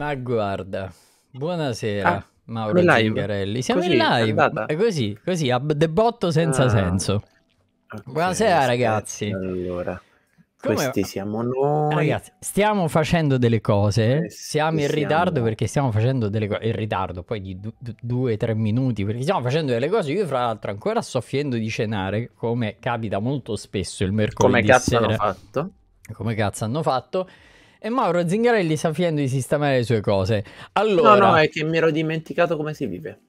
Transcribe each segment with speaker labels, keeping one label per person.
Speaker 1: Ma guarda, buonasera ah, Mauro Zingarelli. Siamo così, in live, è, è così, così, a debotto senza ah, senso. Okay, buonasera ragazzi. Allora, Come... questi siamo noi. Ragazzi, stiamo facendo delle cose, eh, siamo in ritardo siamo. perché stiamo facendo delle cose, in ritardo poi di du- due o tre minuti, perché stiamo facendo delle cose, io fra l'altro ancora sto fiendo di cenare, come capita molto spesso il mercoledì Come cazzo sera. hanno fatto? Come cazzo hanno fatto? E Mauro Zingarelli sta finendo di sistemare le sue cose. Allora, no, no, è
Speaker 2: che mi ero dimenticato come si vive.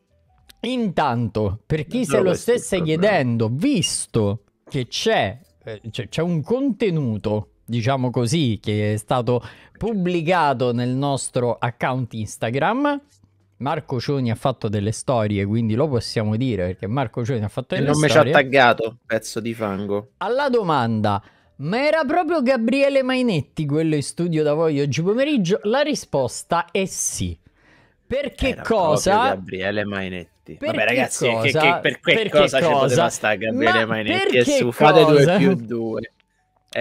Speaker 1: Intanto, per chi se lo stesse chiedendo, visto che c'è, eh, c'è, c'è un contenuto diciamo così, che è stato pubblicato nel nostro account Instagram. Marco Cioni ha fatto delle storie, quindi lo possiamo dire perché Marco Cioni ha fatto delle storie. E non mi ci ha
Speaker 2: taggato, pezzo
Speaker 1: di fango. Alla domanda, ma era proprio Gabriele Mainetti quello in studio da voi oggi pomeriggio? La risposta è sì. Perché era cosa?
Speaker 2: Gabriele Mainetti. Perché Vabbè, ragazzi, cosa, che, che, per che perché cosa, cosa ci poteva stare Gabriele Ma Mainetti? E su, cosa? fate 2 più
Speaker 1: 2.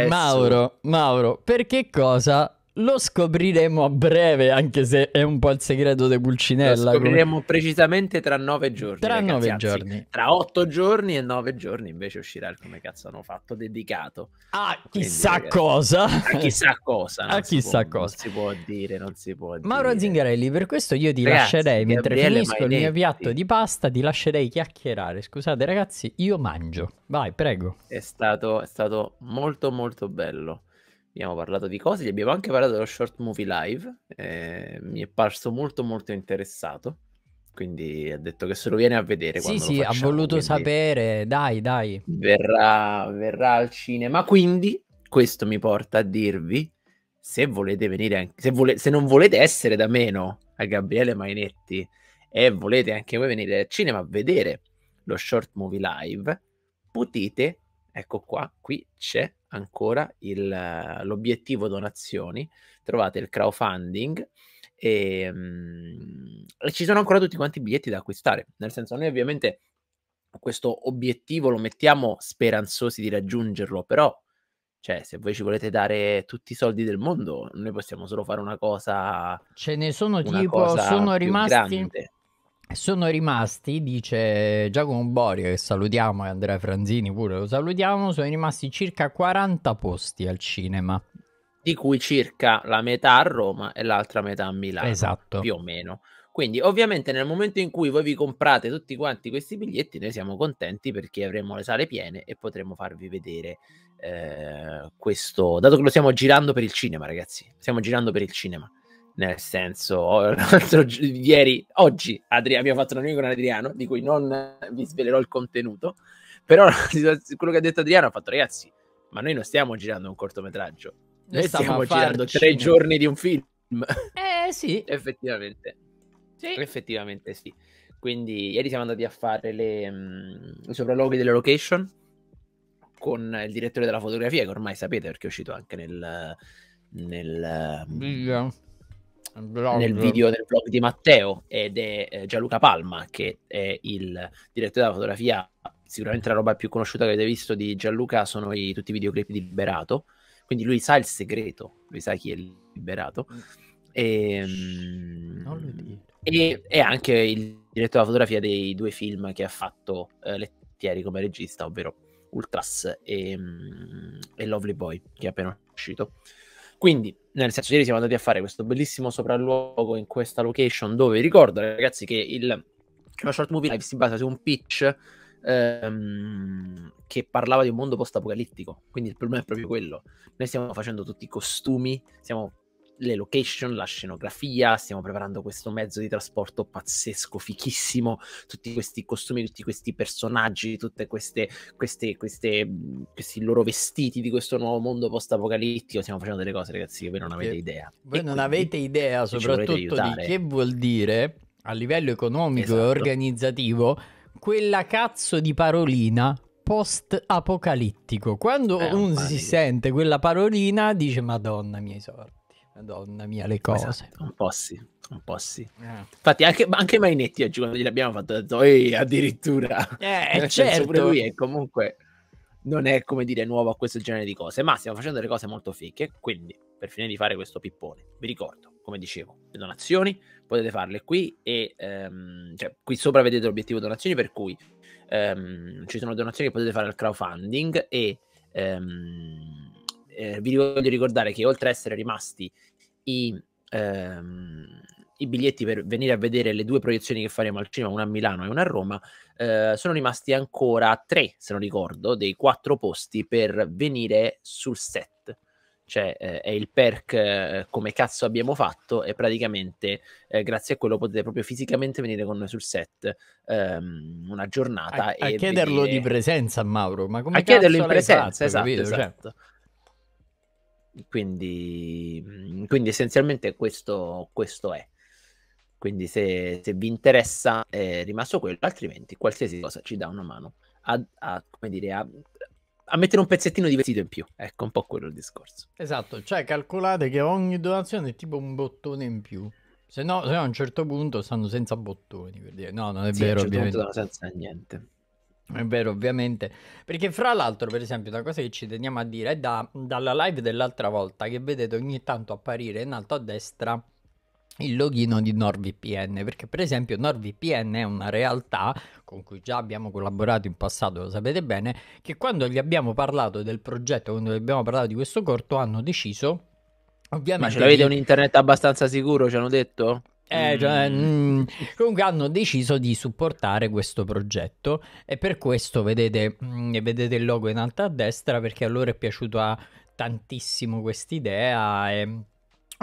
Speaker 1: Mauro, su. Mauro, perché cosa lo scopriremo a breve, anche se è un po' il segreto di Pulcinella. Lo scopriremo come...
Speaker 2: precisamente tra nove giorni. Tra ragazzi, nove anzi, giorni. Tra otto giorni e nove giorni invece uscirà il come cazzo hanno fatto dedicato. A ah, chissà Quindi, cosa. A chissà cosa. a ah, chissà può, cosa.
Speaker 1: Non si può dire, non si può dire. Mauro Zingarelli, per questo io ti ragazzi, lascerei, mentre Gabriele finisco Mainetti. il mio piatto di pasta, ti lascerei chiacchierare. Scusate ragazzi, io mangio. Vai, prego.
Speaker 2: È stato, è stato molto molto bello abbiamo parlato di cose, gli abbiamo anche parlato dello short movie live, eh, mi è parso molto molto interessato, quindi ha detto che se lo viene a vedere. Sì, sì, facciamo, ha voluto
Speaker 1: sapere, dai, dai.
Speaker 2: Verrà, verrà al cinema, quindi questo mi porta a dirvi, se volete venire, anche, se, vole, se non volete essere da meno a Gabriele Mainetti e volete anche voi venire al cinema a vedere lo short movie live, potete, ecco qua, qui c'è ancora il, l'obiettivo donazioni, trovate il crowdfunding e, mh, mm, e ci sono ancora tutti quanti i biglietti da acquistare. Nel senso, noi ovviamente questo obiettivo lo mettiamo speranzosi di raggiungerlo, però cioè, se voi ci volete dare tutti i soldi del mondo, noi possiamo solo fare una cosa.
Speaker 1: Ce ne sono tipo, sono rimasti. Grande. Sono rimasti, dice Giacomo Borio, che salutiamo e Andrea Franzini pure lo salutiamo, sono rimasti circa 40 posti al cinema.
Speaker 2: Di cui circa la metà a Roma e l'altra metà a Milano. Esatto. Più o meno. Quindi ovviamente nel momento in cui voi vi comprate tutti quanti questi biglietti, noi siamo contenti perché avremo le sale piene e potremo farvi vedere eh, questo, dato che lo stiamo girando per il cinema ragazzi, stiamo girando per il cinema nel senso, l'altro ieri, oggi Adri- abbiamo fatto una riunione con Adriano, di cui non vi svelerò il contenuto, però quello che ha detto Adriano ha fatto, ragazzi, ma noi non stiamo girando un cortometraggio, noi stiamo girando tre giorni di un film. Eh sì. effettivamente. Sì. Effettivamente sì. Quindi ieri siamo andati a fare le, mh, mm, i sopralluoghi delle location con il direttore della fotografia, che ormai sapete perché è uscito anche nel... nel mm, video blog. nel video del blog di Matteo ed è eh, Gianluca Palma che è il direttore della fotografia sicuramente la roba più conosciuta che avete visto di Gianluca sono i, tutti i videoclip di Liberato quindi lui sa il segreto lui sa chi è Liberato e, ehm, e è anche il direttore della fotografia dei due film che ha fatto eh, Lettieri come regista ovvero Ultras e, mm, e Lovely Boy che è appena uscito quindi, nel senso, ieri siamo andati a fare questo bellissimo sopralluogo in questa location dove ricordo, ragazzi, che il la short movie live si basa su un pitch ehm, che parlava di un mondo post-apocalittico. Quindi il problema è proprio quello. Noi stiamo facendo tutti i costumi, stiamo le location, la scenografia, stiamo preparando questo mezzo di trasporto pazzesco, fichissimo, tutti questi costumi, tutti questi personaggi, tutti questi loro vestiti di questo nuovo mondo post-apocalittico, stiamo facendo delle cose ragazzi che voi non avete
Speaker 1: idea. Voi e non avete idea soprattutto di che vuol dire a livello economico esatto. e organizzativo quella cazzo di parolina post-apocalittico. Quando eh, un, un si sente quella parolina dice Madonna miei sorti. Madonna mia, le cose. Esatto, un po' sì, un po' sì. Eh. Infatti anche, anche Mainetti oggi
Speaker 2: quando gliel'abbiamo fatto ha detto, ehi, addirittura. Eh, certo. Pure lui è comunque, non è come dire nuovo a questo genere di cose, ma stiamo facendo delle cose molto fiche, quindi per finire di fare questo pippone, vi ricordo, come dicevo, le donazioni potete farle qui e ehm, cioè, qui sopra vedete l'obiettivo donazioni per cui ehm, ci sono donazioni che potete fare al crowdfunding e... Ehm, eh, vi voglio ricordare che oltre a essere rimasti i, ehm, i, biglietti per venire a vedere le due proiezioni che faremo al cinema, una a Milano e una a Roma, eh, sono rimasti ancora tre, se non ricordo, dei quattro posti per venire sul set cioè eh, è il perk eh, come cazzo abbiamo fatto e praticamente eh, grazie a quello potete proprio fisicamente venire con noi sul set ehm, una giornata a, a chiederlo vedere... di
Speaker 1: presenza a Mauro ma come a chiederlo in presenza fatto, esatto, cioè, esatto.
Speaker 2: Cioè... Quindi, mm, quindi essenzialmente questo, questo è. Quindi se, se, vi interessa è rimasto quello, altrimenti qualsiasi cosa ci dà una mano a, a, dire, a, a, mettere un pezzettino di vestito in più. Ecco, un po' quello il discorso.
Speaker 1: Esatto, cioè calcolate che ogni donazione è tipo un bottone in più. Se no, se no a un certo punto stanno senza bottoni, per dire no, non è sì, vero. A un certo ovviamente. punto senza niente. È vero, ovviamente. Perché fra l'altro, per esempio, una cosa che ci teniamo a dire è da, dalla live dell'altra volta che vedete ogni tanto apparire in alto a destra il login di NordVPN perché per esempio NordVPN è una realtà con cui già abbiamo collaborato in passato lo sapete bene che quando gli abbiamo parlato del progetto quando gli abbiamo parlato di questo corto hanno deciso ovviamente ma ce l'avete di... un internet abbastanza sicuro ci hanno detto? Eh, cioè, mm. mm. comunque hanno deciso di supportare questo progetto e per questo vedete, mm, vedete il logo in alto a destra perché a loro è piaciuta tantissimo questa idea e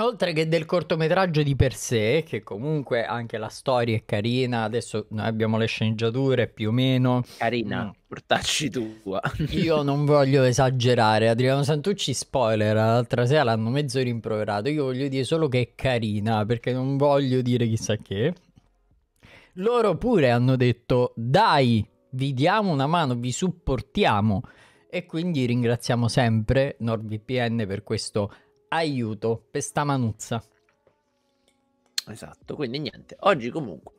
Speaker 1: Oltre che del cortometraggio di per sé, che comunque anche la storia è carina, adesso noi abbiamo le sceneggiature più o meno. Carina, mm. portacci tua. Io non voglio esagerare, Adriano Santucci spoiler, l'altra sera l'hanno mezzo rimproverato, io voglio dire solo che è carina, perché non voglio dire chissà che. Loro pure hanno detto, dai, vi diamo una mano, vi supportiamo. E quindi ringraziamo sempre NordVPN per questo aiuto per sta manuzza.
Speaker 2: Esatto, quindi niente. Oggi comunque,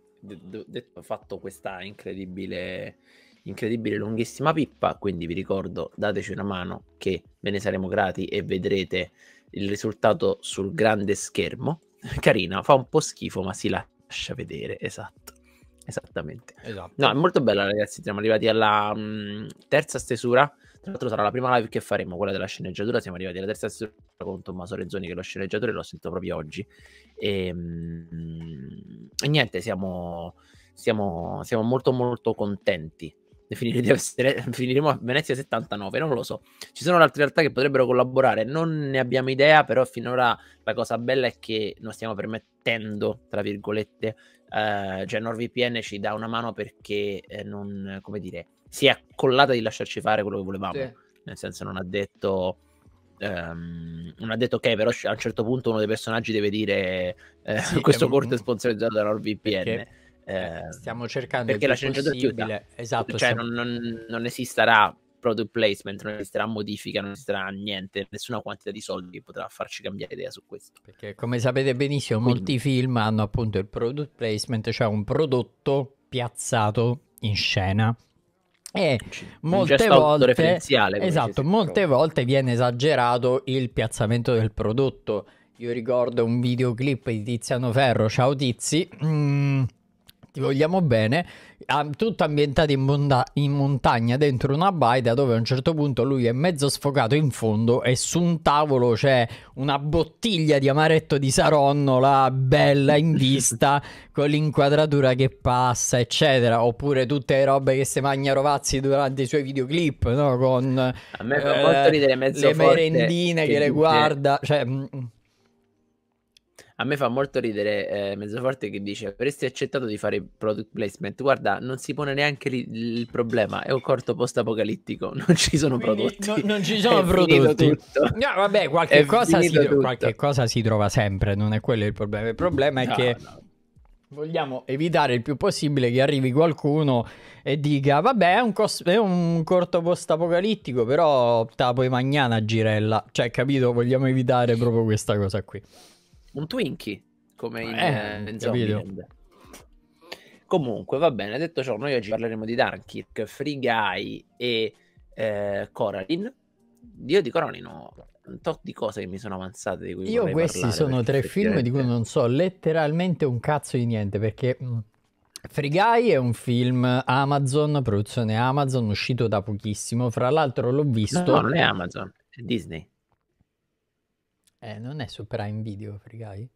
Speaker 2: ho fatto questa incredibile, incredibile lunghissima pippa, quindi vi ricordo, dateci una mano che ve ne saremo grati e vedrete il risultato sul grande schermo. Carina, fa un po' schifo, ma si lascia vedere, esatto. Esattamente. Esatto. No, è molto bella ragazzi, siamo arrivati alla mh, mm, terza stesura tra l'altro sarà la prima live che faremo, quella della sceneggiatura. Siamo arrivati alla terza stagione con Tommaso Rezzoni, che è lo sceneggiatore, l'ho sentito proprio oggi. E, ehm, e niente, siamo, siamo, siamo, molto molto contenti. di Finire Essere, finiremo a Venezia 79, non lo so. Ci sono altre realtà che potrebbero collaborare, non ne abbiamo idea, però finora la cosa bella è che non stiamo permettendo, tra virgolette, eh, cioè NordVPN ci dà una mano perché eh, non, come dire, si è accollata di lasciarci fare quello che volevamo. Sì. Nel senso, non ha detto. Um, non ha detto ok, però a un certo punto uno dei personaggi deve dire eh, sì, questo è, corto è sponsorizzato da NordVPN. Eh, ehm, stiamo cercando perché la sceneggiatura è chiusa. Esatto, cioè, stiamo... non, non, non esisterà product placement, non esisterà modifica, non esisterà niente, nessuna quantità di soldi potrà farci cambiare idea su questo.
Speaker 1: Perché come sapete benissimo, Quindi... molti film hanno appunto il product placement, cioè un prodotto piazzato in scena e molte volte, esatto, molte volte viene esagerato il piazzamento del prodotto. Io ricordo un videoclip di Tiziano Ferro, ciao Tizi,
Speaker 2: mm,
Speaker 1: ti vogliamo bene, tutto ambientato in, monta- in montagna dentro una baita dove a un certo punto lui è mezzo sfocato in fondo e su un tavolo c'è una bottiglia di amaretto di Saronnola bella in vista con l'inquadratura che passa eccetera oppure tutte le robe che si magna Rovazzi durante i suoi videoclip no? con a me fa eh, molto ridere mezzo le merendine che, che le guarda cioè mm, mm.
Speaker 2: A me fa molto ridere eh, Mezzoforte che dice avresti accettato di fare product placement. Guarda, non si pone neanche lì il problema, è un corto post-apocalittico, non
Speaker 1: ci sono Quindi prodotti. No, non ci sono è prodotti. No, vabbè, qualche cosa, si, qualche cosa, si, trova sempre, non è quello il problema. Il problema è no, che... No. Vogliamo evitare il più possibile che arrivi qualcuno e dica: Vabbè, è un, cos- è un corto post apocalittico, però ta poi magnana girella. Cioè, capito? Vogliamo evitare proprio questa cosa qui
Speaker 2: un Twinkie come in, eh, eh in Zombieland. Comunque, va bene, detto ciò, noi oggi parleremo di Dunkirk, Free Guy e eh, Coraline. Io di Coraline ho un tot di cose che mi sono avanzate di cui Io questi sono tre film di
Speaker 1: cui non so letteralmente un cazzo di niente perché mm, Free Guy è un film Amazon, produzione Amazon, uscito da pochissimo. Fra l'altro l'ho visto. No, no non è Amazon, è Disney. Eh, non è su Prime Video, fregai?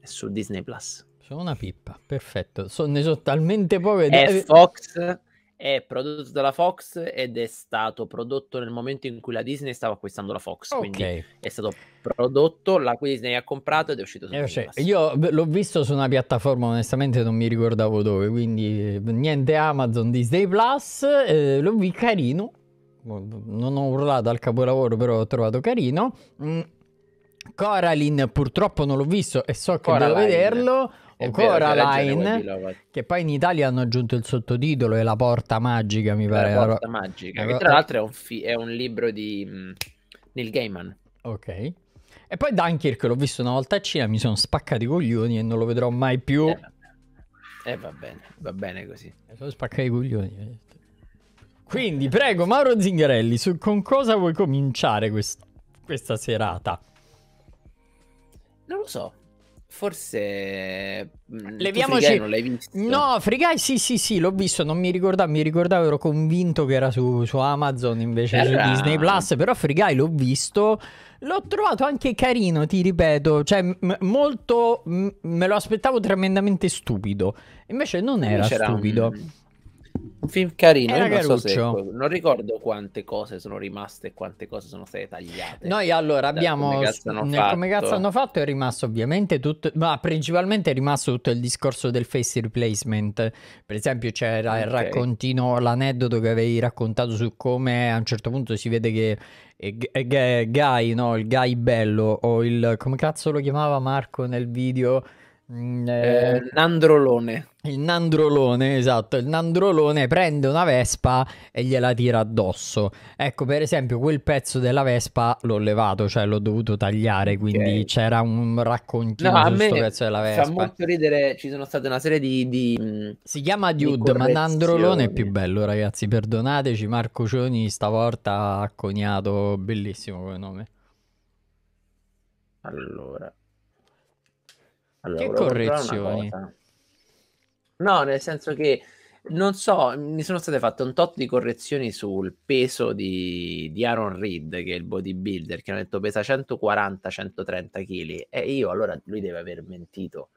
Speaker 1: È su Disney Plus. Sono una pippa, perfetto. So, ne so talmente poche. È Fox,
Speaker 2: è prodotto dalla Fox ed è stato prodotto nel momento in cui la Disney stava acquistando la Fox. Okay. Quindi è stato prodotto, la cui Disney ha comprato
Speaker 1: ed è uscito su eh, cioè, Io l'ho visto su una piattaforma, onestamente non mi ricordavo dove, quindi eh, niente Amazon, Disney Plus, eh, l'ho visto carino. Non ho urlato al capolavoro, però l'ho trovato carino. Mm Coraline purtroppo non l'ho visto e so che devo vederlo. o Coraline, che poi in Italia hanno aggiunto il sottotitolo e la porta magica, mi pare. La porta magica, che eh, tra l'altro
Speaker 2: è un, fi- è un libro di mh, mm, Neil Gaiman.
Speaker 1: Ok. E poi Dunkirk l'ho visto una volta a Cina, mi sono spaccati i coglioni e non lo vedrò mai più. E
Speaker 2: eh, eh, va bene, va bene
Speaker 1: così. Mi sono spaccati i coglioni. Quindi prego Mauro Zingarelli, su con cosa vuoi cominciare quest- questa serata?
Speaker 2: Non lo so. Forse mm, Leviamoci. non l'hai visto. No,
Speaker 1: Frigai sì, sì, sì, l'ho visto, non mi ricordavo, mi ricordavo ero convinto che era su, su Amazon invece Era... su Disney Plus, però Frigai l'ho visto. L'ho trovato anche carino, ti ripeto, cioè m- molto m- me lo aspettavo tremendamente stupido. Invece non era C'era stupido. Un un film carino. Era eh, non, so se, non
Speaker 2: ricordo quante cose sono rimaste e quante cose sono state tagliate. Noi allora abbiamo come cazzo hanno, fatto. Come cazzo hanno
Speaker 1: fatto è rimasto ovviamente tutto, ma principalmente è rimasto tutto il discorso del face replacement. Per esempio c'era okay. il raccontino, l'aneddoto che avevi raccontato su come a un certo punto si vede che Guy, no, il Guy bello o il come cazzo lo chiamava Marco nel video Mm, eh, eh nandrolone. Il nandrolone, esatto, il nandrolone prende una vespa e gliela tira addosso. Ecco, per esempio, quel pezzo della vespa l'ho levato, cioè l'ho dovuto tagliare, quindi okay. c'era un raccontino no, su questo pezzo della vespa. Fa molto
Speaker 2: ridere, ci sono state una serie di... di mm, si chiama Dude, ma nandrolone è più
Speaker 1: bello, ragazzi, perdonateci, Marco Cioni stavolta ha coniato bellissimo come nome. Allora, allora, che correzioni?
Speaker 2: No, nel senso che non so, mi sono state fatte un tot di correzioni sul peso di, di Aaron Reed, che è il bodybuilder, che ha detto pesa 140-130 kg. E io allora lui deve aver mentito.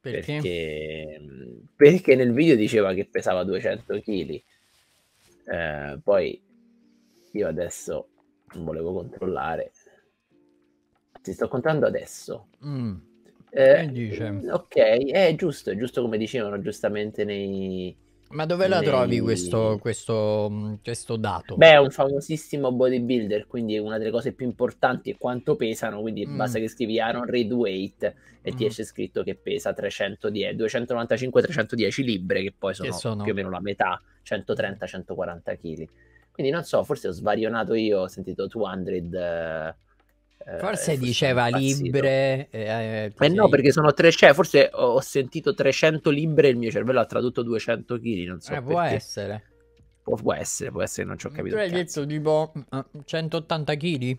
Speaker 2: Perché? Perché, mm, perché nel video diceva che pesava 200 kg. Eh, poi io adesso volevo controllare. Ti sto contando adesso. Mm. Eh, Ok, è giusto, è giusto come dicevano giustamente nei...
Speaker 1: Ma dove nei... la trovi questo, questo, mm, questo, dato? Beh, è un
Speaker 2: famosissimo bodybuilder, quindi una delle cose più importanti è quanto pesano, quindi mm. basta che scrivi Aaron Reed Weight e mm. ti esce scritto che pesa 295-310 libbre, che poi sono, che sono più o meno la metà, 130-140 kg. Quindi non so, forse ho svarionato io, ho sentito 200... Uh, eh, forse eh, diceva libre.
Speaker 1: Eh,
Speaker 2: eh, eh no, perché sono 300, cioè, forse ho sentito 300 libre e il mio cervello ha tradotto 200 kg, non so. Eh, può essere. Può, può, essere, può essere, non ci ho capito. Tu hai
Speaker 1: detto tipo 180 mm, kg? Mm,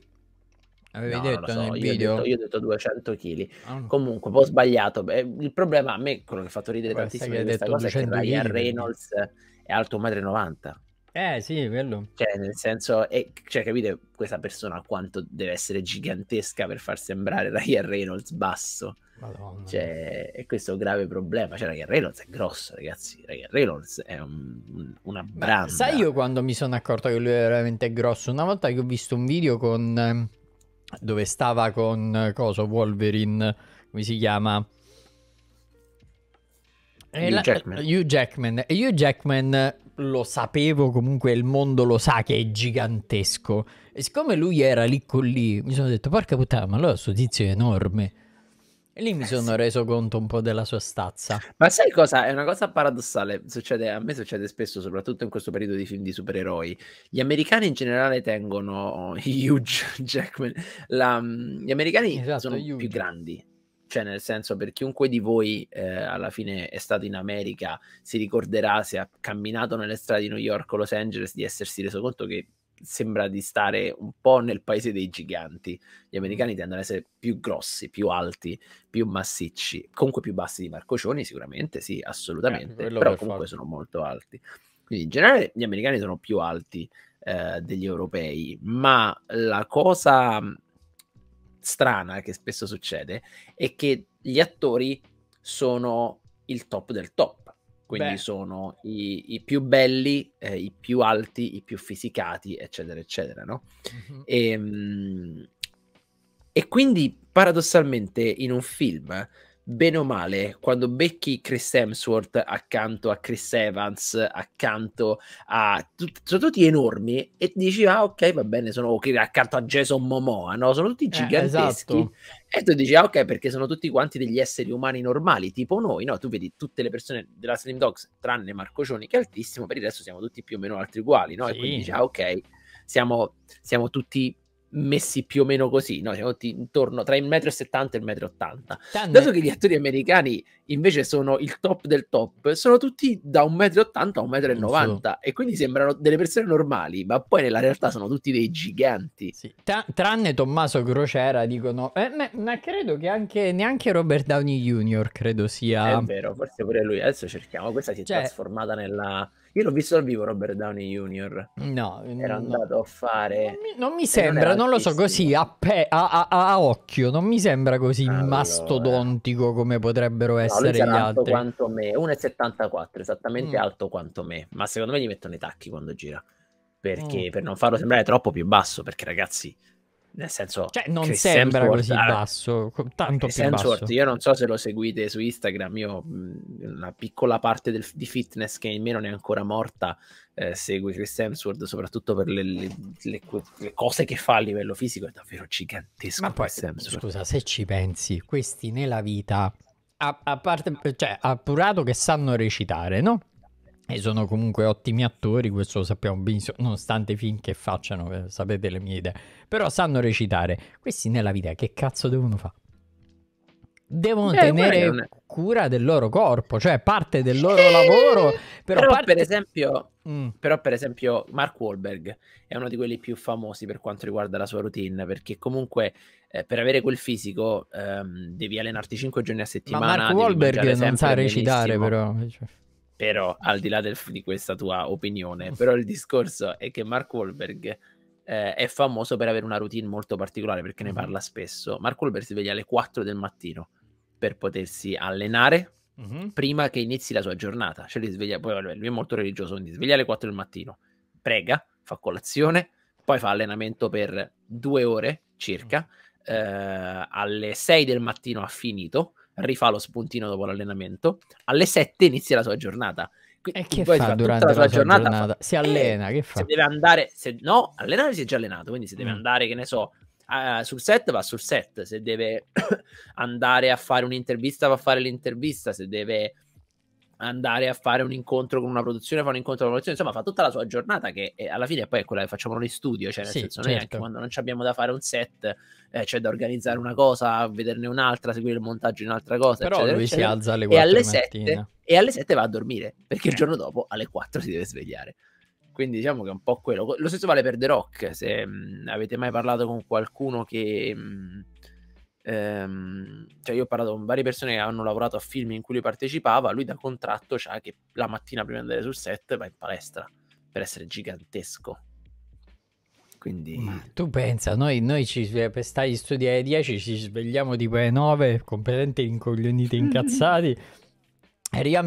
Speaker 1: Avevi no, detto so, nel io video? Ho detto, io
Speaker 2: ho detto 200 kg. Oh. Comunque, un po' sbagliato. Il problema a me, quello che ha fatto ridere Può tantissimo di questa cosa 200 è che Ryan Reynolds è alto 1,90 m. Eh sì, quello. Cioè, nel senso, è, cioè, capite questa persona quanto deve essere gigantesca per far sembrare Ryan Reynolds basso. Madonna. Cioè, e questo è un grave problema. Cioè, Ryan Reynolds è grosso, ragazzi. Ryan Reynolds è un, un, una branda.
Speaker 1: sai io quando mi sono accorto che lui è veramente grosso? Una volta che ho visto un video con... Ehm, dove stava con... Cosa? Wolverine. Come si chiama? Hugh, la, Jackman. Hugh Jackman. E Hugh Jackman lo sapevo, comunque il mondo lo sa che è gigantesco. E siccome lui era lì con lì, mi sono detto, porca puttana, ma allora suo tizio è enorme. E lì mi eh sono sì. reso conto un po' della sua stazza. Ma sai cosa? È una cosa paradossale.
Speaker 2: Succede, a me succede spesso, soprattutto in questo periodo di film di supereroi. Gli americani in generale tengono Huge Jackman. La, gli americani esatto, sono huge. più grandi cioè, nel senso, per chiunque di voi eh, alla fine è stato in America, si ricorderà se ha camminato nelle strade di New York o Los Angeles di essersi reso conto che sembra di stare un po' nel paese dei giganti. Gli americani tendono ad essere più grossi, più alti, più massicci, comunque più bassi di Marcocioni, sicuramente, sì, assolutamente, eh, però per comunque farlo. sono molto alti. Quindi in generale gli americani sono più alti eh, degli europei, ma la cosa strana che spesso succede è che gli attori sono il top del top. Quindi Beh. sono i, i, più belli, eh, i più alti, i più fisicati, eccetera, eccetera, no? Mm-hmm. Ehm, e, e quindi paradossalmente in un film bene o male, quando becchi Chris Hemsworth accanto a Chris Evans, accanto a tut- sono tutti enormi e dici ah ok va bene, sono accanto a Jason Momoa, no? Sono tutti eh, giganteschi. Eh, esatto. E tu dici ah ok perché sono tutti quanti degli esseri umani normali, tipo noi, no? Tu vedi tutte le persone della Slim Dogs, tranne Marco Cioni che è altissimo, per il resto siamo tutti più o meno altri uguali, no? Sì. E quindi dici ah ok, siamo, siamo tutti messi più o meno così, no? Siamo intorno tra il 1,70 e il 1,80 m. Dato che gli attori americani invece sono il top del top, sono tutti da 1,80 m a 1,90 m so. e quindi sembrano delle persone normali, ma poi nella realtà sono tutti dei
Speaker 1: giganti. Sì. Tra- tranne Tommaso Crociera dicono, eh, ma, ma credo che anche, neanche Robert Downey Jr. credo sia... È vero,
Speaker 2: forse pure lui, adesso cerchiamo, questa si è cioè... trasformata nella io l'ho visto al vivo Robert Downey Jr. No, era no. Mm, andato a fare. Non mi,
Speaker 1: non mi sembra, non, non, lo so, così a, pe, a, a, a, occhio, non mi sembra così allora. mastodontico come potrebbero essere gli altri. Alto quanto
Speaker 2: me, 1,74, esattamente mm. alto quanto me, ma secondo me gli mettono i tacchi quando gira. Perché mm. per non farlo sembrare troppo più basso, perché ragazzi,
Speaker 1: nel senso, cioè, non Chris sembra Hemsworth, così basso, tanto Chris più Hemsworth, basso.
Speaker 2: Io non so se lo seguite su Instagram, io una mm, piccola parte del, di fitness che in me non è ancora morta eh, segue Chris Hemsworth soprattutto per le, le, le, le, cose che fa a livello fisico, è davvero gigantesco.
Speaker 1: Ma poi, scusa, se ci pensi, questi nella vita, a, a parte, cioè, appurato che sanno recitare, no? E sono comunque ottimi attori, questo lo sappiamo benissimo, nonostante i film che facciano, eh, sapete le mie idee. Però sanno recitare. Questi nella vita che cazzo devono fare? Devono eh, tenere cura del loro corpo, cioè parte del loro lavoro. Però, però, parte... per
Speaker 2: esempio, mm. però, per esempio, Mark Wahlberg è uno di quelli più famosi per quanto riguarda la sua routine, perché comunque eh, per avere quel fisico ehm, devi allenarti 5 giorni a settimana. Ma Mark Wahlberg non sa recitare benissimo. però. Cioè però al di là del, di questa tua opinione, però il discorso è che Mark Wahlberg eh, è famoso per avere una routine molto particolare perché ne mm-hmm. parla spesso. Mark Wahlberg si sveglia alle 4 del mattino per potersi allenare mm-hmm. prima che inizi la sua giornata. Cioè, lui, sveglia, poi, lui è molto religioso, quindi sveglia alle 4 del mattino, prega, fa colazione, poi fa allenamento per due ore circa, mm-hmm. eh, alle 6 del mattino ha finito, rifà lo spuntino dopo l'allenamento, alle 7 inizia la sua giornata. Quindi, e che poi fa durante la sua, sua giornata? giornata? Fa, si eh, allena, eh, che fa? Se deve andare, se, no, allenare si è già allenato, quindi se deve mm. andare, che ne so, uh, sul set va sul set, se deve andare a fare un'intervista va a fare l'intervista, se deve andare a fare un incontro con una produzione, fare un incontro con una produzione, insomma fa tutta la sua giornata che eh, alla fine poi è quella che facciamo noi in studio, cioè nel sì, senso certo. noi anche certo. quando non abbiamo da fare un set eh, c'è da organizzare una cosa, vederne un'altra, seguire il montaggio di un'altra cosa, però eccetera, lui eccetera. si alza alle 4 e alle, 7, e alle 7 va a dormire, perché il eh. giorno dopo alle 4 si deve svegliare. Quindi diciamo che è un po' quello. Lo stesso vale per The Rock, se mh, mm, avete mai parlato con qualcuno che... Mh, mm, ehm, cioè io ho parlato con varie persone che hanno lavorato a film in cui lui partecipava, lui da contratto c'ha che la mattina prima di andare sul set va in palestra per essere gigantesco.
Speaker 1: Quindi... tu pensa, noi, noi ci, per stare gli studi alle 10 ci svegliamo tipo alle 9, completamente incoglioniti, incazzati.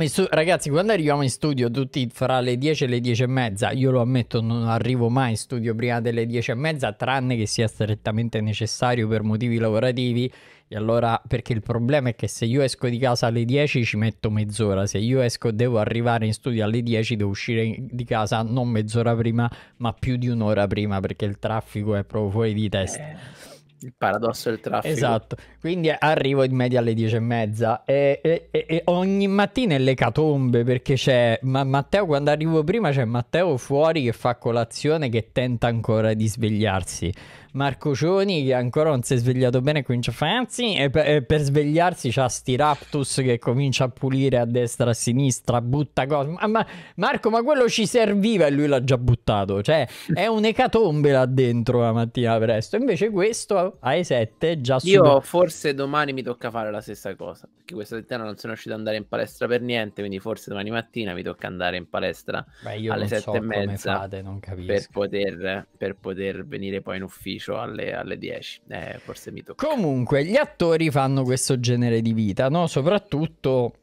Speaker 1: Stu- ragazzi, quando arriviamo in studio tutti fra le 10 e le 10 e mezza, io lo ammetto, non arrivo mai in studio prima delle 10 e mezza, tranne che sia strettamente necessario per motivi lavorativi. E allora, perché il problema è che se io esco di casa alle 10 ci metto mezz'ora, se io esco devo arrivare in studio alle 10 devo uscire di casa non mezz'ora prima, ma più di un'ora prima, perché il traffico è proprio fuori di testa. Eh. Il
Speaker 2: paradosso del
Speaker 1: traffico. Esatto, quindi arrivo in media alle 10 e mezza e, e, e ogni mattina è l'ecatombe perché c'è ma Matteo, quando arrivo prima c'è Matteo fuori che fa colazione che tenta ancora di svegliarsi Marco Cioni che ancora non si è svegliato bene comincia a fare anzi e per, e per svegliarsi c'ha sti Raptus che comincia a pulire a destra a sinistra butta cose ma, ma, Marco ma quello ci serviva e lui l'ha già buttato cioè è un'ecatombe là dentro la mattina presto invece questo ai 7 già su io
Speaker 2: forse domani mi tocca fare la stessa cosa perché questa settimana non sono riuscito ad andare in palestra per niente quindi forse domani mattina mi tocca andare in palestra Beh, alle 7 so e mezza fate, per, poter, per poter venire poi in ufficio ufficio alle, alle 10. Eh, forse mi tocca.
Speaker 1: Comunque, gli attori fanno questo genere di vita, no? Soprattutto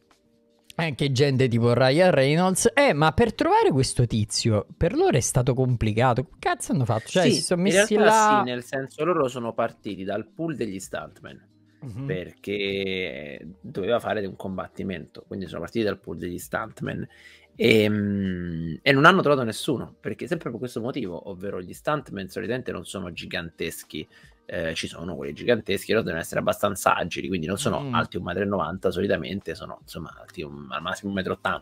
Speaker 1: anche eh, gente tipo Ryan Reynolds. Eh, ma per trovare questo tizio, per loro è stato complicato. Che cazzo hanno fatto? Cioè, sì, si sono messi in là... sì,
Speaker 2: nel senso loro sono partiti dal pool degli stuntmen. Mm-hmm. Perché doveva fare un combattimento, quindi sono partiti dal pool degli stuntmen e, ehm, e, non hanno trovato nessuno, perché sempre per questo motivo, ovvero gli stuntmen solitamente non sono giganteschi, eh, ci sono quelli giganteschi, però devono essere abbastanza agili, quindi non sono mm. alti 1,90 m solitamente, sono insomma alti un, al massimo 1,80 m.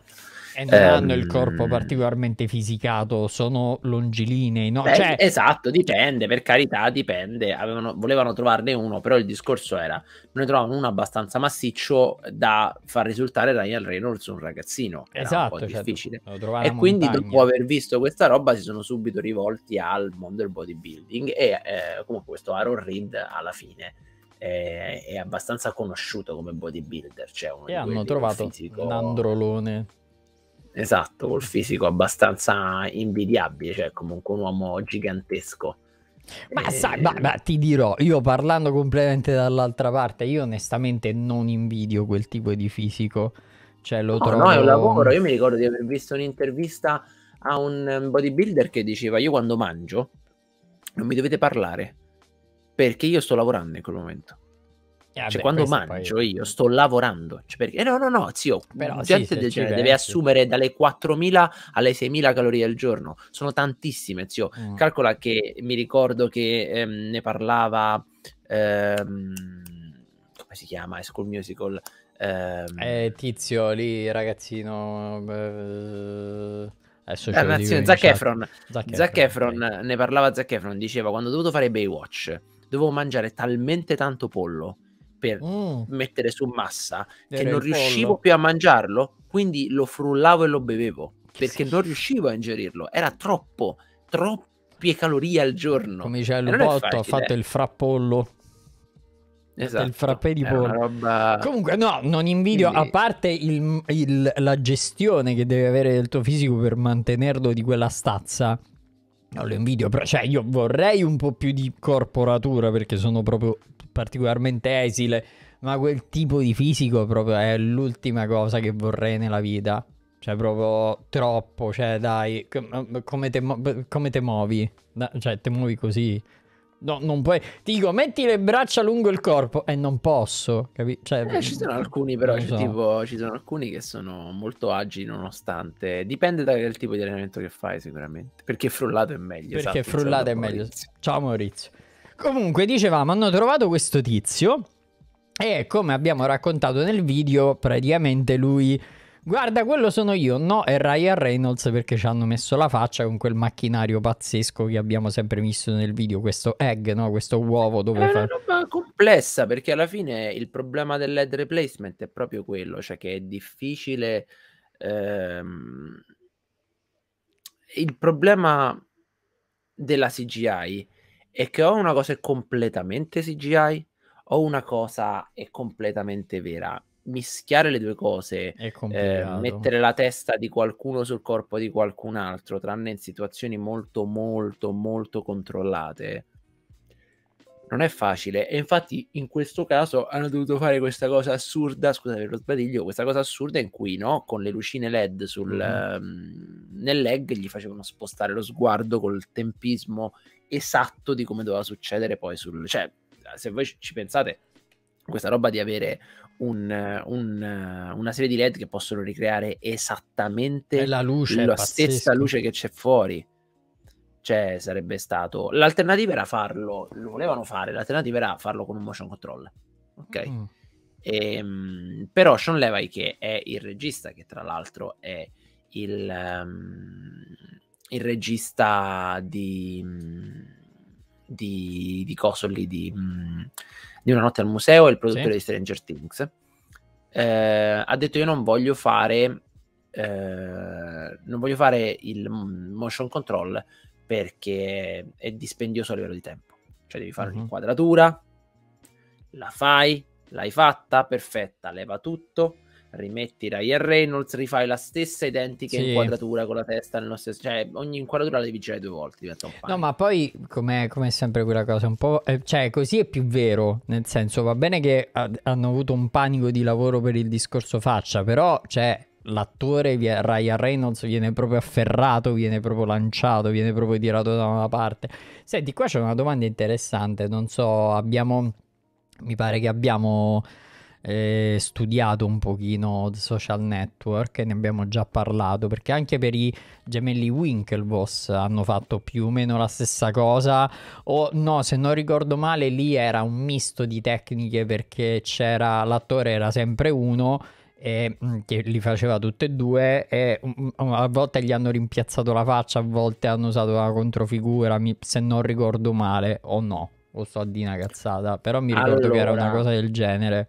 Speaker 2: E non eh, hanno il
Speaker 1: corpo ehm. particolarmente fisicato, sono longilinei, no? Beh, cioè...
Speaker 2: Esatto, dipende, per carità, dipende. Avevano, volevano trovarne uno, però il discorso era, noi trovavamo uno abbastanza massiccio da far risultare Ryan Reynolds un ragazzino. Esatto, un po' esatto, certo.
Speaker 1: E quindi montagna.
Speaker 2: dopo aver visto questa roba si sono subito rivolti al mondo del bodybuilding e eh, comunque questo Aaron Reed alla fine eh, è, abbastanza conosciuto come bodybuilder. Cioè e hanno trovato fisico...
Speaker 1: un androlone Esatto, col
Speaker 2: fisico abbastanza invidiabile, cioè comunque un uomo gigantesco.
Speaker 1: Ma e... Eh, sai, ma, ma ti dirò, io parlando completamente dall'altra parte, io onestamente non invidio quel tipo di fisico. Cioè, lo no, trovo... no, è un lavoro. Io
Speaker 2: mi ricordo di aver visto un'intervista a un um, bodybuilder che diceva: Io quando mangio non mi dovete parlare perché io sto lavorando in quel momento. Eh, cioè, quando mangio poi... io sto lavorando. Cioè, perché... Eh, no, no, no, zio, Però, gente sì, del genere cioè, deve eh, assumere dalle 4.000 alle 6.000 calorie al giorno. Sono tantissime, zio. Mm. Calcola che mi ricordo che ehm, ne parlava... Ehm, come si chiama? School Musical. Ehm... Eh, tizio, lì, ragazzino... Eh... eh, nazione, Zac Efron. Zac, Zac Efron, Efron ne parlava Zac Efron, diceva quando ho dovuto fare Baywatch dovevo mangiare talmente tanto pollo per mm. mettere su massa Era che non riuscivo più a mangiarlo, quindi lo frullavo e lo bevevo che perché sì. non riuscivo a ingerirlo, era troppo, troppe calorie al giorno. Come diceva Lupotto, eh. ha fatto il
Speaker 1: frappollo. Esatto, il frappè di pollo. Roba... Comunque, no, non invidio, Quindi... a parte il, il, la gestione che deve avere del tuo fisico per mantenerlo di quella stazza, non lo invidio, però cioè io vorrei un po' più di corporatura perché sono proprio particolarmente esile, ma quel tipo di fisico proprio è l'ultima cosa che vorrei nella vita. Cioè proprio troppo, cioè dai, come te, come te muovi? Cioè te muovi così? No, non puoi. Ti dico, metti le braccia lungo il corpo e eh, non posso, capi? Cioè, eh, ci sono alcuni, però, so. tipo,
Speaker 2: ci sono alcuni che sono molto agili nonostante. Dipende dal tipo di allenamento che fai, sicuramente. Perché frullato è meglio. Perché esatto, frullato è meglio. Maurizio. Ciao
Speaker 1: Maurizio. Comunque, dicevamo, hanno trovato questo tizio. E come abbiamo raccontato nel video, praticamente lui Guarda, quello sono io. No, è Ryan Reynolds perché ci hanno messo la faccia con quel macchinario pazzesco che abbiamo sempre visto nel video, questo egg, no? questo uovo dove è fa... una
Speaker 2: roba complessa perché alla fine il problema dell'ed replacement è proprio quello, cioè che è difficile... Ehm... Il problema della CGI è che ho una cosa è completamente CGI o una cosa è completamente vera mischiare le due cose, eh, mettere la testa di qualcuno sul corpo di qualcun altro, tranne in situazioni molto, molto, molto controllate, non è facile. E infatti in questo caso hanno dovuto fare questa cosa assurda, scusate per lo sbadiglio, questa cosa assurda in cui no, con le lucine LED sul, mm-hmm. um, nel leg gli facevano spostare lo sguardo col tempismo esatto di come doveva succedere poi sul... Cioè, se voi ci pensate, questa roba di avere un, un, una serie di LED che possono ricreare esattamente eh, la, luce, la stessa luce che c'è fuori. Cioè, sarebbe stato. L'alternativa era farlo. Lo volevano fare. L'alternativa era farlo con un motion control. Ok. Mm. E, ehm, però Sean Levy, che è il regista, che tra l'altro è il, um, il regista di. di, di Cosoli di. Um, di Una notte al museo, e il produttore sì. di Stranger Things, eh, ha detto io non voglio fare, eh, non voglio fare il motion control perché è dispendioso a livello di tempo. Cioè devi fare mm-hmm. un'inquadratura, la fai, l'hai fatta, perfetta, leva tutto, rimetti Ryan Reynolds, rifai la stessa identica sì. inquadratura con la testa nel nostro... Cioè, ogni inquadratura la devi girare due volte, diventa un
Speaker 1: No, ma poi, come sempre quella cosa, un po'... Eh, cioè, così è più vero, nel senso, va bene che ad, hanno avuto un panico di lavoro per il discorso faccia, però, cioè, l'attore Ryan Reynolds viene proprio afferrato, viene proprio lanciato, viene proprio tirato da una parte. Senti, qua c'è una domanda interessante, non so, abbiamo... Mi pare che abbiamo eh, studiato un pochino The Social Network, ne abbiamo già parlato, perché anche per i gemelli Winklevoss hanno fatto più o meno la stessa cosa, o no, se non ricordo male lì era un misto di tecniche perché c'era, l'attore era sempre uno, e, mm, che li faceva tutte e due e mm, mm, a volte gli hanno rimpiazzato la faccia, a volte hanno usato la controfigura, mi, se non ricordo male o no, o sto di una cazzata, però mi ricordo allora, che era una cosa del genere.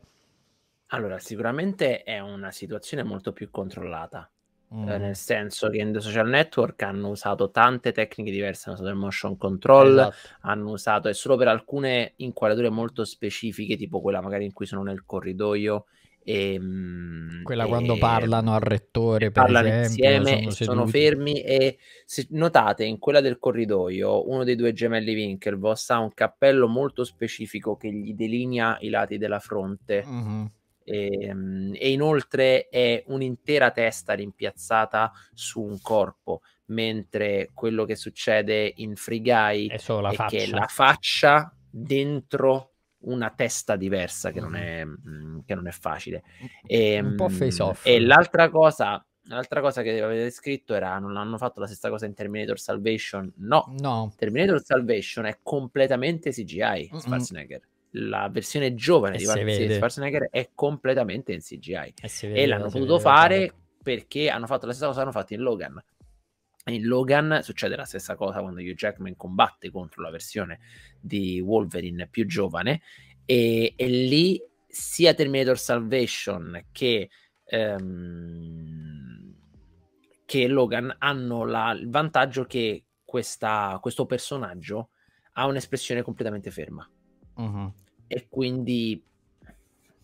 Speaker 2: Allora, sicuramente è una situazione molto più controllata. Eh, mm. nel senso che in The Social Network hanno usato tante tecniche diverse, hanno usato il motion control, esatto. hanno usato, e solo per alcune inquadrature molto specifiche, tipo quella magari in cui sono nel corridoio
Speaker 1: e, ehm, quella e, quando parlano al rettore parlano esempio, insieme sono, sono, fermi
Speaker 2: e se notate in quella del corridoio uno dei due gemelli Winklevoss ha un cappello molto specifico che gli delinea i lati della fronte mm-hmm. E, ehm, e inoltre è un'intera testa rimpiazzata su un corpo, mentre quello che succede in Free Guy è, solo la è che la faccia dentro una testa diversa che non mm. è, mm, che non è facile. E, ehm, un po' face off. E l'altra cosa, l'altra cosa che avete scritto era non hanno fatto la stessa cosa in Terminator Salvation. No, no. Terminator Salvation è completamente CGI, Schwarzenegger. Mm-mm la versione giovane e di Schwarzenegger è completamente in CGI e, vede, e l'hanno potuto vede, fare perché hanno fatto la stessa cosa che hanno fatto in Logan in Logan succede la stessa cosa quando Hugh Jackman combatte contro la versione di Wolverine più giovane e, e lì sia Terminator Salvation che, ehm, che Logan hanno la, il vantaggio che questa, questo personaggio ha un'espressione completamente ferma Uh-huh. E quindi...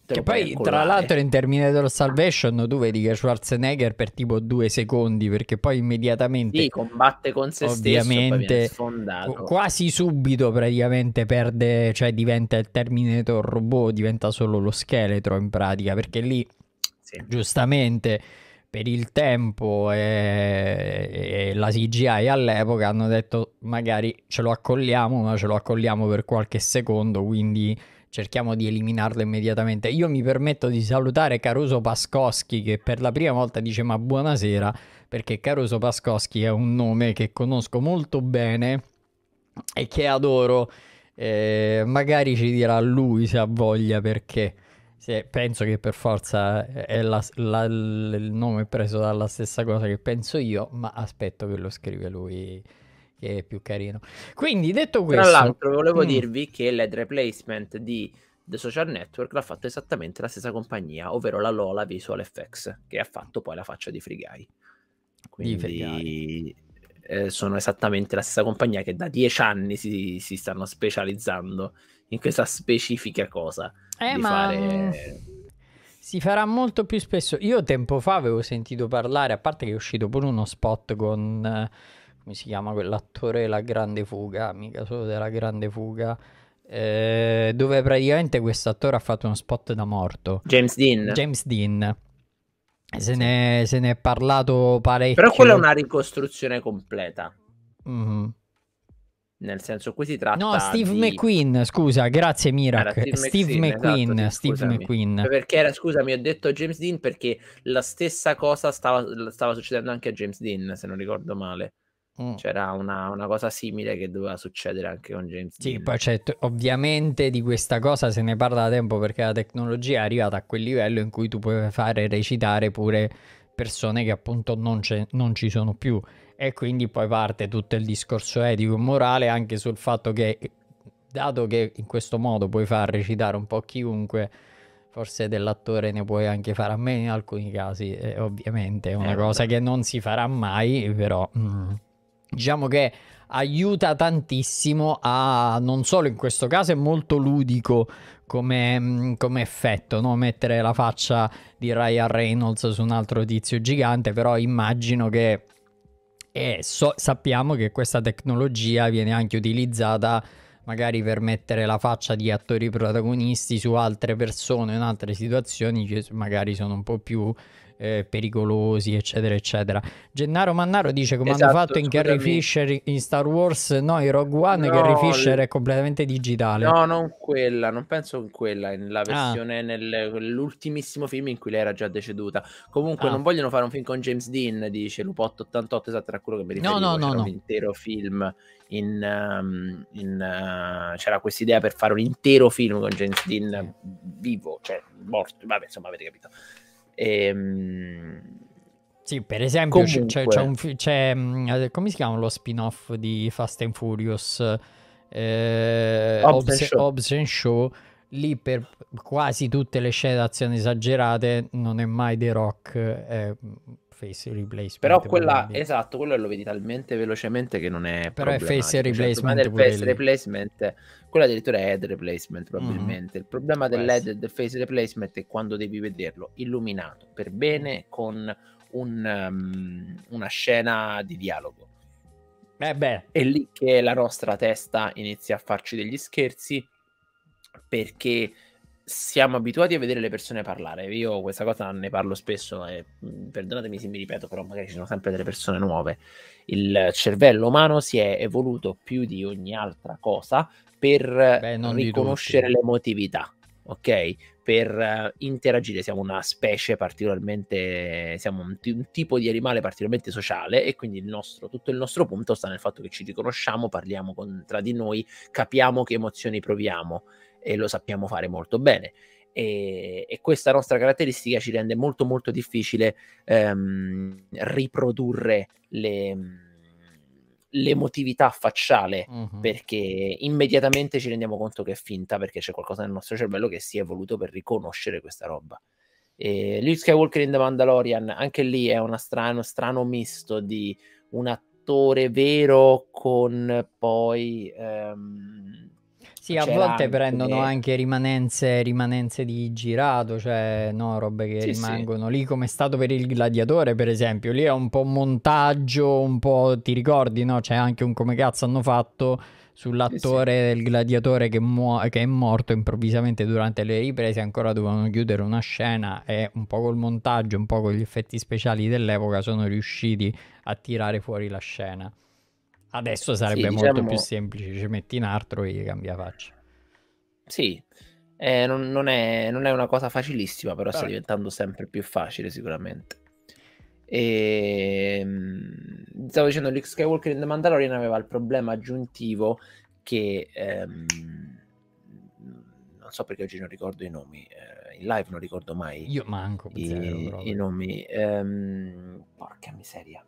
Speaker 2: Che poi, tra l'altro,
Speaker 1: in Terminator Salvation tu vedi che Schwarzenegger per tipo due secondi, perché poi immediatamente... Sì, combatte con se ovviamente, stesso, quasi subito praticamente perde, cioè diventa il Terminator robot, diventa solo lo scheletro in pratica, perché lì, sì. giustamente per il tempo e, e la CGI all'epoca hanno detto magari ce lo accolliamo, ma ce lo accolliamo per qualche secondo, quindi cerchiamo di eliminarlo immediatamente. Io mi permetto di salutare Caruso Pascoschi che per la prima volta dice ma buonasera perché Caruso Pascoschi è un nome che conosco molto bene e che adoro. Eh, magari ci dirà lui se ha voglia perché sì, penso che per forza è la, la, il nome preso dalla stessa cosa che penso io, ma aspetto che lo scrive lui che è più carino. Quindi detto questo... Tra l'altro volevo mh. Mm.
Speaker 2: dirvi che l'ad replacement di The Social Network l'ha fatto esattamente la stessa compagnia, ovvero la Lola Visual FX, che ha fatto poi la faccia di Free Guy. Quindi... Free Guy. Eh, sono esattamente la stessa compagnia che da dieci anni si, si stanno specializzando in questa specifica cosa
Speaker 1: eh, ma... fare... Mm, si farà molto più spesso. Io tempo fa avevo sentito parlare, a parte che è uscito pure uno spot con, eh, come si chiama quell'attore, La Grande Fuga, mica solo della Grande Fuga, eh, dove praticamente quest'attore ha fatto uno spot da morto. James Dean. James Dean. Se ne, se ne è parlato parecchio. Però quella è una
Speaker 2: ricostruzione completa. Mm-hmm. Nel senso, qui si tratta. No, Steve di...
Speaker 1: McQueen, scusa, grazie Mirac. Steve, Steve, McQueen, esatto, Steve scusami. McQueen. Cioè,
Speaker 2: perché era, scusami, ho detto James Dean perché la stessa cosa stava, stava succedendo anche a James Dean, se non ricordo male. Mm. C'era una, una, cosa simile che doveva succedere anche con James sì, Dean. poi
Speaker 1: cioè, ovviamente di questa cosa se ne parla da tempo perché la tecnologia è arrivata a quel livello in cui tu puoi fare recitare pure persone che appunto non, non ci sono più. E quindi poi parte tutto il discorso etico e morale anche sul fatto che, dato che in questo modo puoi far recitare un po' chiunque, forse dell'attore ne puoi anche fare a meno in alcuni casi, eh, ovviamente è una eh, cosa che non si farà mai, però mm, diciamo che aiuta tantissimo a non solo in questo caso è molto ludico come, mm, come effetto no? mettere la faccia di Ryan Reynolds su un altro tizio gigante però immagino che e so, sappiamo che questa tecnologia viene anche utilizzata magari per mettere la faccia di attori protagonisti su altre persone in altre situazioni che magari sono un po' più eh, pericolosi, eccetera, eccetera. Gennaro Mannaro dice come esatto, hanno fatto in scusami. Carrie Fisher in Star Wars, no, in Rogue One, no, Carrie Fisher è completamente digitale. No,
Speaker 2: non quella, non penso in quella, nella ah. versione, ah. nell'ultimissimo film in cui lei era già deceduta. Comunque ah. non vogliono fare un film con James Dean, dice Lupotto 88, esatto, era quello che mi riferivo, no, no, no, no. un intero film in, um, in, uh, c'era questa idea per fare un intero film con James Dean vivo, cioè morto, vabbè, insomma, avete capito. Ehm... Sì, per esempio Comunque... c'è, c'è, un,
Speaker 1: c'è, eh, come si chiama lo spin-off di Fast and Furious? Eh, Hobbs, Hobbs and Show. Lì per quasi tutte le scene d'azione esagerate non è mai The Rock, è face replacement. Però quella,
Speaker 2: esatto, quello lo vedi talmente velocemente che non è Però è face cioè, replacement. Cioè, il face replacement quella addirittura è head replacement mm-hmm. probabilmente. Mm-hmm. Il problema dell'head e del face replacement è quando devi vederlo illuminato per bene con un, um, una scena di dialogo. Eh beh. È lì che la nostra testa inizia a farci degli scherzi perché siamo abituati a vedere le persone parlare. Io questa cosa ne parlo spesso e mm, perdonatemi se mi ripeto, però magari ci sono sempre delle persone nuove. Il cervello umano si è evoluto più di ogni altra cosa per Beh, eh, riconoscere l'emotività, ok? per eh, interagire. Siamo una specie particolarmente, siamo un, t- un, tipo di animale particolarmente sociale e quindi il nostro, tutto il nostro punto sta nel fatto che ci riconosciamo, parliamo con, tra di noi, capiamo che emozioni proviamo e lo sappiamo fare molto bene. E, e questa nostra caratteristica ci rende molto molto difficile ehm, riprodurre le l'emotività facciale uh-huh. perché immediatamente ci rendiamo conto che è finta perché c'è qualcosa nel nostro cervello che si è evoluto per riconoscere questa roba. E Luke Skywalker in The Mandalorian, anche lì è strano, uno strano misto di un attore vero con poi... Um,
Speaker 1: sì, a volte prendono anche rimanenze, rimanenze di girato, cioè no, robe che sì, rimangono sì. lì, come è stato per il gladiatore, per esempio. Lì è un po' montaggio, un po' ti ricordi, no? C'è anche un come cazzo hanno fatto sull'attore sì, del gladiatore che, muo- che, è morto improvvisamente durante le riprese. Ancora dovevano chiudere una scena e un po' col montaggio, un po' con gli effetti speciali dell'epoca sono riusciti a tirare fuori la scena. Adesso sarebbe sì, diciamo... molto più semplice, ci metti in altro e gli cambia faccia.
Speaker 2: Sì, eh, non, non, è, non, è, una cosa facilissima, però Vabbè. sta diventando sempre più facile sicuramente. E... Ehm, stavo dicendo, Luke Skywalker in The Mandalorian aveva il problema aggiuntivo che... Ehm... Non so perché oggi non ricordo i nomi, eh, in live non ricordo mai. Io manco i, i nomi. Ehm... Porca miseria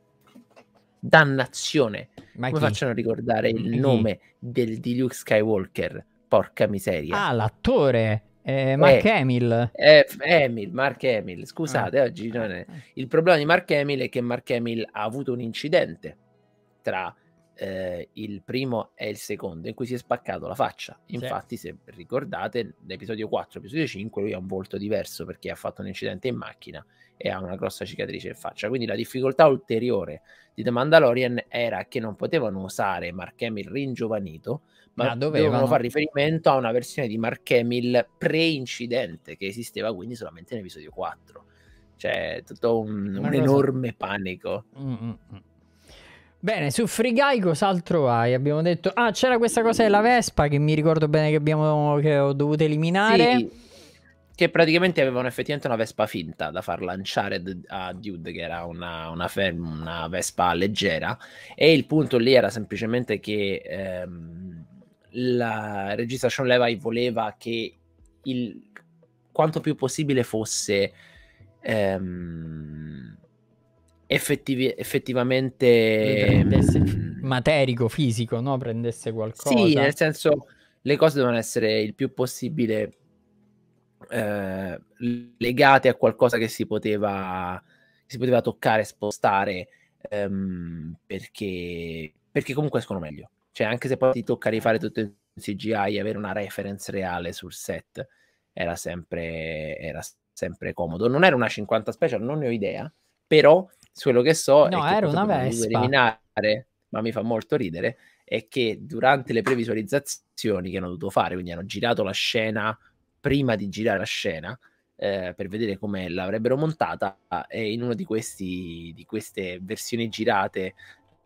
Speaker 2: Dannazione. Ma Come facciano a ricordare il chi? nome del, di Luke Skywalker? Porca miseria. Ah, l'attore. Eh, Mark eh, Hamill. Eh, Hamill, Mark Hamill, scusate, ah. oggi non è... Ah. Il problema di Mark Emil è che Mark Emil ha avuto un incidente tra eh, il primo e il secondo in cui si è spaccato la faccia. Infatti, sì. se ricordate, l'episodio 4, episodio 5, lui ha un volto diverso perché ha fatto un incidente in macchina e ha una grossa cicatrice in faccia. Quindi la difficoltà ulteriore di The Mandalorian era che non potevano usare Mark Hamill ringiovanito, ma, ma dovevano fare riferimento a una versione di Mark Hamill pre-incidente che esisteva quindi solamente nell'episodio 4. Cioè, tutto un, un enorme panico. Mm-mm.
Speaker 1: Bene, su Free Guy cos'altro hai? Abbiamo detto... Ah, c'era questa cosa della Vespa che mi ricordo bene che, abbiamo... che ho dovuto eliminare. Sì,
Speaker 2: che praticamente
Speaker 1: avevano effettivamente una
Speaker 2: Vespa finta da far lanciare a Dude, che era una, una, una Vespa leggera. E il punto lì era semplicemente che ehm, la regista Sean Levi voleva che il quanto più possibile fosse... Ehm, effettiv- effettivamente
Speaker 1: mh, ehm, materico, fisico, no? prendesse qualcosa. Sì, nel
Speaker 2: senso le cose devono essere il più possibile eh, legate a qualcosa che si poteva, si poteva toccare, spostare, ehm, perché, perché comunque escono meglio. Cioè, anche se poi ti tocca rifare tutto in CGI, avere una reference reale sul set era sempre, era sempre comodo. Non era una 50 special, non ne ho idea, però quello che so no, era una Vespa. ma mi fa molto ridere, è che durante le previsualizzazioni che hanno dovuto fare, quindi hanno girato la scena prima di girare la scena eh, per vedere come l'avrebbero montata e in una di, di queste versioni girate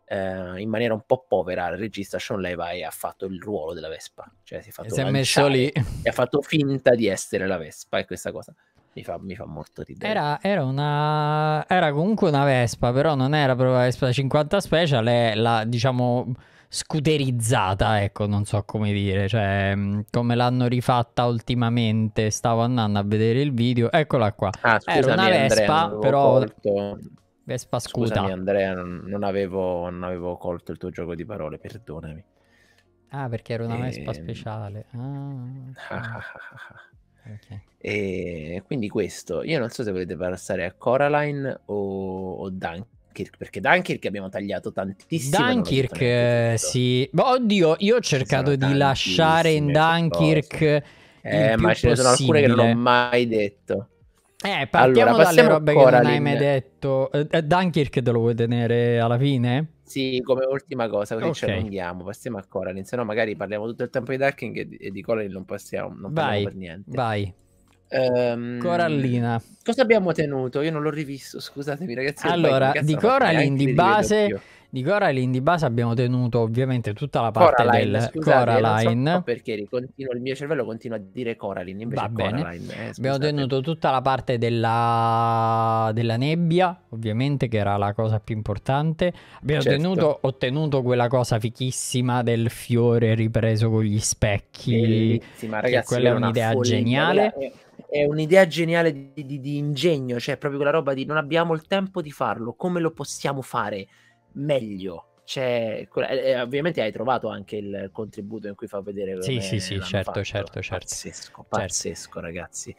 Speaker 2: eh, in maniera un po' povera il regista Sean Levi ha fatto il ruolo della Vespa, cioè si è fatto, si è messo lì. e ha fatto finta di essere la Vespa e questa cosa. Mi fa, mi fa, molto
Speaker 1: ridere. Era, era, una, era, comunque una Vespa, però non era proprio la Vespa 50 Special, è la diciamo scooterizzata, ecco, non so come dire, cioè mm, come l'hanno rifatta ultimamente, stavo andando a vedere il video, eccola qua. Ah, scusami, era una Vespa, Andrea, però...
Speaker 2: Colto... Vespa scuta. Scusami Andrea, non avevo, non avevo colto il tuo gioco di parole, perdonami.
Speaker 1: Ah, perché era una e... Vespa ehm. speciale. Ah.
Speaker 2: E quindi questo, io non so se volete passare a Coraline o, o Dunkirk, perché Dunkirk abbiamo tagliato tantissimo.
Speaker 1: Dunkirk, eh, sì. Boh, oddio, io ho cercato di lasciare in Dunkirk... Eh, ma ce ne sono alcune che non ho
Speaker 2: mai detto. Eh, partiamo allora, dalle robe Coraline. che non hai mai
Speaker 1: detto. Eh, eh, Dunkirk te lo vuoi tenere alla fine?
Speaker 2: Sì, come ultima cosa, così okay. ci andiamo, passiamo a Coraline, se no magari parliamo tutto il tempo di Darking e di, e di Coraline non passiamo, non vai, per niente. Vai.
Speaker 1: Um, Corallina.
Speaker 2: Cosa abbiamo tenuto? Io non l'ho rivisto, scusatemi ragazzi. Allora, di Coraline di base
Speaker 1: di Coraline di base abbiamo tenuto ovviamente tutta la parte Coraline, del scusate, Coraline. So
Speaker 2: perché continuo, il mio cervello continua a dire Coraline invece Va bene. Coraline. Eh, abbiamo
Speaker 1: tenuto tutta la parte della... della, nebbia, ovviamente, che era la cosa più importante. Abbiamo certo. tenuto, ottenuto quella cosa fichissima del fiore ripreso con gli specchi. Bellissima, ragazzi, quella è un'idea geniale.
Speaker 2: È è un'idea geniale di, di, di, ingegno, cioè proprio quella roba di non abbiamo il tempo di farlo, come lo possiamo fare? meglio. C'è, eh, eh, ovviamente hai trovato anche il contributo in cui fa vedere sì sì sì certo, fatto. certo certo pazzesco certo. pazzesco certo. ragazzi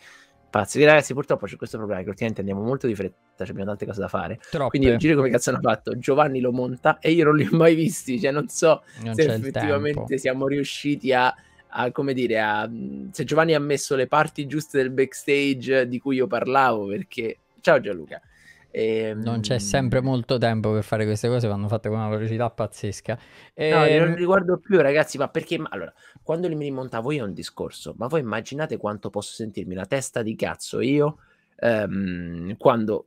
Speaker 2: pazzi ragazzi purtroppo c'è questo problema che ultimamente andiamo molto di fretta cioè abbiamo tante cose da fare Troppe. quindi il giro come cazzo hanno fatto Giovanni lo monta e io non li ho mai visti cioè non so non se effettivamente siamo riusciti a a, come dire, a, se Giovanni ha messo le parti giuste del backstage di cui io parlavo, perché... Ciao Gianluca. E, non c'è ehm, sempre
Speaker 1: molto tempo per fare queste cose, vanno fatte con una velocità pazzesca. E... No, non
Speaker 2: riguardo ehm, più, ragazzi, ma perché... Allora, quando li mi rimontavo io un discorso, ma voi immaginate quanto posso sentirmi la testa di cazzo io ehm, quando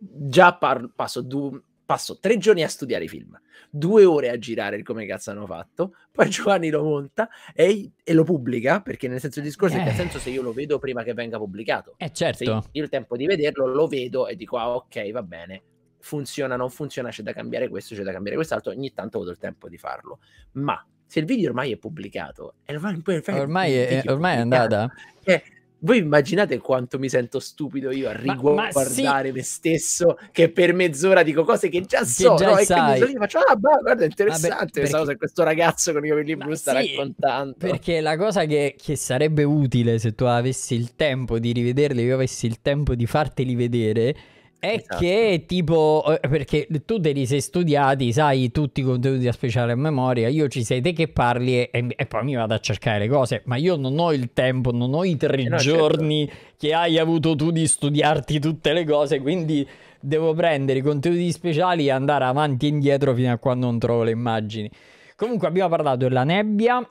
Speaker 2: già par- passo due passo tre giorni a studiare i film, due ore a girare come cazzo hanno fatto, poi Giovanni lo monta e, e lo pubblica, perché nel senso il discorso eh. è che ha eh. senso se io lo vedo prima che venga pubblicato.
Speaker 1: Eh certo. Io,
Speaker 2: io il tempo di vederlo lo vedo e dico ah ok va bene, funziona, non funziona, c'è da cambiare questo, c'è da cambiare quest'altro, ogni tanto ho il tempo di farlo. Ma se il video ormai è pubblicato, ormai, ormai, è, ormai è, andata. Eh, voi immaginate quanto mi sento stupido io a riguardare sì. me stesso che per mezz'ora dico cose che già so già no? e quindi sono lì faccio ah bah, guarda è interessante Vabbè, perché... questa cosa questo ragazzo con i capelli blu sta sì, raccontando
Speaker 1: perché la cosa che, che, sarebbe utile se tu avessi il tempo di rivederli io avessi il tempo di farteli vedere è esatto. che tipo, eh, perché tu te li sei studiati, sai tutti i contenuti a speciale a memoria, io ci sei te che parli e, e, poi mi vado a cercare le cose, ma io non ho il tempo, non ho i tre eh no, certo. giorni certo. che hai avuto tu di studiarti tutte le cose, quindi devo prendere i contenuti speciali e andare avanti e indietro fino a quando non trovo le immagini. Comunque abbiamo parlato della nebbia,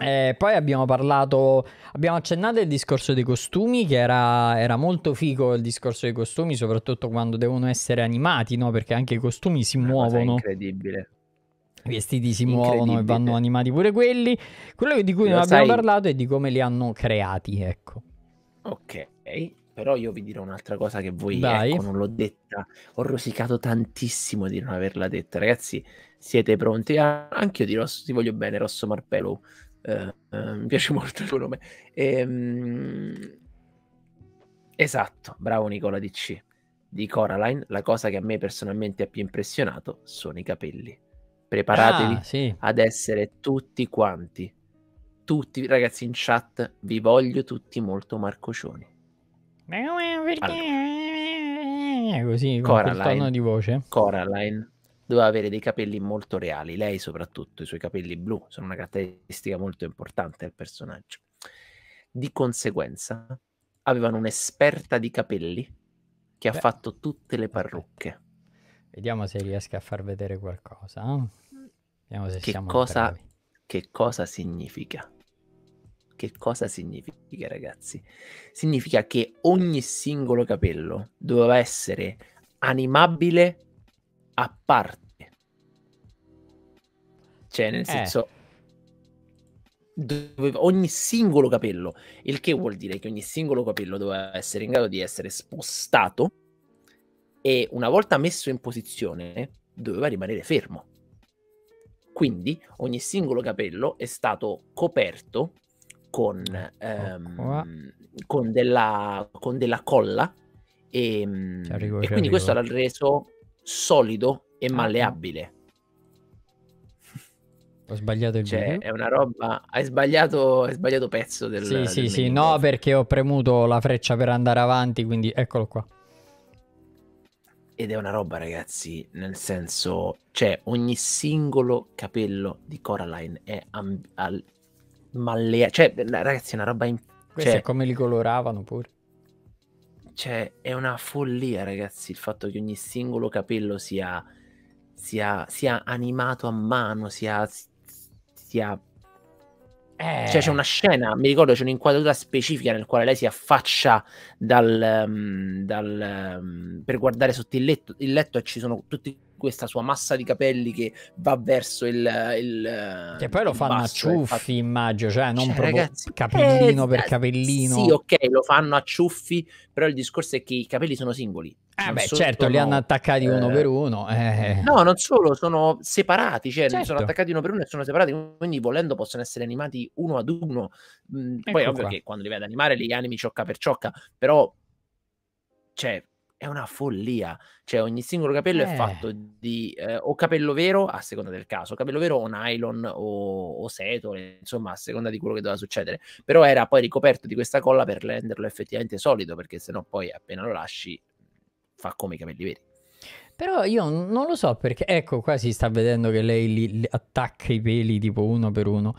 Speaker 1: eh, poi abbiamo parlato, abbiamo accennato il discorso dei costumi, che era, era, molto figo il discorso dei costumi, soprattutto quando devono essere animati, no? Perché anche i costumi si Una muovono. incredibile. I vestiti si muovono e vanno animati pure quelli. Quello di cui Lo non sai... abbiamo parlato è di come li hanno creati, ecco.
Speaker 2: Ok, però io vi dirò un'altra cosa che voi ecco, non l'ho detta.
Speaker 1: Ho rosicato tantissimo di non averla detta.
Speaker 2: Ragazzi, siete pronti? Ah, anche io di Rosso, ti voglio bene, Rosso Marpello. Eh, eh, mi piace molto il tuo nome. Ehm, esatto, bravo Nicola DC. Di Coraline, la cosa che a me personalmente ha più impressionato sono i capelli. Preparatevi ah, sì. ad essere tutti quanti. Tutti, ragazzi, in chat vi voglio tutti molto marcocioni. Ma Allora.
Speaker 1: Così, Coraline, quel tono di voce.
Speaker 2: Coraline doveva avere dei capelli molto reali, lei soprattutto, i suoi capelli blu sono una caratteristica molto importante del personaggio. Di conseguenza avevano un'esperta di capelli che Beh. ha fatto tutte le parrucche.
Speaker 1: Vediamo se riesco a far vedere qualcosa. Eh. Mm. Vediamo
Speaker 2: se che, cosa, che cosa significa? Che cosa significa, ragazzi? Significa che ogni singolo capello doveva essere animabile a parte. Cioè, nel eh. senso, doveva, ogni singolo capello, il che vuol dire che ogni singolo capello doveva essere in grado di essere spostato e una volta messo in posizione doveva rimanere fermo. Quindi ogni singolo capello è stato coperto con, ehm, con, della, con della, colla e, cioè, mm, e quindi arrivo. questo l'ha reso solido e ah, malleabile.
Speaker 1: Ho sbagliato il cioè, video. è
Speaker 2: una roba. Hai sbagliato, hai sbagliato pezzo del. Sì, del sì, menu. sì. No,
Speaker 1: perché ho premuto la freccia per andare avanti, quindi eccolo qua.
Speaker 2: Ed è una roba, ragazzi, nel senso, cioè, ogni singolo capello di Coraline è amb- al- mallea. Cioè, ragazzi, è una roba. In- Questo cioè... è come li coloravano pure cioè, è una follia, ragazzi, il fatto che ogni singolo capello sia, sia, sia animato a mano, sia... sia... Eh. Cioè, c'è una scena, mi ricordo, c'è un'inquadratura specifica nel quale lei si affaccia dal, mm, dal, mm, per guardare sotto il letto, il letto e ci sono tutti questa sua massa di capelli che va verso il... il che poi lo fanno a eh, ciuffi,
Speaker 1: immagino, cioè non cioè, proprio ragazzi, capellino eh, per capellino. Sì, ok,
Speaker 2: lo fanno a ciuffi, però il discorso è che i capelli sono singoli. Ah, beh, certo, li hanno
Speaker 1: attaccati uno eh, per uno. Eh. No, non solo,
Speaker 2: sono separati, cioè certo. sono attaccati uno per uno e sono separati, quindi volendo possono essere animati uno ad uno.
Speaker 3: Mh, mm, ecco poi è ovvio qua. che
Speaker 2: quando li vai ad animare li animi ciocca per ciocca, però cioè, è una follia. Cioè, ogni singolo capello eh. è fatto di eh, o capello vero, a seconda del caso, capello vero o nylon o, o setole, insomma, a seconda di quello che doveva succedere. Però era poi ricoperto di questa colla per renderlo effettivamente solido, perché sennò poi appena lo lasci fa come i capelli veri.
Speaker 1: Però io non lo so perché, ecco, qua si sta vedendo che lei li, li attacca i peli tipo uno per uno.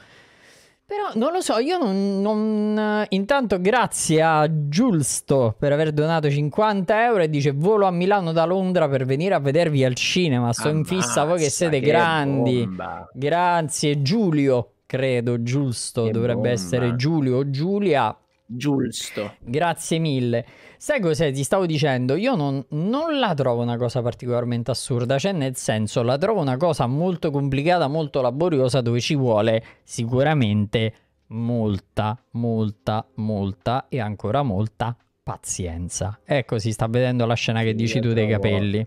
Speaker 1: Però non lo so, io non, non, Intanto grazie a Giusto per aver donato 50 euro e dice volo a Milano da Londra per venire a vedervi al cinema. Sto Ammazza, in fissa voi che siete che grandi. Bomba. Grazie Giulio, credo, giusto, che dovrebbe bomba. essere Giulio o Giulia. Giusto. Grazie mille. Sai cos'è? Ti stavo dicendo, io non, non, la trovo una cosa particolarmente assurda, cioè nel senso la trovo una cosa molto complicata, molto laboriosa, dove ci vuole sicuramente molta, molta, molta e ancora molta pazienza. Ecco, si sta vedendo la scena che dici tu trovo, dei capelli.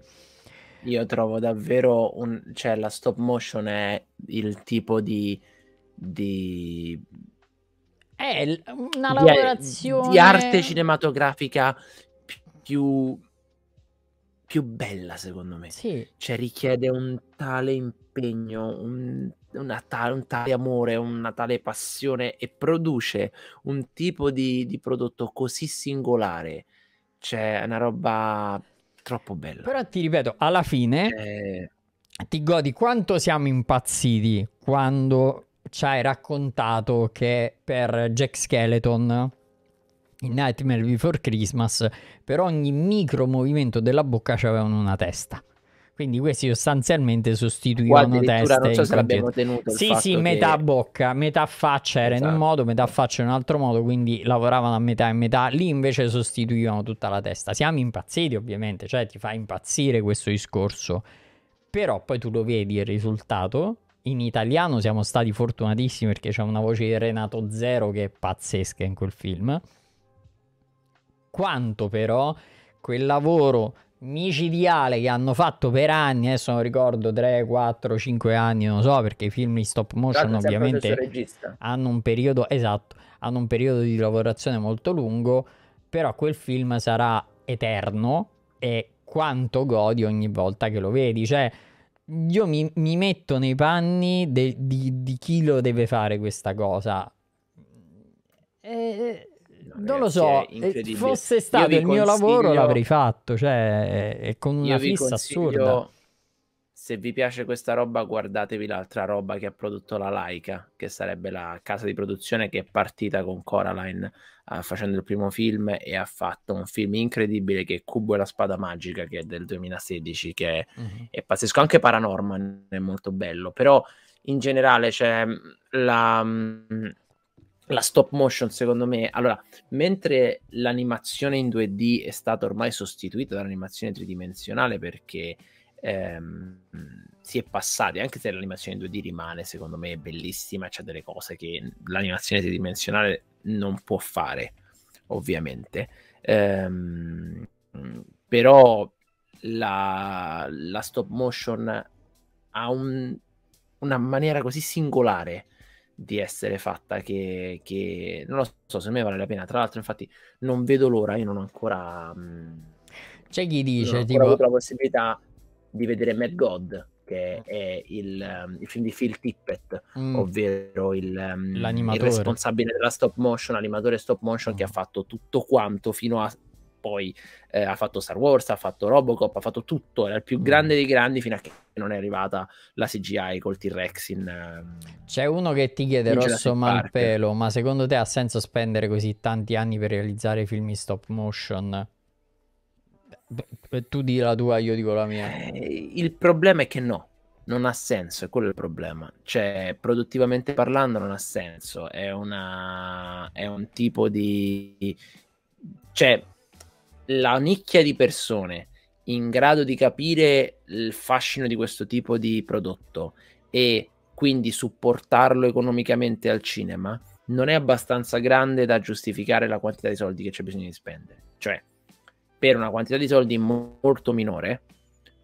Speaker 2: Io trovo davvero un... cioè la stop motion è il tipo di... di
Speaker 1: è una lavorazione di, arte
Speaker 2: cinematografica più, più bella, secondo me. Sì. Cioè, richiede un tale impegno, un, ta un, tale amore, una tale passione e produce un tipo di, di prodotto così singolare. Cioè, è
Speaker 1: una roba troppo bella. Però ti ripeto, alla fine... Eh... Ti godi quanto siamo impazziti quando ci hai raccontato che per Jack Skeleton in Nightmare Before Christmas per ogni micro movimento della bocca c'avevano una testa. Quindi questi sostanzialmente sostituivano teste. Non so se l'abbiamo tenuto. Sì, sì, metà che... bocca, metà faccia era esatto. in un esatto. modo, metà faccia in un altro modo, quindi lavoravano a metà e metà. Lì invece sostituivano tutta la testa. Siamo impazziti ovviamente, cioè ti fa impazzire questo discorso. Però poi tu lo vedi il risultato in italiano siamo stati fortunatissimi perché c'è una voce di Renato Zero che è pazzesca in quel film. Quanto però quel lavoro micidiale che hanno fatto per anni, adesso non ricordo 3, 4, 5 anni, non so, perché i film in stop motion Grazie ovviamente hanno un periodo esatto, hanno un periodo di lavorazione molto lungo, però quel film sarà eterno e quanto godi ogni volta che lo vedi, cioè io mi, mi metto nei panni de, di, di, chi lo deve fare questa cosa.
Speaker 3: E, eh, no, non lo so, eh, fosse stato il mio lavoro
Speaker 1: l'avrei fatto, cioè, è con una fissa assurda
Speaker 2: se vi piace questa roba guardatevi l'altra roba che ha prodotto la Laika, che sarebbe la casa di produzione che è partita con Coraline uh, facendo il primo film e ha fatto un film incredibile che è Cubo e la spada magica, che è del 2016, che è, mm-hmm. è pazzesco. Anche Paranorman è molto bello, però in generale c'è cioè, la, la stop motion secondo me allora mentre l'animazione in 2D è stata ormai sostituita dall'animazione tridimensionale perché ehm, si è passati, anche se l'animazione 2D rimane secondo me bellissima, c'è delle cose che l'animazione tridimensionale non può fare, ovviamente. Ehm, però la, la, stop motion ha un, una maniera così singolare di essere fatta che, che, non lo so, se a me vale la pena. Tra l'altro, infatti, non vedo l'ora, io non ho ancora... Mh, mm,
Speaker 1: C'è chi dice, non ho tipo... avuto la
Speaker 2: possibilità di vedere Mad God, che ah. è il, um, il film di Phil Tippett, mm. ovvero il, um, il, responsabile della stop motion, animatore stop motion mm. che ha ah. fatto tutto quanto fino a poi eh, ha fatto Star Wars, ha fatto Robocop, ha fatto tutto, era il più mm. grande dei grandi fino a che non è arrivata la CGI col T-Rex in... Um,
Speaker 1: C'è uno che ti chiede Rosso Malpelo, ma secondo te ha senso spendere così tanti anni per realizzare film in stop motion? tu di la tua, io dico
Speaker 2: la mia. Eh, il problema è che no, non ha senso, è quello il problema. Cioè, produttivamente parlando non ha senso, è, una, è un tipo di... Cioè, la nicchia di persone in grado di capire il fascino di questo tipo di prodotto e quindi supportarlo economicamente al cinema non è abbastanza grande da giustificare la quantità di soldi che c'è bisogno di spendere. Cioè, per una quantità di soldi molto minore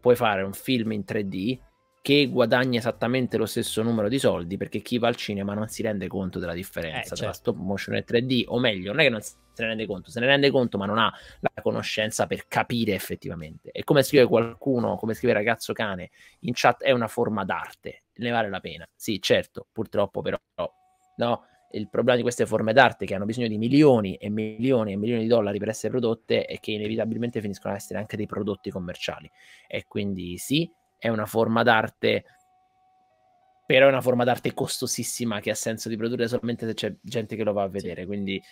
Speaker 2: puoi fare un film in 3D che guadagna esattamente lo stesso numero di soldi perché chi va al cinema non si rende conto della differenza eh, tra certo. stop motion e 3D o meglio non è che non se ne rende conto se ne rende conto ma non ha la conoscenza per capire effettivamente e come scrive qualcuno come scrive ragazzo cane in chat è una forma d'arte ne vale la pena sì certo purtroppo però no il problema di queste forme d'arte che hanno bisogno di milioni e milioni e milioni di dollari per essere prodotte è che inevitabilmente finiscono ad essere anche dei prodotti commerciali. E quindi sì, è una forma d'arte, però è una forma d'arte costosissima che ha senso di produrre solamente se c'è gente che lo va a vedere. Sì. Quindi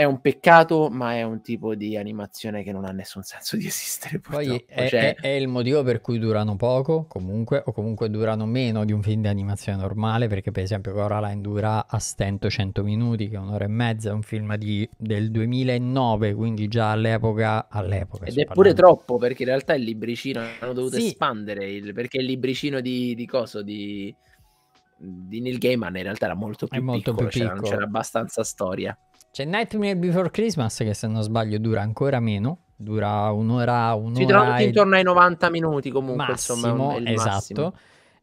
Speaker 2: è un peccato, ma è un tipo di animazione che non ha nessun senso
Speaker 1: di esistere. Poi è, cioè... è, è, il motivo per cui durano poco, comunque, o comunque durano meno di un film di animazione normale, perché per esempio Coraline dura a stento 100 minuti, che è un'ora e mezza, è un film di, del 2009, quindi già all'epoca... all'epoca Ed è pure
Speaker 2: troppo, perché in realtà il libricino hanno dovuto sì. espandere, il, perché il libricino di, di coso, di, di Neil Gaiman in realtà era molto più è molto piccolo, più piccolo. Cioè, non c'era abbastanza
Speaker 1: storia. C'è Nightmare Before Christmas che se non sbaglio dura ancora meno, dura un'ora, un'ora. Si trova e... intorno
Speaker 2: ai 90 minuti comunque, massimo, insomma, esatto. Massimo.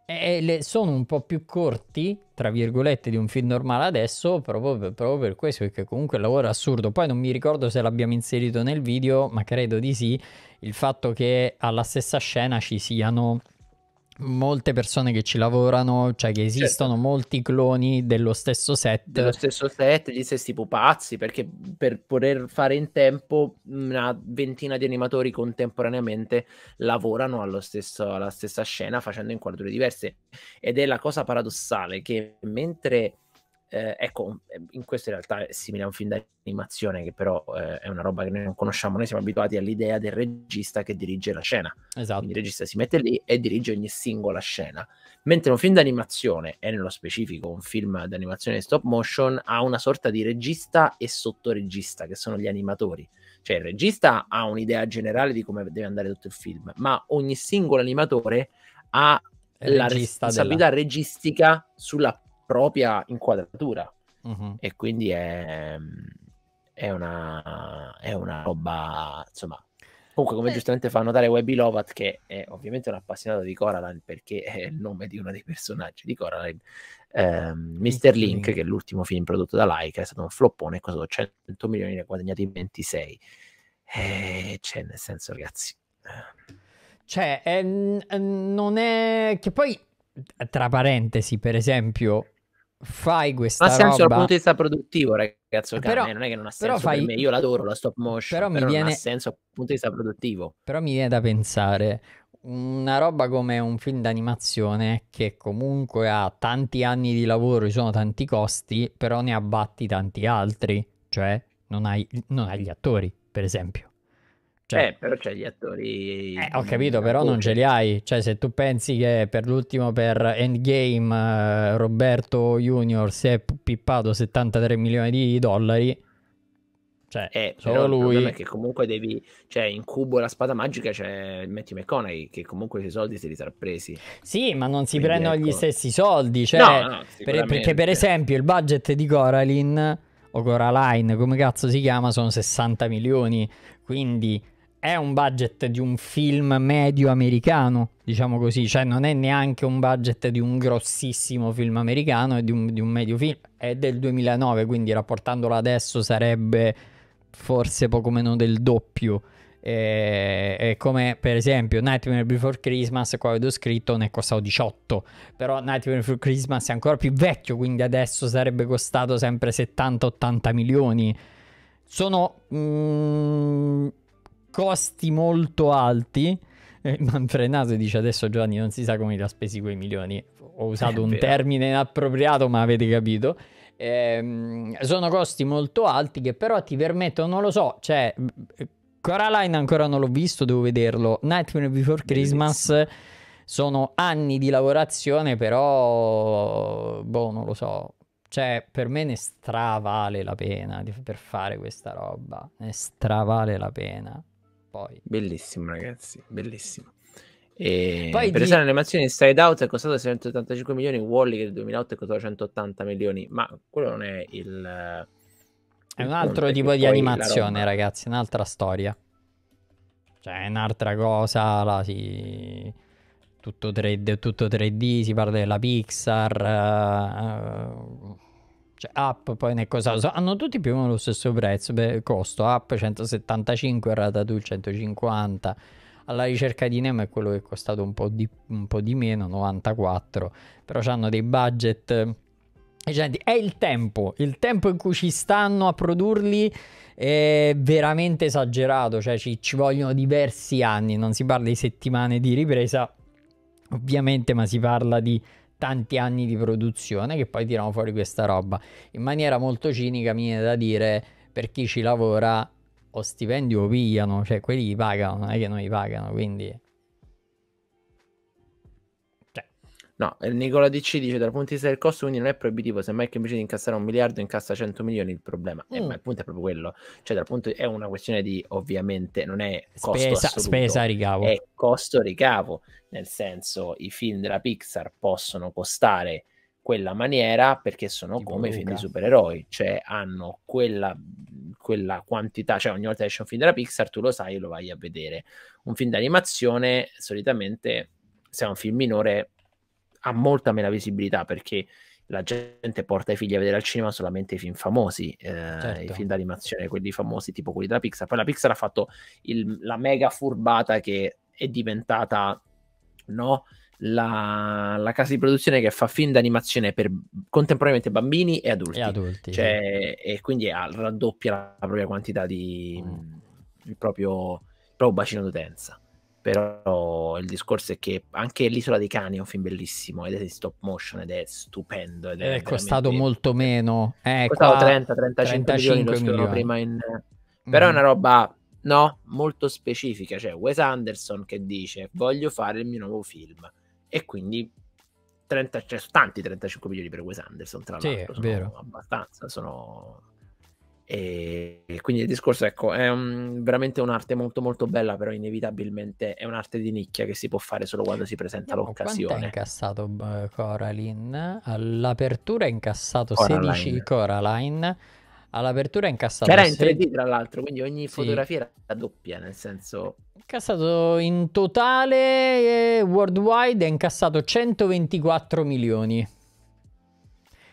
Speaker 1: E le, sono un po' più corti, tra virgolette, di un film normale adesso, proprio per, proprio per questo, perché comunque il lavoro è assurdo. Poi non mi ricordo se l'abbiamo inserito nel video, ma credo di sì, il fatto che alla stessa scena ci siano molte persone che ci lavorano, cioè che certo. esistono certo. molti cloni dello stesso set. Dello
Speaker 2: stesso set, gli stessi pupazzi, perché per poter fare in tempo una ventina di animatori contemporaneamente lavorano allo stesso, alla stessa scena facendo inquadrature diverse. Ed è la cosa paradossale che mentre eh, ecco, eh, in questo in realtà è simile a un film d'animazione che però eh, è una roba che noi non conosciamo, noi siamo abituati all'idea del regista che dirige la scena. Esatto. Quindi il regista si mette lì e dirige ogni singola scena. Mentre un film d'animazione, e nello specifico un film d'animazione stop motion, ha una sorta di regista e sottoregista, che sono gli animatori. Cioè il regista ha un'idea generale di come deve andare tutto il film, ma ogni singolo animatore ha la responsabilità della... registica sulla propria inquadratura uh-huh. e quindi è, è, una, è una roba insomma Comunque, come eh. giustamente fa notare Webby Lovat, che è ovviamente un appassionato di Coraline perché è il nome di uno dei personaggi di Coraline, ehm, Mr. Link, che è l'ultimo film prodotto da Laika, è stato un floppone, costato 100 milioni, ne ha guadagnati 26. Eh, c'è nel senso,
Speaker 1: ragazzi. Cioè, è, non è... che poi, tra parentesi, per esempio, fai questa ha senso dal punto di
Speaker 2: vista produttivo, ragazzo. Eh, però, cane, non è che non ha senso fai... per me. Io l'adoro la stop motion, però, però mi viene... non ha senso dal punto di vista
Speaker 1: produttivo. Però mi viene da pensare una roba come un film d'animazione che comunque ha tanti anni di lavoro, ci sono tanti costi, però ne abbatti tanti altri, cioè non hai, non hai gli attori, per esempio. Cioè, eh,
Speaker 2: però c'è gli attori. Eh, ho capito, però non ce li
Speaker 1: hai. Cioè, se tu pensi che per l'ultimo, per Endgame, eh, Roberto Junior si è pippato 73 milioni di dollari.
Speaker 2: Cioè, eh, solo lui. è che comunque devi. Cioè, in cubo la spada magica c'è cioè, Matthew McConaughey, che comunque i soldi se li sarà presi.
Speaker 1: Sì, ma non si Quindi prendono ecco. gli stessi soldi. Cioè, no, no, per, perché, per esempio, il budget di Coraline o Coraline, come cazzo si chiama, sono 60 milioni. Quindi è un budget di un film medio americano, diciamo così, cioè non è neanche un budget di un grossissimo film americano, è di un, di un medio film, è del 2009, quindi rapportandolo adesso sarebbe forse poco meno del doppio. E, e come per esempio Nightmare Before Christmas, qua vedo scritto, ne è costato 18, però Nightmare Before Christmas è ancora più vecchio, quindi adesso sarebbe costato sempre 70-80 milioni. Sono... Mm, costi molto alti. Eh, Manfrenato dice adesso Giovanni non si sa come li ha spesi quei milioni. Ho usato eh, un termine inappropriato, ma avete capito. Eh, sono costi molto alti che però ti permettono, non lo so, cioè Coraline ancora non l'ho visto, devo vederlo. Nightmare Before Christmas Bellissimo. sono anni di lavorazione, però boh, non lo so. Cioè, per me ne stravale la pena di, per fare questa roba. Ne stravale la pena poi. Bellissimo, ragazzi, bellissimo. E Poi per di... esempio l'animazione Inside Out è costato
Speaker 2: 685 milioni, Wally che nel 2008 è costato 180 milioni, ma quello non è il... È un altro conto, tipo di animazione,
Speaker 1: ragazzi, un'altra storia. Cioè, è un'altra cosa, là, si... tutto, 3D, tutto 3D, si parla della Pixar, uh, cioè, app poi ne cosa uso? Hanno tutti più o meno lo stesso prezzo, beh, costo. App 175, Ratatouille 150. Alla ricerca di Nemo è quello che è costato un po' di, un po di meno, 94. Però hanno dei budget... è il tempo, il tempo in cui ci stanno a produrli è veramente esagerato, cioè ci, ci vogliono diversi anni, non si parla di settimane di ripresa, ovviamente, ma si parla di tanti anni di produzione che poi tirano fuori questa roba. In maniera molto cinica mi viene da dire per chi ci lavora o stipendi o pigliano, cioè quelli li pagano, non è che non li pagano, quindi No,
Speaker 2: eh, Nicola DC dice dal punto di vista del costo, quindi non è proibitivo, semmai che invece di incassare un miliardo incassa 100 milioni il problema. Eh, mm. Eh, ma il punto è proprio quello. Cioè, dal punto di... è una questione di, ovviamente, non è costo spesa, assoluto, spesa ricavo. È costo ricavo, nel senso i film della Pixar possono costare quella maniera perché sono tipo come i film di supereroi, cioè hanno quella, quella, quantità, cioè ogni volta che esce un film della Pixar tu lo sai e lo vai a vedere. Un film d'animazione solitamente se è un film minore ha molta meno visibilità perché la gente porta i figli a vedere al cinema solamente i film famosi, eh, certo. i film d'animazione, quelli famosi tipo quelli della Pixar. Poi la Pixar ha fatto il, la mega furbata che è diventata, no? La, la, casa di produzione che fa film d'animazione per contemporaneamente bambini e adulti, e, adulti, cioè, sì. e quindi ha, raddoppia la, propria quantità di mm. il, proprio, il proprio bacino d'utenza però il discorso è che anche L'isola dei cani è un film bellissimo ed è in stop motion ed è stupendo ed è, è costato
Speaker 1: molto meno eh, costato 30 35, 35 milioni, Prima
Speaker 2: In... Mm. però mm. è una roba no, molto specifica cioè Wes Anderson che dice voglio fare il mio nuovo film e quindi 30, cioè, tanti 35 milioni per Wes Anderson tra l'altro sì, sono vero. abbastanza sono e quindi il discorso ecco, è un, veramente un'arte molto molto bella, però inevitabilmente è un'arte di nicchia che si può fare solo quando si presenta no, l'occasione. Quanto ha
Speaker 1: incassato Coraline? All'apertura ha incassato Coraline. 16 Coraline. All'apertura ha incassato Era in 3D
Speaker 2: tra l'altro, quindi ogni sì. fotografia era doppia, nel senso
Speaker 1: incassato in totale eh, worldwide ha incassato 124 milioni.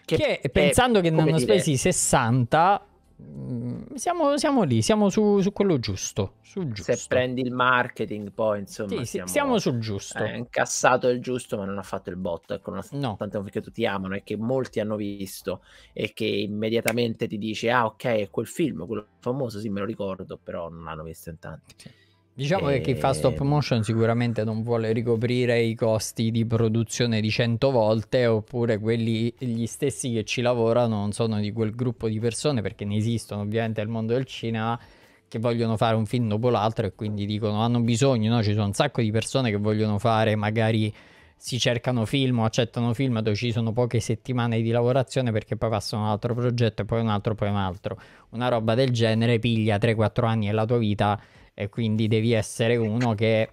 Speaker 1: Che, che pensando è, che ne hanno dire... spesi 60 Mm, siamo, siamo, lì, siamo su, su quello giusto, su
Speaker 2: giusto, Se prendi il marketing, poi insomma, sì, siamo, siamo, sul giusto. Ha eh, incassato il giusto, ma non ha fatto il botto. Ecco, nonostante no. che tutti amano e che molti hanno visto, e che immediatamente ti dice: Ah, ok, è quel film, quello famoso, sì, me lo ricordo, però non l'hanno visto in tanti. Sì.
Speaker 1: Diciamo e... che chi fa ehm. stop motion sicuramente non vuole ricoprire i costi di produzione di 100 volte oppure quelli gli stessi che ci lavorano non sono di quel gruppo di persone perché ne esistono ovviamente nel mondo del cinema che vogliono fare un film dopo l'altro e quindi dicono hanno bisogno, no? ci sono un sacco di persone che vogliono fare magari si cercano film o accettano film dove ci sono poche settimane di lavorazione perché poi passano un altro progetto e poi un altro, poi un altro. Una roba del genere piglia 3-4 anni della tua vita e quindi devi essere uno che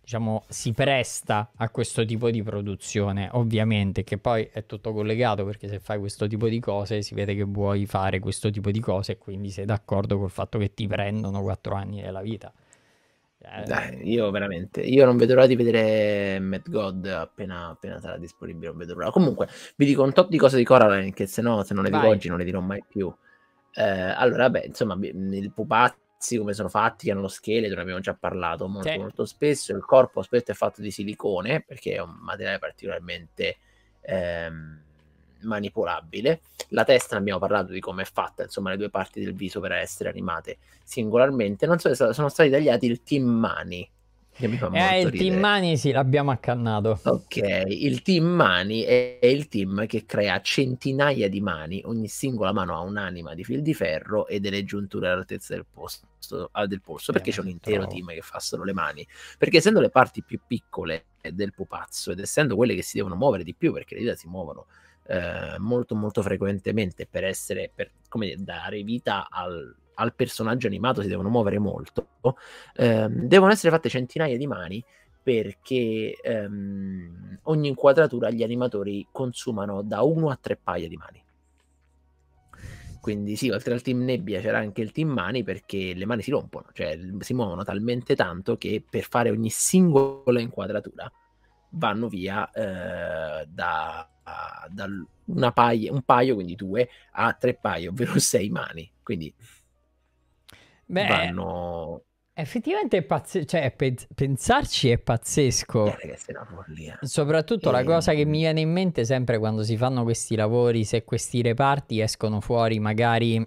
Speaker 1: diciamo si presta a questo tipo di produzione, ovviamente che poi è tutto collegato perché se fai questo tipo di cose si vede che vuoi fare questo tipo di cose e quindi sei d'accordo col fatto che ti prendono quattro anni della vita. Eh.
Speaker 2: Dai, io veramente,
Speaker 1: io non vedo l'ora di vedere Mad
Speaker 2: God appena, appena sarà disponibile, non vedo l'ora. Comunque, vi dico un tot di cose di Coraline che se no, se non le dico oggi non le dirò mai più. Eh, allora, beh, insomma, il pupazzo pezzi come sono fatti, che hanno lo scheletro, ne abbiamo già parlato molto, sì. molto spesso, il corpo spesso è fatto di silicone perché è un materiale particolarmente ehm, manipolabile, la testa ne abbiamo parlato di come è fatta, insomma le due parti del viso per essere animate singolarmente, non so sono stati tagliati il team money, che mi fa Eh, il team
Speaker 1: Mani sì, l'abbiamo accannato. Ok, il team Mani
Speaker 2: è, è, il team che crea centinaia di mani, ogni singola mano ha un'anima di fil di ferro e delle giunture all'altezza del, posto, ah, del polso, perché c'è un intero team che fa solo le mani. Perché essendo le parti più piccole del pupazzo ed essendo quelle che si devono muovere di più, perché le dita si muovono eh, molto molto frequentemente per essere, per, come dire, dare vita al al personaggio animato si devono muovere molto, ehm, devono essere fatte centinaia di mani perché ehm, ogni inquadratura gli animatori consumano da uno a tre paia di mani. Quindi sì, oltre al team nebbia c'era anche il team mani perché le mani si rompono, cioè si muovono talmente tanto che per fare ogni singola inquadratura vanno via eh, da, da paia, un paio, quindi due, a tre paio, ovvero sei mani. Quindi Beh, vanno...
Speaker 1: Effettivamente è pazzesco, cioè pe- pensarci è pazzesco. Eh, ragazzi, Soprattutto e... la eh, cosa che mm. mi viene in mente sempre quando si fanno questi lavori, se questi reparti escono fuori magari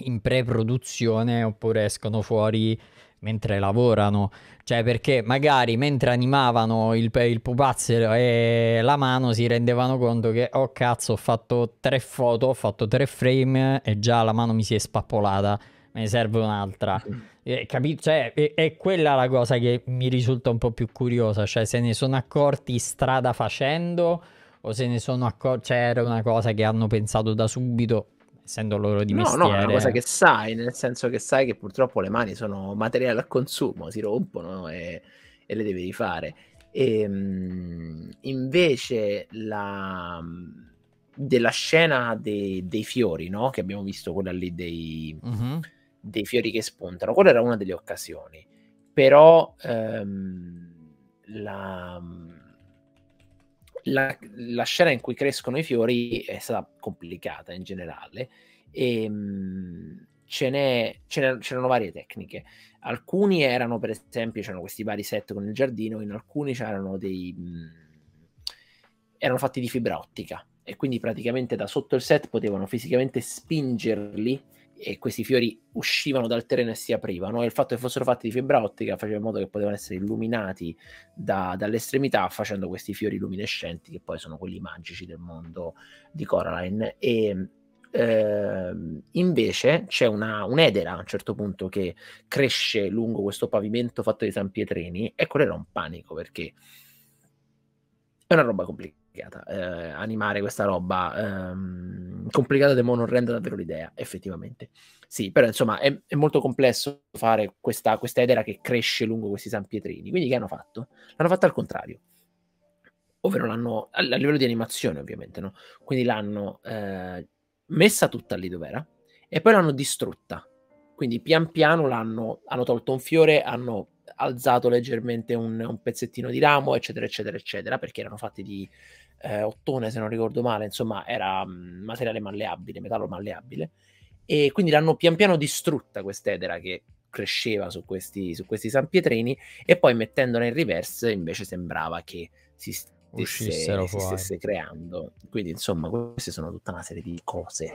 Speaker 1: in pre-produzione oppure escono fuori mentre lavorano, cioè perché magari mentre animavano il, il pupazzero e la mano si rendevano conto che oh cazzo ho fatto tre foto, ho fatto tre frame e già la mano mi si è spappolata me ne serve un'altra. Mm. Eh, capi- cioè, è, è, quella la cosa che mi risulta un po' più curiosa, cioè se ne sono accorti strada facendo o se ne sono accorti, cioè era una cosa che hanno pensato da subito, essendo loro di no, mestiere. No, no, è una cosa che
Speaker 2: sai, nel senso che sai che purtroppo le mani sono materiale a consumo, si rompono e, e le devi rifare. E, ehm, mh, invece la della scena dei, dei fiori, no? Che abbiamo visto quella lì dei... Uh-huh dei fiori che spuntano. Quella era una delle occasioni, però ehm, la, la, la, scena in cui crescono i fiori è stata complicata in generale e ehm, mh, ce, n'è, ce c'erano varie tecniche. Alcuni erano, per esempio, c'erano questi vari set con il giardino, in alcuni c'erano dei... Mh, mm, erano fatti di fibra ottica e quindi praticamente da sotto il set potevano fisicamente spingerli e questi fiori uscivano dal terreno e si aprivano. E il fatto che fossero fatti di fibra ottica faceva in modo che potevano essere illuminati da, dall'estremità facendo questi fiori luminescenti che poi sono quelli magici del mondo di Coraline. E eh, invece c'è una, un'edera a un certo punto che cresce lungo questo pavimento fatto di sanpietrini e quello era un panico perché è una roba complicata minchiata eh, animare questa roba ehm, complicata devo non rende davvero l'idea effettivamente sì però insomma è, è molto complesso fare questa, questa edera che cresce lungo questi San Pietrini quindi che hanno fatto? l'hanno fatta al contrario ovvero l'hanno a livello di animazione ovviamente no? quindi l'hanno eh, messa tutta lì dov'era e poi l'hanno distrutta quindi pian piano l'hanno hanno tolto un fiore hanno alzato leggermente un, un, pezzettino di ramo, eccetera, eccetera, eccetera, perché erano fatti di eh, ottone se non ricordo male, insomma era mh, mm, materiale malleabile, metallo malleabile, e quindi l'hanno pian piano distrutta quest'edera che cresceva su questi, su questi sanpietrini e poi mettendola in reverse invece sembrava che si stesse, si stesse creando. Quindi insomma queste sono tutta una serie di cose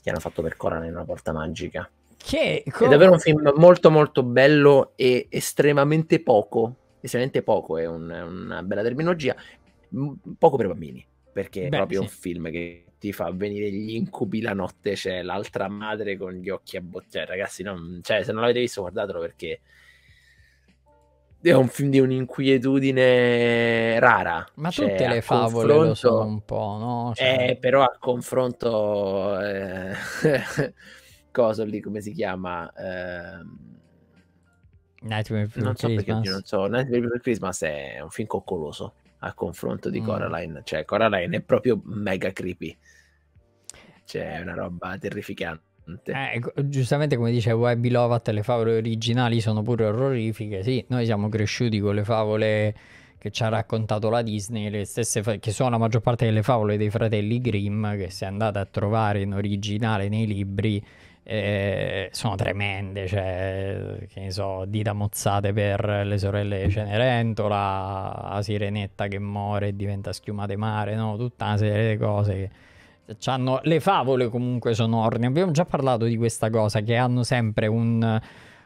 Speaker 2: che hanno fatto percorrere in una porta magica.
Speaker 1: Che, com- È davvero un film
Speaker 2: molto molto bello e estremamente poco estremamente poco, è, un, è, una bella terminologia, poco per bambini perché Beh, è proprio sì. un film che ti fa venire gli incubi la notte c'è l'altra madre con gli occhi a botte cioè, ragazzi non, cioè, se non l'avete visto guardatelo perché è un film di un'inquietudine rara. Ma cioè, tutte le favole lo sono un
Speaker 1: po', no? Cioè... Eh,
Speaker 2: però a confronto... Eh, cosa lì, come si chiama? Eh,
Speaker 1: Nightmare Before non so Perché, non
Speaker 2: so, Nightmare Before Christmas è un film coccoloso a confronto di mm. Coraline. Cioè, Coraline è proprio mega creepy. Cioè, è una roba terrificante.
Speaker 1: Eh, ecco, giustamente come dice Webby Lovat, le favole originali sono pure orrorifiche. Sì, noi siamo cresciuti con le favole che ci ha raccontato la Disney, le stesse fa- che sono la maggior parte delle favole dei fratelli Grimm, che se andate a trovare in originale nei libri eh, sono tremende, cioè, che ne so, dita mozzate per le sorelle Cenerentola, la sirenetta che muore e diventa schiuma schiumate mare, no? Tutta una serie di cose che... C'hanno... Le favole comunque sono orne, abbiamo già parlato di questa cosa, che hanno sempre un...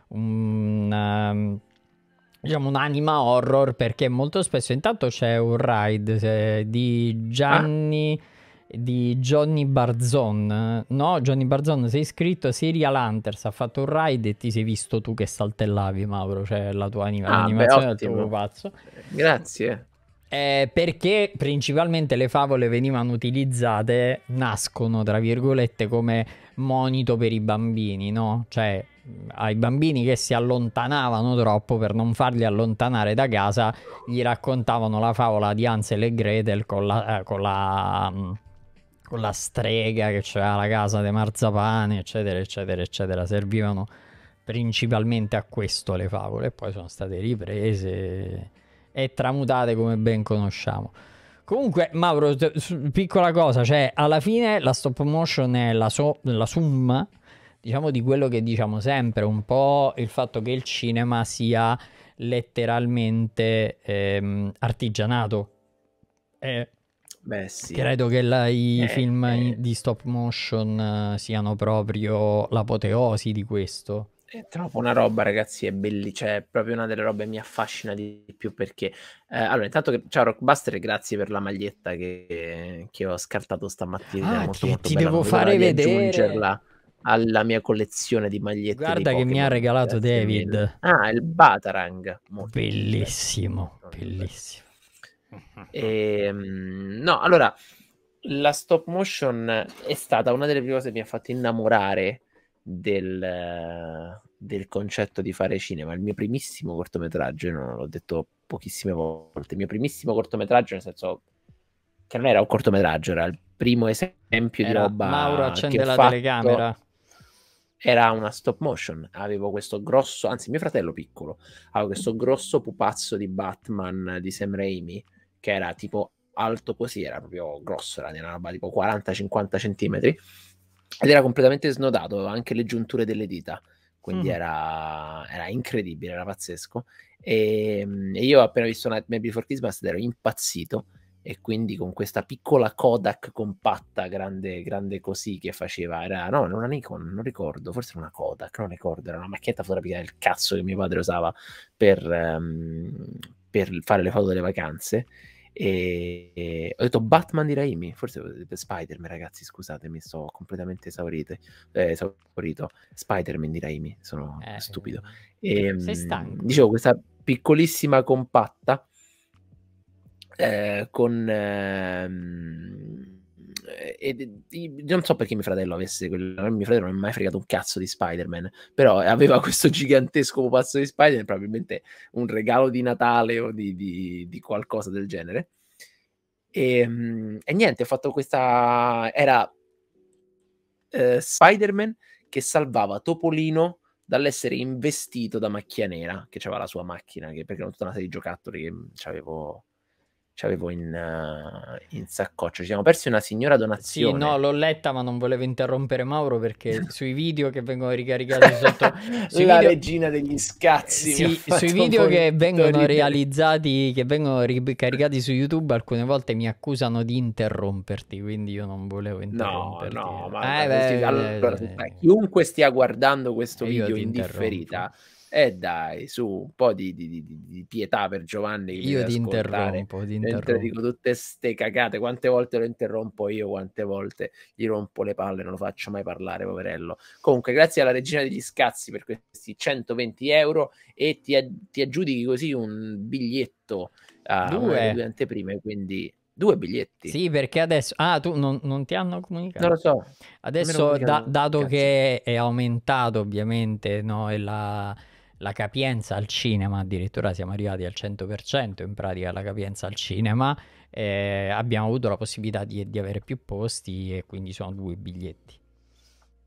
Speaker 1: un um, diciamo un'anima horror perché molto spesso intanto c'è un ride di ah. Gianni... Ah di Johnny Barzon. No, Johnny Barzon, sei iscritto Serial Hunters, ha fatto un ride e ti sei visto tu che saltellavi, Mauro, cioè la tua anima- ah, animazione beh, del pazzo. Grazie. Eh, perché principalmente le favole venivano utilizzate, nascono tra virgolette come monito per i bambini, no? Cioè ai bambini che si allontanavano troppo per non farli allontanare da casa, gli raccontavano la favola di Ansel e Gretel con la, eh, con la con la strega che c'era la casa dei marzapane, eccetera, eccetera, eccetera, servivano principalmente a questo le favole, poi sono state riprese e tramutate come ben conosciamo. Comunque, Mauro, piccola cosa, cioè alla fine la stop motion è la, so la summa, diciamo, di quello che diciamo sempre, un po' il fatto che il cinema sia letteralmente ehm, artigianato. È eh, Beh, sì. Credo che la, i eh, film eh. di stop motion eh, siano proprio l'apoteosi di questo. È
Speaker 2: troppo una roba, ragazzi, è bellissima. Cioè, è proprio una delle robe che mi affascina di più perché... Eh, allora, intanto, che... ciao Rockbuster, grazie per la maglietta che, che ho scartato stamattina. Ah, molto, molto ti bella. devo fare vedere. Aggiungerla alla mia collezione di magliette. Guarda di che mi ha regalato David. Mille. Ah, il Batarang.
Speaker 1: Molto bellissimo, bellissimo. bellissimo.
Speaker 2: E, ehm, no, allora, la stop motion è stata una delle prime cose che mi ha fatto innamorare del, del concetto di fare cinema. Il mio primissimo cortometraggio, non l'ho detto pochissime volte, il mio primissimo cortometraggio, nel senso che non era un cortometraggio, era il primo esempio era di roba. Mauro accende la fatto. telecamera. Era una stop motion. Avevo questo grosso, anzi, mio fratello piccolo, avevo questo grosso pupazzo di Batman di Sam Raimi che era tipo alto così, era proprio grosso, era una roba tipo 40-50 centimetri, ed era completamente snodato, anche le giunture delle dita, quindi mm. era, era, incredibile, era pazzesco. E, ehm, e io appena visto Nightmare Before Christmas ero impazzito, e quindi con questa piccola Kodak compatta, grande, grande così che faceva, era, no, non una Nikon, non ricordo, forse era una Kodak, non ricordo, era una macchinetta fotografica del cazzo che mio padre usava per, um, per fare le foto delle vacanze e, e, ho detto Batman di Raimi, forse Spider-Man, ragazzi, scusatemi, sto completamente esaurito. Eh, esaurito. Spider-Man di Raimi, sono eh, stupido. E, eh, ehm, sei stanco. Dicevo, questa piccolissima compatta eh, con... Ehm, e, eh, e, non so perché mio fratello avesse quello. Mio fratello non è mai fregato un cazzo di Spider-Man, però aveva questo gigantesco pupazzo di Spider-Man, probabilmente un regalo di Natale o di, di, di qualcosa del genere. E, ehm, e, niente, ho fatto questa. Era eh, Spider-Man che salvava Topolino dall'essere investito da macchia nera, che aveva la sua macchina, che, perché erano tutta una serie di giocattoli che mm, avevo ci avevo in, uh, in, saccoccio. Ci siamo persi una signora donazione. Sì,
Speaker 1: no, l'ho letta, ma non volevo interrompere Mauro perché sui video che vengono ricaricati sotto. Sui La video... regina degli scazzi. Sì, sui video che vengono realizzati, che vengono ricaricati su YouTube, alcune volte mi accusano di interromperti, quindi io non volevo interromperti. No, no, ma eh, beh, allora, beh, chiunque
Speaker 2: stia guardando questo eh, video in differita e eh dai, su un po' di, di, di pietà per Giovanni. Io ti interrompo, ti interrompo. dico tutte ste cagate, quante volte lo interrompo io, quante volte gli rompo le palle, non lo faccio mai parlare, poverello. Comunque, grazie alla regina degli scazzi per questi 120 euro e ti, ti aggiudichi così un biglietto a due. due anteprime, quindi due biglietti. Sì,
Speaker 1: perché adesso... Ah, tu non, non ti hanno comunicato? Non lo so. Adesso, da, dato cazzo. che è aumentato ovviamente no, la la capienza al cinema, addirittura siamo arrivati al 100% in pratica la capienza al cinema, eh, abbiamo avuto la possibilità di, di, avere più posti e quindi sono due biglietti.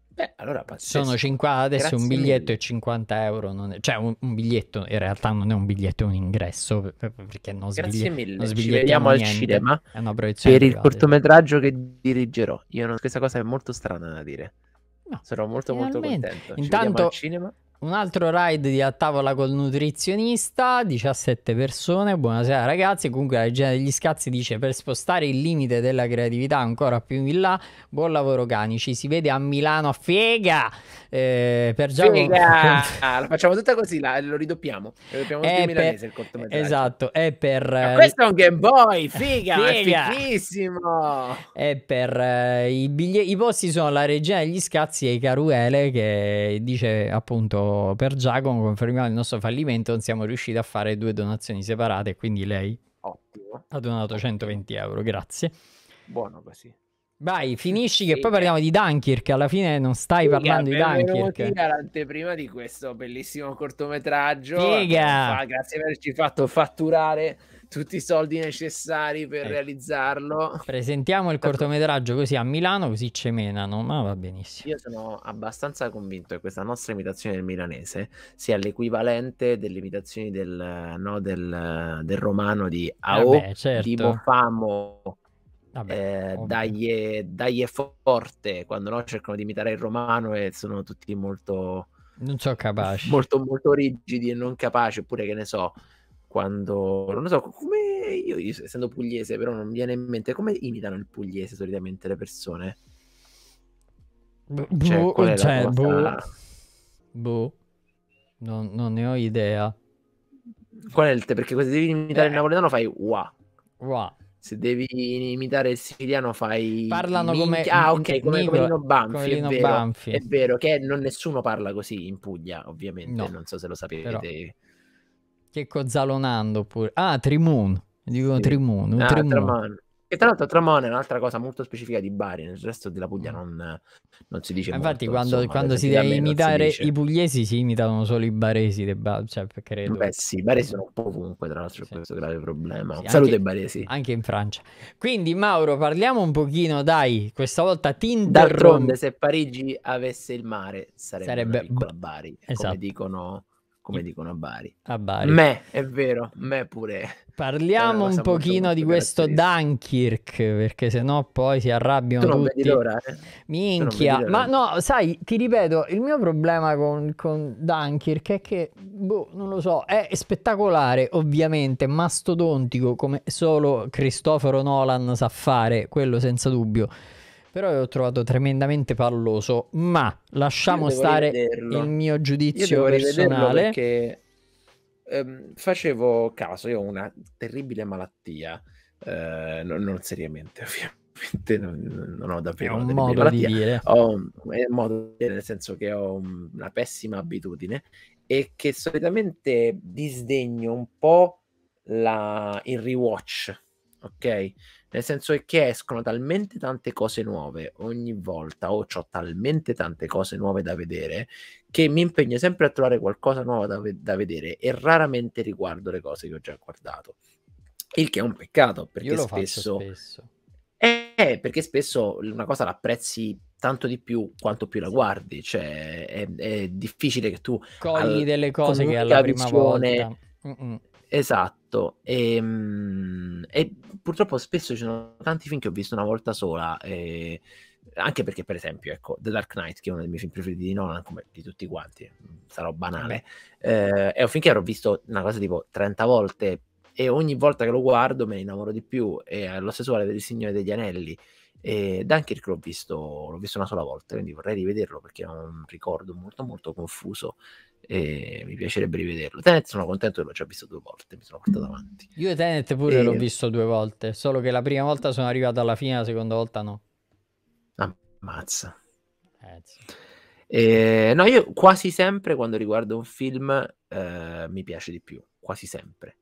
Speaker 2: Beh, allora pazzesco. Sono 50, adesso Grazie un biglietto mille.
Speaker 1: e 50 euro, è, cioè un, un, biglietto, in realtà non è un biglietto, è un ingresso, perché non Grazie mille, non ci vediamo niente. al cinema per privata. il cortometraggio che dirigerò.
Speaker 2: Io non, questa cosa è molto strana da dire. No. Sarò molto Finalmente. molto contento. Ci
Speaker 1: Intanto, un altro ride di A tavola col nutrizionista, 17 persone, buonasera ragazzi, comunque la regina degli scazzi dice per spostare il limite della creatività ancora più in là, buon lavoro cani, ci si vede a Milano a Eh, per Giacomo... ah,
Speaker 2: lo facciamo tutta così, là, lo ridoppiamo, lo ridoppiamo eh, per... milanese il cortometraggio.
Speaker 1: Esatto, è per... Ma eh, questo è
Speaker 2: un Game Boy, figa, figa. è fighissimo!
Speaker 1: È per... Eh, i, bigli... I posti sono la regina degli scazzi e Caruele che dice appunto per Giacomo, confermiamo il nostro fallimento, non siamo riusciti a fare due donazioni separate, quindi lei Ottimo. ha donato 120 euro, grazie.
Speaker 2: Buono così.
Speaker 1: Vai, finisci che sì, poi parliamo eh. di Dunkirk, alla fine non stai figa, parlando di Dunkirk.
Speaker 2: l'anteprima di questo bellissimo cortometraggio. Figa! Grazie per averci fatto fatturare tutti i soldi necessari per eh. realizzarlo.
Speaker 1: Presentiamo il cortometraggio così a Milano, così ci menano, ma va benissimo.
Speaker 2: Io sono abbastanza convinto che questa nostra imitazione del milanese sia l'equivalente delle imitazioni del, no, del, del romano di eh Ao, Vabbè, certo. di Mofamo. Vabbè, eh, dagli, dagli forte quando no, cercano di imitare il romano e sono tutti molto non so capaci molto molto rigidi e non capaci oppure che ne so quando non lo so come io, io essendo pugliese però non mi viene in mente come imitano il pugliese solitamente le persone
Speaker 1: boh, cioè, boh, cioè, boh. Boh. Non, non, ne ho idea
Speaker 2: qual è il te perché se devi imitare eh. il napoletano fai wa wa se devi imitare il siciliano fai parlano come ah ok come, Nico, come Lino Banfi, come Lino è, vero, Banfi. è vero che non nessuno parla così in Puglia ovviamente no, non so se lo sapete però
Speaker 1: che cozzalonando pure. Ah, Trimun. Dicono sì. Trimun. Ah, Trimun.
Speaker 2: E tra l'altro Tramone è un'altra cosa molto specifica di Bari, nel resto della Puglia non, non si dice ah, Infatti molto, quando, quando si deve imitare si i
Speaker 1: pugliesi si imitano solo i baresi, de cioè, credo. Beh sì, i baresi sono un po' ovunque, tra l'altro sì. questo grave problema. Sì, Salute anche, baresi. Anche in Francia. Quindi Mauro, parliamo un pochino, dai, questa volta Tinder. D'altronde se Parigi avesse il mare
Speaker 2: sarebbe, sarebbe... Bari, esatto. come dicono come dicono a Bari. A Bari. Me, è
Speaker 1: vero, me pure. Parliamo un pochino molto, di questo Dunkirk, perché sennò poi si arrabbiano tu non tutti. Vedi l'ora, eh? Minchia. Ma no, sai, ti ripeto, il mio problema con, con Dunkirk è che, boh, non lo so, è spettacolare, ovviamente, mastodontico, come solo Cristoforo Nolan sa fare, quello senza dubbio però l'ho trovato tremendamente palloso, ma lasciamo stare rivederlo. il mio giudizio personale.
Speaker 2: Perché ehm, facevo caso, io ho una terribile malattia, eh, non, non seriamente ovviamente non ho davvero un modo malattia. di dire. Ho un, modo di dire, nel senso che ho una pessima abitudine e che solitamente disdegno un po' la, il rewatch, ok? Nel senso è che escono talmente tante cose nuove ogni volta, o ho talmente tante cose nuove da vedere, che mi impegno sempre a trovare qualcosa nuovo da, da vedere e raramente riguardo le cose che ho già guardato. Il che è un peccato, perché spesso... spesso. Eh, eh, perché spesso una cosa l'apprezzi tanto di più quanto più la guardi, cioè è, è difficile che tu... Cogli delle cose che alla prima visione, volta... Mm-mm. Esatto, e, ehm, e, purtroppo spesso ci sono tanti film che ho visto una volta sola, e... Eh, anche perché per esempio ecco, The Dark Knight, che è uno dei miei film preferiti di Nolan, come di tutti quanti, sarò banale, eh, è un film che avrò visto una cosa tipo 30 volte e ogni volta che lo guardo me ne innamoro di più, è lo stesso vale per Il Signore degli Anelli, e Dunkirk l'ho visto, l'ho visto una sola volta, quindi vorrei rivederlo perché è un ricordo molto molto confuso e mi piacerebbe rivederlo. Tenet sono contento che l'ho già visto due volte, mi sono portato avanti.
Speaker 1: Io Tenet pure e... l'ho visto due volte, solo che la prima volta sono arrivato alla fine, la seconda volta no.
Speaker 2: Ammazza. Eh, sì. no, io quasi sempre quando riguardo un film eh, mi piace di più, quasi sempre.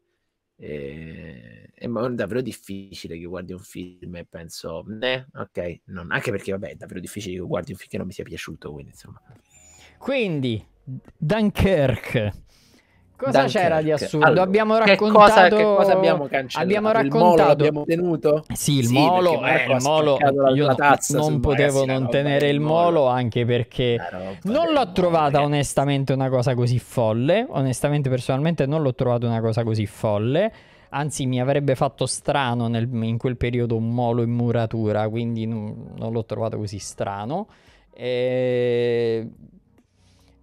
Speaker 2: E... è davvero difficile che guardi un film e penso, eh, ok, non... anche perché vabbè è davvero difficile che guardi un film che non mi sia piaciuto, quindi insomma.
Speaker 1: Quindi, Dunkerque. Cosa Dunkerque. c'era di assurdo? Allora, abbiamo raccontato. Che cosa, che cosa abbiamo cancellato? Abbiamo raccontato. Abbiamo tenuto? Sì, il sì, molo. Eh, il molo la, io la tazza non potevo non tenere il molo, molo anche perché non l'ho trovata, molo, onestamente, una cosa così folle. Onestamente, personalmente, non l'ho trovata una cosa così folle. Anzi, mi avrebbe fatto strano nel, in quel periodo un molo in muratura, quindi non, non l'ho trovato così strano. E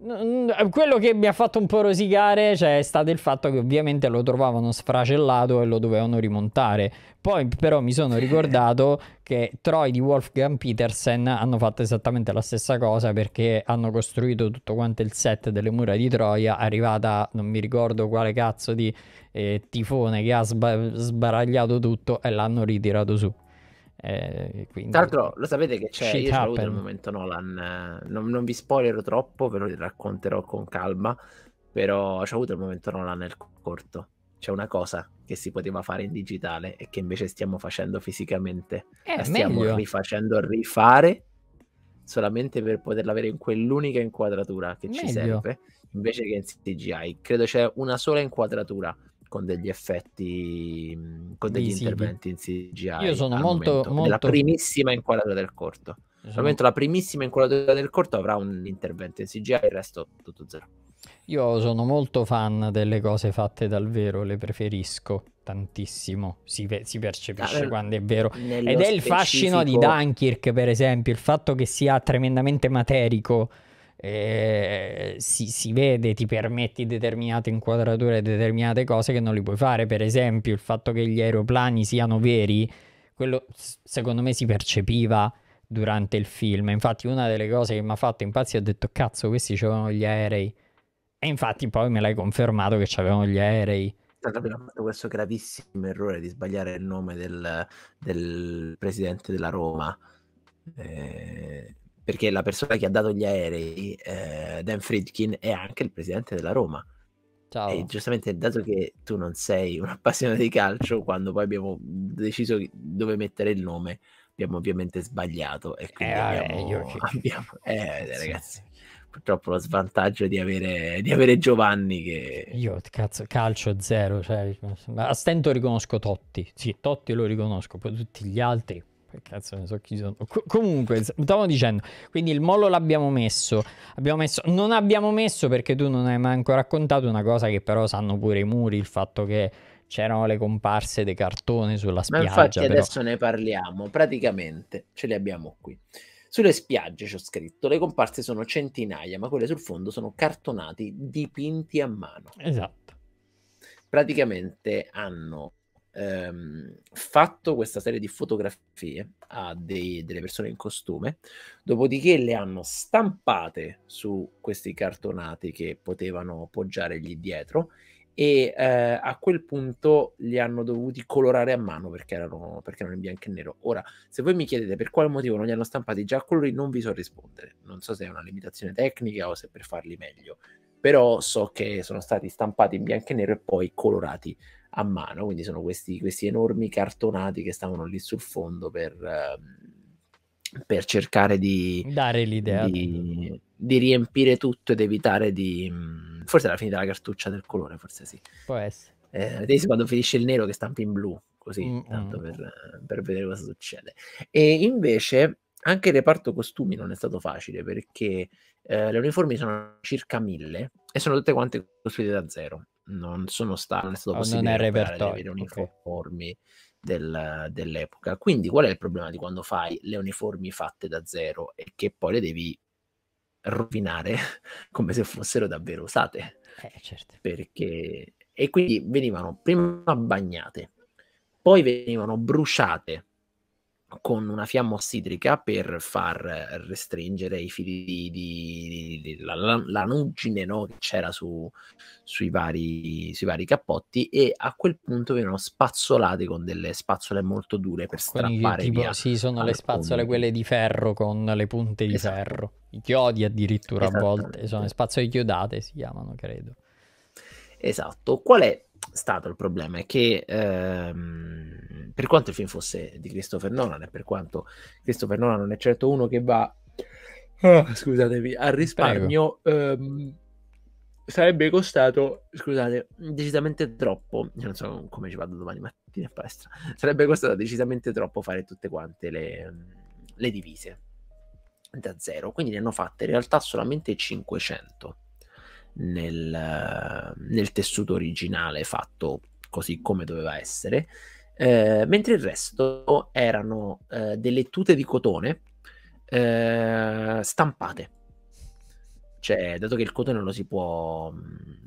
Speaker 1: eh, quello che mi ha fatto un po' rosicare cioè, è stato il fatto che ovviamente lo trovavano sfracellato e lo dovevano rimontare. Poi però mi sono ricordato che Troy di Wolfgang Petersen hanno fatto esattamente la stessa cosa perché hanno costruito tutto quanto il set delle mura di Troia, arrivata non mi ricordo quale cazzo di eh, tifone che ha sba- sbaragliato tutto e l'hanno ritirato su. Eh, quindi... Tra l'altro, lo sapete che c'è. Shit io ho avuto il momento
Speaker 2: Nolan. Eh, non, non, vi spoilerò troppo, ve lo racconterò con calma. Però ho avuto il momento Nolan nel corto. C'è una cosa che si poteva fare in digitale e che invece stiamo facendo fisicamente. Eh, La stiamo meglio. rifacendo rifare solamente per poterla avere in quell'unica inquadratura che meglio. ci serve invece che in CGI. Credo c'è una sola inquadratura con degli effetti, con degli Visibili. interventi in CGI. Io sono molto, molto... La primissima inquadratura del corto. Esatto. momento la primissima inquadratura del corto avrà un intervento in CGI, il resto tutto zero.
Speaker 1: Io sono molto fan delle cose fatte dal vero, le preferisco tantissimo, si, ve- si percepisce ah, quando è vero. Ed è il specifico... fascino di Dunkirk, per esempio, il fatto che sia tremendamente materico eh, si, si, vede, ti permetti determinate inquadrature e determinate cose che non li puoi fare. Per esempio, il fatto che gli aeroplani siano veri, quello secondo me si percepiva durante il film. Infatti, una delle cose che mi ha fatto impazzire, ho detto: Cazzo, questi c'erano gli aerei. E infatti, poi me l'hai confermato che c'avevano gli aerei.
Speaker 2: Abbiamo fatto questo gravissimo errore di sbagliare il nome del, del presidente della Roma. Eh, perché la persona che ha dato gli aerei, eh, Dan Friedkin, è anche il presidente della Roma. Ciao. E giustamente, dato che tu non sei un appassionato di calcio, quando poi abbiamo deciso dove mettere il nome, abbiamo ovviamente sbagliato. E eh, quindi eh, abbiamo, io... abbiamo... Eh, ragazzi, purtroppo lo svantaggio di avere, di avere Giovanni che...
Speaker 1: Io cazzo, calcio zero, cioè, a stento riconosco Totti, sì, Totti lo riconosco, poi tutti gli altri che cazzo ne so chi sono. Co- comunque, stavo dicendo, quindi il mollo l'abbiamo messo, abbiamo messo, non abbiamo messo perché tu non hai mai ancora raccontato una cosa che però sanno pure i muri, il fatto che c'erano le comparse dei cartoni sulla spiaggia. Ma infatti però... adesso
Speaker 2: ne parliamo, praticamente ce le abbiamo qui. Sulle spiagge, ci scritto, le comparse sono centinaia, ma quelle sul fondo sono cartonati dipinti a mano. Esatto. Praticamente hanno ehm, fatto questa serie di fotografie a dei, delle persone in costume, dopodiché le hanno stampate su questi cartonati che potevano poggiare lì dietro e eh, a quel punto li hanno dovuti colorare a mano perché erano, perché erano, in bianco e nero. Ora, se voi mi chiedete per quale motivo non li hanno stampati già a colori, non vi so rispondere. Non so se è una limitazione tecnica o se per farli meglio, però so che sono stati stampati in bianco e nero e poi colorati a mano, quindi sono questi, questi enormi cartonati che stavano lì sul fondo per, ehm, per cercare di dare l'idea di, di, riempire tutto ed evitare di... Mhmm, forse era finita la cartuccia del colore, forse sì. Può essere. Eh, quando finisce il nero che stampi in blu, così, mm-hmm. tanto mm. per, per vedere cosa succede. E invece anche il reparto costumi non è stato facile perché eh, le uniformi sono circa mille e sono tutte quante costruite da zero non sono state oh, non è stato oh, possibile non è repertorio. avere uniformi okay. del, dell'epoca. Quindi qual è il problema di quando fai le uniformi fatte da zero e che poi le devi rovinare come se fossero davvero usate? Eh, certo. Perché... E quindi venivano prima bagnate, poi venivano bruciate con una fiamma ossidrica per far restringere i fili di, di, di, di la, lanugine no? che c'era su, sui, vari, sui, vari, cappotti e a quel punto venivano spazzolate con delle spazzole molto dure per strappare Quindi, tipo, Sì,
Speaker 1: sono le spazzole fondo. quelle di ferro con le punte di esatto. ferro, i chiodi addirittura a volte, sono spazzole chiodate si chiamano credo. Esatto, qual è stato
Speaker 2: il problema è che ehm, per quanto il film fosse di Christopher Nolan e per quanto Christopher Nolan non è certo uno che va oh, scusatemi al risparmio ehm, sarebbe costato scusate decisamente troppo io non so come ci vado domani mattina a palestra sarebbe costato decisamente troppo fare tutte quante le, le divise da zero quindi ne hanno fatte in realtà solamente 500 nel, nel tessuto originale fatto così come doveva essere, eh, mentre il resto erano eh, delle tute di cotone eh, stampate. Cioè, dato che il cotone lo si può mm,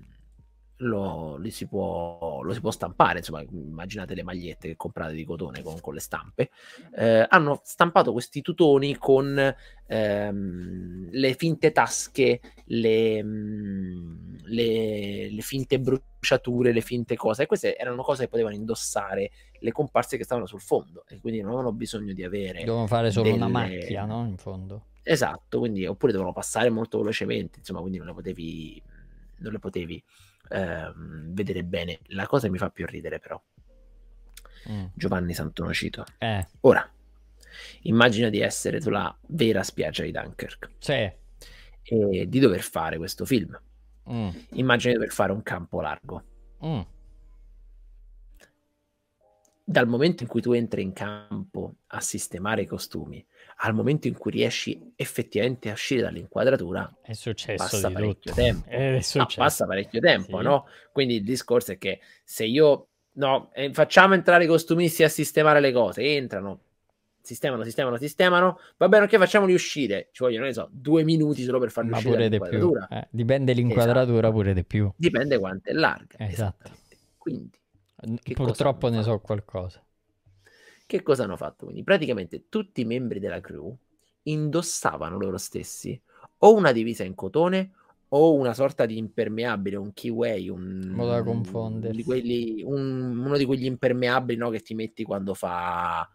Speaker 2: lo, si può, lo si può stampare, insomma immaginate le magliette che comprate di cotone con, con le stampe, eh, hanno stampato questi tutoni con ehm, le finte tasche, le, mm, le, le, finte bruciature, le finte cose, e queste erano cose che potevano indossare le comparse che stavano sul fondo e quindi non avevano bisogno di avere...
Speaker 1: Dovevano fare solo delle... una macchia, no? In fondo.
Speaker 2: Esatto, quindi, oppure dovevano passare molto velocemente, insomma, quindi non le potevi... Non le potevi ehm, vedere bene. La cosa mi fa più ridere però. Mm. Giovanni Santonocito. Eh. Ora, immagina di essere sulla vera spiaggia di Dunkirk. Sì. E di dover fare questo film. Mm. Immagina di dover fare un campo largo. Mm. Dal momento in cui tu entri in campo a sistemare i costumi, al momento in cui riesci effettivamente a uscire dall'inquadratura,
Speaker 1: è successo passa parecchio tutto. tempo. Eh, è successo.
Speaker 2: No, passa parecchio tempo, sì. no? Quindi il discorso è che se io no, eh, facciamo entrare i costumisti a sistemare le cose, entrano, sistemano, sistemano, sistemano. Va bene, ok, facciamoli uscire. Ci vogliono, ne so, due minuti solo per farli Ma uscire. Pure Eh, dipende esatto. l'inquadratura
Speaker 1: esatto. pure di più.
Speaker 2: Dipende quanto è larga.
Speaker 1: Esatto. Quindi. Purtroppo ne so qualcosa.
Speaker 2: Che cosa hanno fatto? Quindi praticamente tutti i membri della crew indossavano loro stessi o una divisa in cotone o una sorta di impermeabile, un keyway, un, Mo da confondere. Di quelli, un, uno di quegli impermeabili no, che ti metti quando fa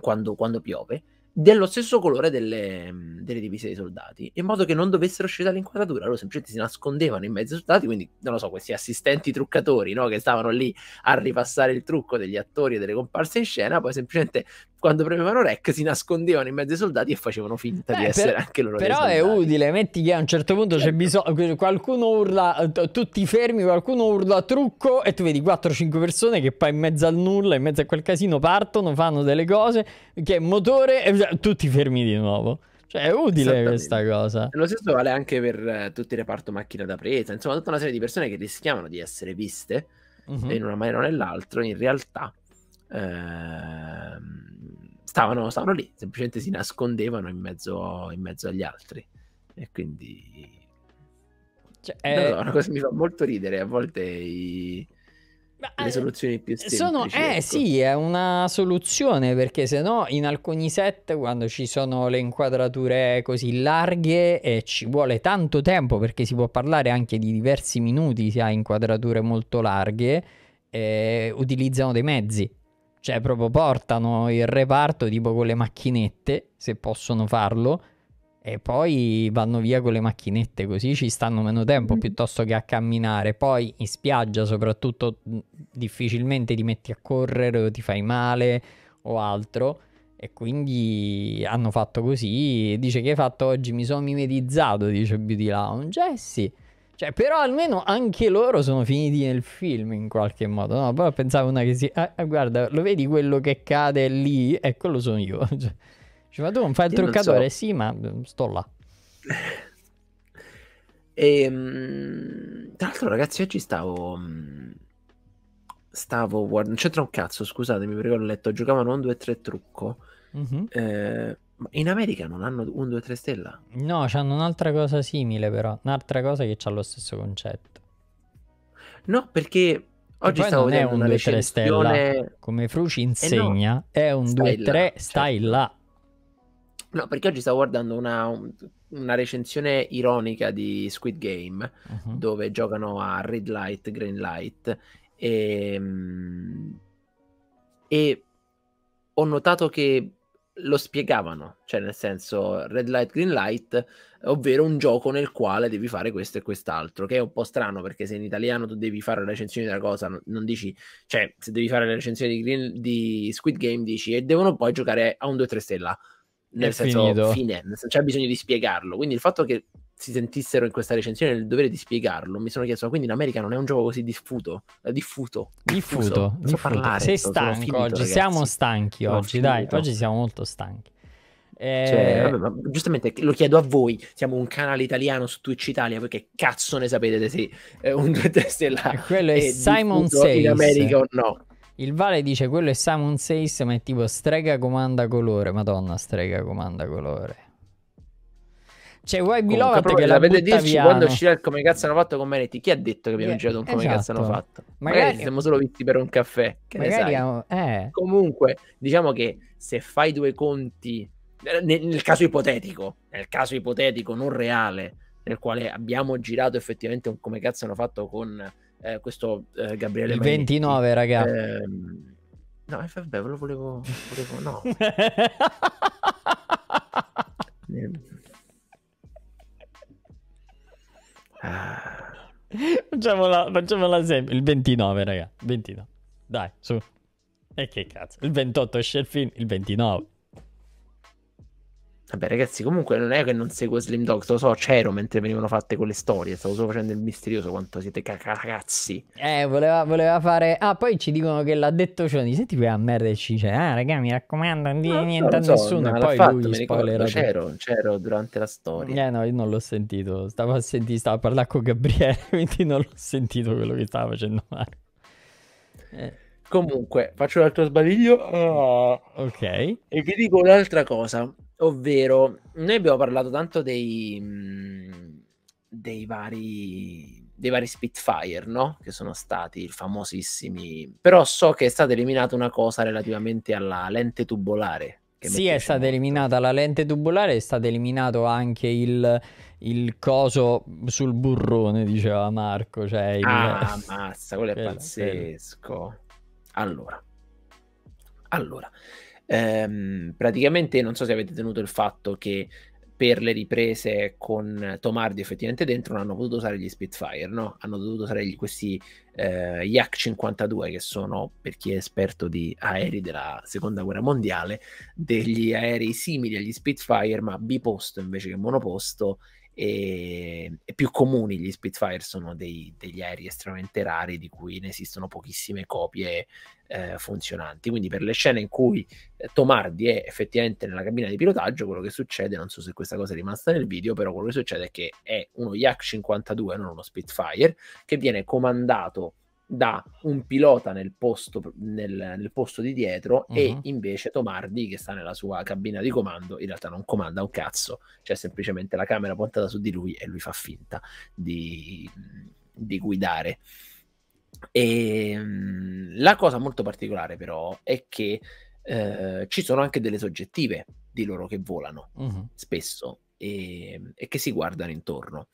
Speaker 2: quando, quando piove dello stesso colore delle, mm, delle, divise dei soldati, in modo che non dovessero uscire dall'inquadratura. Loro semplicemente si nascondevano in mezzo ai soldati, quindi non lo so, questi assistenti truccatori no, che stavano lì a ripassare il trucco degli attori e delle comparse in scena, poi semplicemente quando premevano rec si nascondevano in mezzo ai soldati e facevano finta Beh, di eh, essere per, anche loro però è
Speaker 1: utile metti che a un certo punto certo. c'è bisogno qualcuno urla tutti fermi qualcuno urla trucco e tu vedi 4-5 persone che poi in mezzo al nulla in mezzo a quel casino partono fanno delle cose che è motore e tutti fermi di nuovo cioè, è utile questa cosa. Lo stesso vale
Speaker 2: anche per eh, tutto il reparto macchina da presa, insomma, tutta una serie di persone che rischiavano di essere viste uh-huh. in una maniera o nell'altra, in realtà. Ehm, stavano, stavano lì, semplicemente si nascondevano in mezzo, in mezzo agli altri. E quindi... Cioè, eh, è... no, una cosa che mi fa molto ridere, a volte i... Ma, le eh, soluzioni più semplici. Sono, eh ecco. sì,
Speaker 1: è una soluzione perché se no in alcuni set quando ci sono le inquadrature così larghe e eh, ci vuole tanto tempo perché si può parlare anche di diversi minuti se ha inquadrature molto larghe, eh, utilizzano dei mezzi cioè, proprio portano il reparto tipo con le macchinette, se possono farlo, e poi vanno via con le macchinette, così ci stanno meno tempo mm. piuttosto che a camminare. Poi in spiaggia soprattutto mm, difficilmente ti metti a correre o ti fai male o altro. E quindi hanno fatto così. Dice che hai fatto oggi, mi sono mimetizzato, dice Beauty Lounge. Eh sì. Cioè, però almeno anche loro sono finiti nel film in qualche modo. No, poi pensavo una che si. Ah, ah, guarda, lo vedi quello che cade lì? E ecco, quello sono io. Cioè, ma tu non fai il truccatore? So. Sì, ma mm, sto là.
Speaker 2: E, ehm, tra l'altro, ragazzi, oggi stavo. Mm, stavo guardando. c'entra un cazzo, scusatemi perché ho letto. Giocavano un 2-3 trucco.
Speaker 1: Mm-hmm. Eh, in America non hanno un 2, 3 stella? No, hanno un'altra cosa simile però, un'altra cosa che ha lo stesso concetto. No, perché oggi stavo vedendo un 2, 3 stella, come Fruci insegna, eh no, è un 2, 3, cioè. stai là.
Speaker 2: No, perché oggi stavo guardando una, una recensione ironica di Squid Game, uh-huh. dove giocano a Red Light, Green Light, e, ehm, e ho notato che lo spiegavano, cioè nel senso red light, green light, ovvero un gioco nel quale devi fare questo e quest'altro, che è un po' strano perché se in italiano tu devi fare la recensione della cosa, non, dici, cioè se devi fare la recensione di, green, di Squid Game dici e devono poi giocare a un 2-3 stella,
Speaker 1: nel è senso finito. fine,
Speaker 2: nel senso, c'è bisogno di spiegarlo, quindi il fatto che si sentissero in questa recensione il dovere di spiegarlo, mi sono chiesto, quindi in America non è un gioco così diffuso? diffuto?
Speaker 1: Eh, diffuso, diffuso. Non so parlare. Sei sto, stanco finito, oggi, ragazzi. siamo stanchi no, oggi, finito. dai, oggi siamo molto stanchi.
Speaker 2: Eh... Cioè, vabbè, giustamente lo chiedo a voi, siamo un canale italiano su Twitch Italia, perché cazzo ne sapete se è eh, un 2 teste là quello è, è Simon Says in America o no?
Speaker 1: Il Vale dice quello è Simon Says, ma è tipo strega comanda colore, madonna strega comanda colore. Cioè, vuoi Bilovac che la butta dirci via. quando uscirà
Speaker 2: il come cazzo hanno fatto con Manetti. Chi ha detto che abbiamo yeah, girato un come esatto. cazzo hanno esatto. fatto? Magari... magari siamo solo visti per un caffè. Che magari ne sai? Eh. Comunque, diciamo che se fai due conti, eh, nel, nel caso ipotetico, nel caso ipotetico non reale, nel quale abbiamo girato effettivamente un come cazzo hanno fatto con eh, questo eh, Gabriele il Manetti. 29 raga ehm, eh, no vabbè ve lo volevo, volevo no
Speaker 1: Ah. facciamola, facciamola sempre. Il 29, raga. 29. Dai, su. E che cazzo. Il 28 esce il film, il 29.
Speaker 2: Vabbè, ragazzi, comunque non è che non seguo Slim Dogs, lo so, c'ero mentre venivano fatte quelle storie. Stavo solo facendo il misterioso quanto siete cacacazzi.
Speaker 1: Eh, voleva, voleva, fare. Ah, poi ci dicono che l'ha detto Johnny. Senti a merda e ci dice: Ah, raga, mi raccomando, non dire no, niente so, a nessuno. No, e poi fatto, lui spoilerà. C'ero, c'ero durante la storia. Eh, no, io non l'ho sentito. Stavo a, sentire, stavo a parlare con Gabriele, quindi non l'ho sentito quello che stava facendo male.
Speaker 2: Eh. Comunque, faccio l'altro sbadiglio. Oh. Ok. E vi dico un'altra cosa ovvero noi abbiamo parlato tanto dei, mm, dei vari dei vari Spitfire, no? Che sono stati famosissimi. Però so che è stata eliminata una cosa relativamente alla lente tubolare.
Speaker 1: sì, è stata molto. eliminata la lente tubolare, è stato eliminato anche il, il coso sul burrone, diceva Marco. Cioè il... Ah,
Speaker 2: mazza, quello è pazzesco. Allora, allora,
Speaker 1: Ehm,
Speaker 2: praticamente non so se avete tenuto il fatto che per le riprese con Tomardi effettivamente dentro non hanno potuto usare gli Spitfire, no? Hanno dovuto usare questi eh, Yak 52 che sono, per chi è esperto di aerei della Seconda Guerra Mondiale, degli aerei simili agli Spitfire ma biposto invece che monoposto e, e più comuni gli Spitfire sono dei, degli aerei estremamente rari di cui ne esistono pochissime copie eh, funzionanti. Quindi per le scene in cui eh, Tomardi è effettivamente nella cabina di pilotaggio, quello che succede, non so se questa cosa è rimasta nel video, però quello che succede è che è uno Yak 52, non uno Spitfire, che viene comandato da un pilota nel posto, nel, nel posto di dietro uh-huh. e mhm. invece Tomardi che sta nella sua cabina di comando in realtà non comanda un cazzo c'è cioè, semplicemente la camera puntata su di lui e lui fa finta di, di guidare e, ehm, la cosa molto particolare però è che eh, ci sono anche delle soggettive di loro che volano uh-huh. spesso e, ehm, e, che si guardano intorno.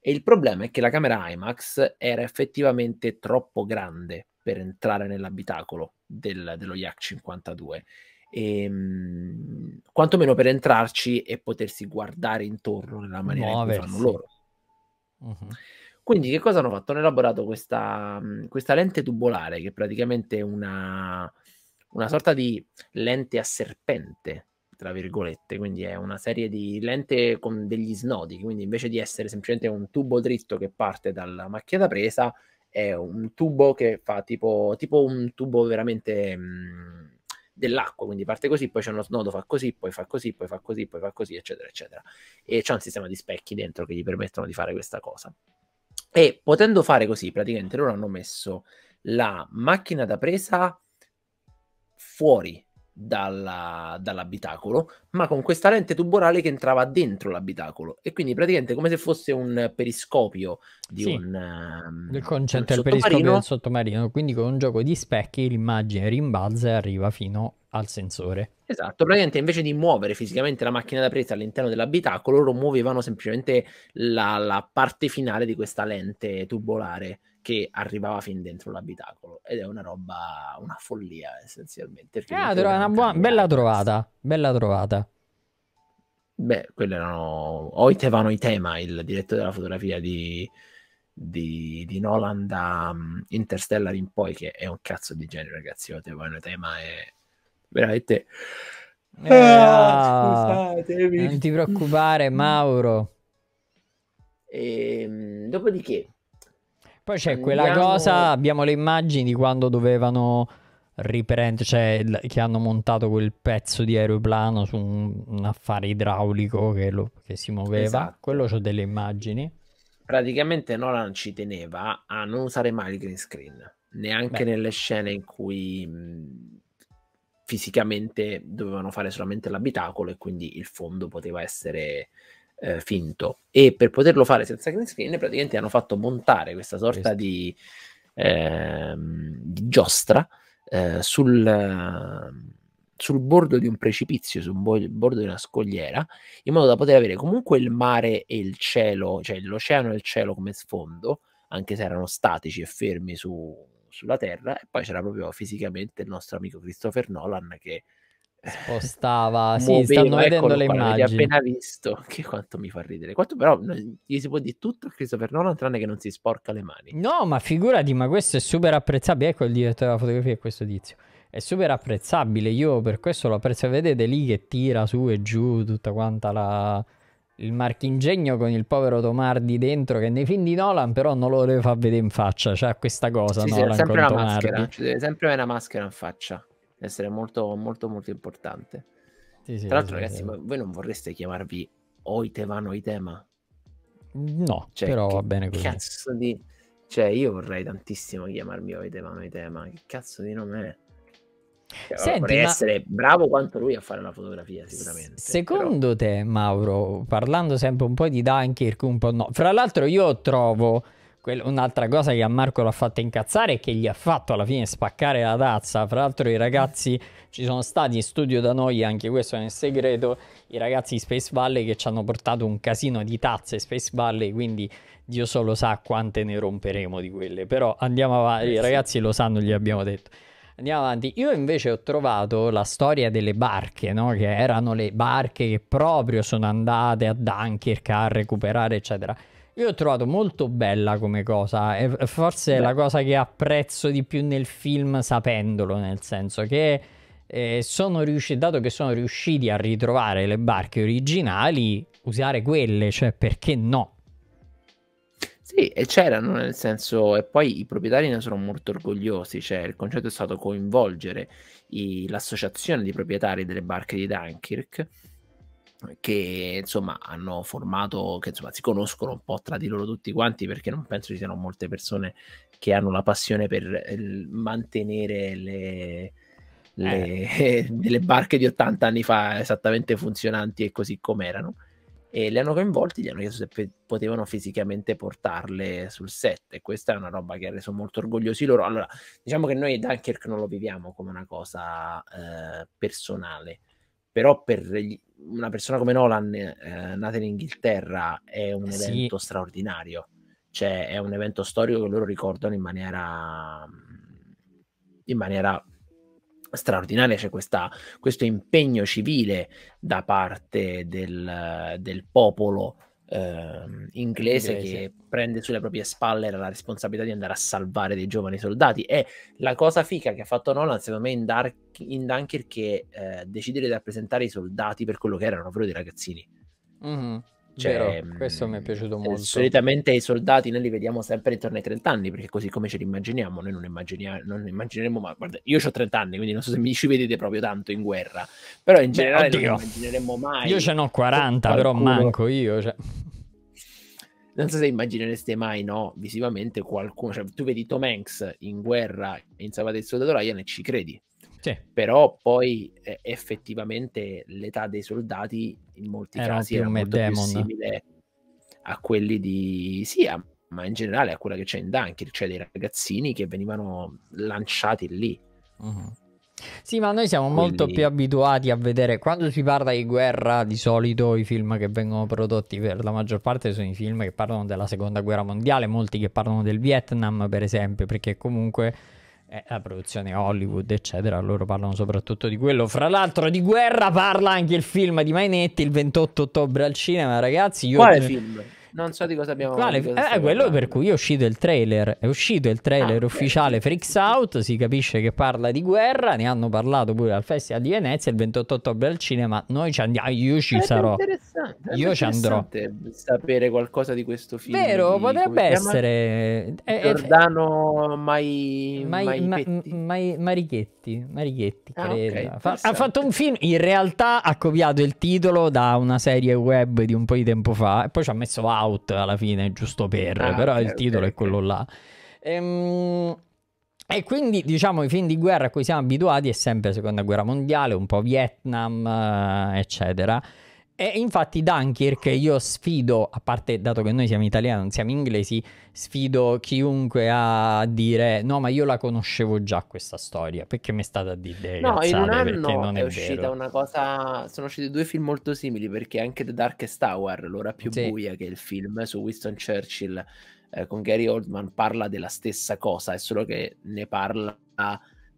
Speaker 2: E il problema è che la camera IMAX era effettivamente troppo grande per entrare nell'abitacolo del, dello Yak 52, e, mh, quantomeno per entrarci e potersi guardare intorno nella maniera Muoversi. in cui fanno loro. Uh-huh. Quindi che cosa hanno fatto? Hanno elaborato questa, mhmm, questa lente tubolare che è praticamente una, una sorta di lente a serpente, tra virgolette, quindi è una serie di lente con degli snodi, quindi invece di essere semplicemente un tubo dritto che parte dalla macchia da presa, è un tubo che fa tipo, tipo un tubo veramente mh, mhmm, dell'acqua, quindi parte così, poi c'è uno snodo, fa così, poi fa così, poi fa così, poi fa così, eccetera, eccetera. E c'è un sistema di specchi dentro che gli permettono di fare questa cosa. E potendo fare così, praticamente loro hanno messo la macchina da presa fuori dalla, dall'abitacolo, ma con questa lente tuborale che entrava dentro l'abitacolo e quindi praticamente come se fosse un periscopio di sì, un il ehm, concetto un è il periscopio del
Speaker 1: sottomarino, quindi con un gioco di specchi l'immagine rimbalza e arriva fino al sensore.
Speaker 2: Esatto, praticamente invece di muovere fisicamente la macchina da presa all'interno dell'abitacolo, loro muovevano semplicemente la, la parte finale di questa lente tubolare che arrivava fin dentro l'abitacolo ed è una roba, una follia essenzialmente. Ah, una buona,
Speaker 1: bella trovata, bella trovata.
Speaker 2: Beh, quelli erano Oitevano Itema, il direttore della fotografia di, di, di, Nolan da um, Interstellar in poi, che è un cazzo di genere, ragazzi. Oitevano Itema è veramente... Eh, ah, ah Non
Speaker 1: ti preoccupare, Mauro.
Speaker 2: E, ehm, dopodiché,
Speaker 1: poi c'è quella cosa, abbiamo le immagini di quando dovevano riprendere, cioè che hanno montato quel pezzo di aeroplano su un, un affare idraulico che, lo, che si muoveva. Esatto. Quello ho delle immagini.
Speaker 2: Praticamente Nolan ci teneva a non usare mai il green screen, neanche Beh. nelle scene in cui mh, fisicamente dovevano fare solamente l'abitacolo e quindi il fondo poteva essere eh, finto e per poterlo fare senza green screen praticamente hanno fatto montare questa sorta di, eh, di, giostra eh, sul, sul, bordo di un precipizio, sul bo- bordo di una scogliera, in modo da poter avere comunque il mare e il cielo, cioè l'oceano e il cielo come sfondo, anche se erano statici e fermi su, sulla Terra, e poi c'era proprio fisicamente il nostro amico Christopher Nolan che spostava.
Speaker 1: Sì, Muoveva, stanno vedendo ecco, le immagini. appena
Speaker 2: visto. Che quanto mi fa ridere. Quanto però gli si può dire tutto a Christopher Nolan tranne che non si sporca le mani.
Speaker 1: No, ma figurati, ma questo è super apprezzabile. Ecco il direttore della fotografia è questo tizio. È super apprezzabile. Io per questo lo apprezzo. Vedete lì che tira su e giù tutta quanta la il marchingegno con il povero Tomardi dentro che nei film di Nolan però non lo deve far vedere in faccia, c'è cioè, questa cosa sì, Nolan sì, sempre una Tomardi. maschera, ci
Speaker 2: deve sempre una maschera in faccia essere molto, molto, molto importante.
Speaker 1: Sì, sì, Tra l'altro, sì, ragazzi, ma
Speaker 2: voi non vorreste chiamarvi Oitevan Oitema?
Speaker 1: No, cioè, però va bene così.
Speaker 2: Cazzo di... Cioè, io vorrei tantissimo chiamarmi Oitevan Oitema. Che cazzo di nome è? Cioè, Senti, vorrei ma... essere bravo quanto lui a fare la fotografia,
Speaker 1: sicuramente. Secondo però... te, Mauro, parlando sempre un po' di Dunkirk, un po' no. Fra l'altro, io trovo un'altra cosa che a Marco l'ha fatta incazzare e che gli ha fatto alla fine spaccare la tazza. Fra l'altro, i ragazzi ci sono stati in studio da noi, anche questo nel segreto. I ragazzi di Space Valley che ci hanno portato un casino di tazze Space Valley, quindi Dio solo sa quante ne romperemo di quelle. Però andiamo avanti, eh, i ragazzi lo sanno, gli abbiamo detto. Andiamo avanti. Io invece ho trovato la storia delle barche, no? che erano le barche che proprio sono andate a Dunkirk a recuperare, eccetera. Io ho trovato molto bella come cosa, e forse Beh. è la cosa che apprezzo di più nel film sapendolo, nel senso che eh, sono riusciti, dato che sono riusciti a ritrovare le barche originali, usare quelle, cioè perché no?
Speaker 2: Sì, e c'erano nel senso, e poi i proprietari ne sono molto orgogliosi, cioè il concetto è stato coinvolgere i, l'associazione di proprietari delle barche di Dunkirk che insomma hanno formato, che insomma si conoscono un po' tra di loro tutti quanti perché non penso ci siano molte persone che hanno la passione per ehm, mantenere le, eh. le, eh. delle barche di 80 anni fa esattamente funzionanti e così com'erano. E le hanno coinvolti, gli hanno chiesto se pe- potevano fisicamente portarle sul set e questa è una roba che ha reso molto orgogliosi loro. Allora, diciamo che noi Dunkirk non lo viviamo come una cosa eh, personale, però per gli, una persona come Nolan, eh, nata in Inghilterra, è un eh, sì. evento straordinario. Cioè, è un evento storico che loro ricordano in maniera, in maniera straordinaria. C'è questa, questo impegno civile da parte del, del popolo eh, inglese, inglese, che prende sulle proprie spalle la responsabilità di andare a salvare dei giovani soldati. E la cosa fica che ha fatto Nolan, secondo me, in, Dark, in Dunkirk è eh, decidere di rappresentare i soldati per quello che erano, proprio dei ragazzini. Mm-hmm. Cioè, Vero, mm,
Speaker 1: questo mi è piaciuto eh, molto. Solitamente
Speaker 2: i soldati noi li vediamo sempre intorno ai 30 anni, perché così come ce li immaginiamo, noi non, immaginiamo, non immagineremo, ma guarda, io ho 30 anni, quindi non so se mi ci vedete proprio tanto in guerra, però in generale Beh, non immagineremo mai. Io ce n'ho 40, però manco io. Cioè. Non so se immaginereste mai, no, visivamente qualcuno, cioè, tu vedi Tom Hanks in guerra in Salvate il Soldato Ryan e ci credi, sì. Però poi eh, effettivamente l'età dei soldati in molti era casi era molto Demon. più simile a quelli di sia, ma in generale a quella che c'è in Dunkirk, cioè dei ragazzini che venivano lanciati lì. Uh-huh.
Speaker 1: Sì, ma noi siamo Quindi... molto più abituati a vedere quando si parla di guerra, di solito i film che vengono prodotti per la maggior parte sono i film che parlano della seconda guerra mondiale, molti che parlano del Vietnam, per esempio, perché comunque eh, la produzione Hollywood, eccetera, loro parlano soprattutto di quello. Fra l'altro di guerra parla anche il film di Mainetti il 28 ottobre al cinema, ragazzi. Io Quale film?
Speaker 2: Non so di cosa abbiamo parlato. di È
Speaker 1: quello parlando. per cui è uscito il trailer. È uscito il trailer ah, ufficiale okay. Freaks Out. Si capisce che parla di guerra. Ne hanno parlato pure al Festival di Venezia il 28 ottobre al cinema. Noi ci andiamo. Io ci è sarò.
Speaker 2: Io ci andrò. sapere qualcosa di questo
Speaker 1: film. Vero, di, potrebbe essere. Eh, eh, eh, Giordano Mai, Mai, Mai Marichetti. Marighetti, Marighetti ah, credo. Okay, Fa, ha fatto un film, in realtà ha copiato il titolo da una serie web di un po' di tempo fa e poi ci ha messo out alla fine, giusto per, ah, però okay, il titolo okay. è quello là. Ehm... E quindi diciamo i film di guerra a cui siamo abituati è sempre Seconda Guerra Mondiale, un po' Vietnam, eh, eccetera. E infatti Dunkirk io sfido, a parte dato che noi siamo italiani, non siamo inglesi, sfido chiunque a dire no ma io la conoscevo già questa storia, perché mi è stata a dire No, in un anno è, è uscita
Speaker 2: una cosa, sono usciti due film molto simili perché anche The Darkest Hour, l'ora più sì. buia che è il film su Winston Churchill eh, con Gary Oldman parla della stessa cosa, è solo che ne parla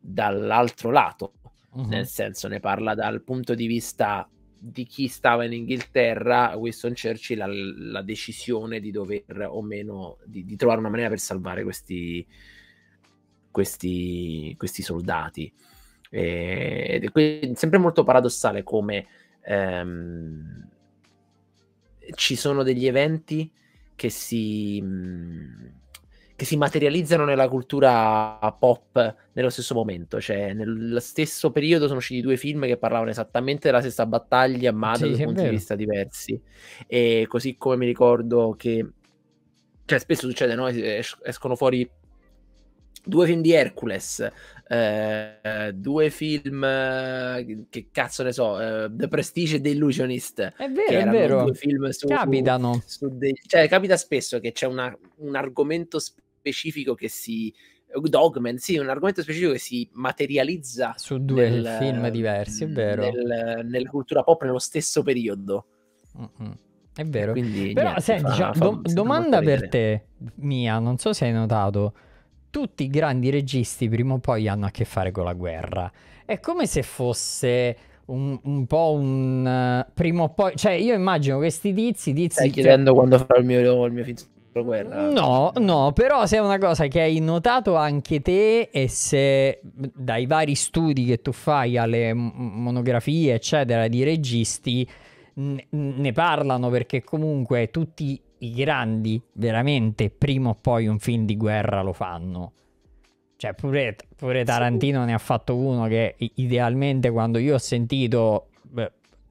Speaker 2: dall'altro lato, uh-huh. nel senso ne parla dal punto di vista di chi stava in Inghilterra, Winston Churchill, la, la decisione di dover o meno di, di trovare una maniera per salvare questi, questi, questi soldati. E, è sempre molto paradossale come ehm, ci sono degli eventi che si. Mh, che si materializzano nella cultura pop nello stesso momento. Cioè, nello stesso periodo sono usciti due film che parlavano esattamente della stessa battaglia, ma sì, da punti di vista diversi. E così come mi ricordo che cioè, spesso succede, no? Es- escono fuori due film di Hercules, eh, due film, eh, che cazzo ne so, eh, The Prestige e The Illusionist. È vero, è vero. Due film su, Capitano. Su dei, cioè, capita spesso che c'è una, un argomento specifico specifico che si eh, Dogman, sì, un argomento specifico che si materializza su due nel, film
Speaker 1: diversi, è mm, vero.
Speaker 2: Nel, nella cultura pop nello stesso periodo.
Speaker 1: Mm-hmm. È vero. Quindi, Però, niente, senti, fa, cioè, fa, do- domanda per te, mia, non so se hai notato, tutti i grandi registi prima o poi hanno a che fare con la guerra. È come se fosse... Un, un, po' un uh, eh, primo o poi. Cioè, io immagino questi tizi. tizi Stai chiedendo che... quando farò il mio, il mio
Speaker 2: film Guerra.
Speaker 1: No, no, però se è una cosa che hai notato anche te e se dai vari studi che tu fai alle monografie, eccetera, di registi, ne parlano perché comunque tutti i grandi, veramente, prima o poi un film di guerra lo fanno. Cioè, pure, pure Tarantino sì. ne ha fatto uno che idealmente quando io ho sentito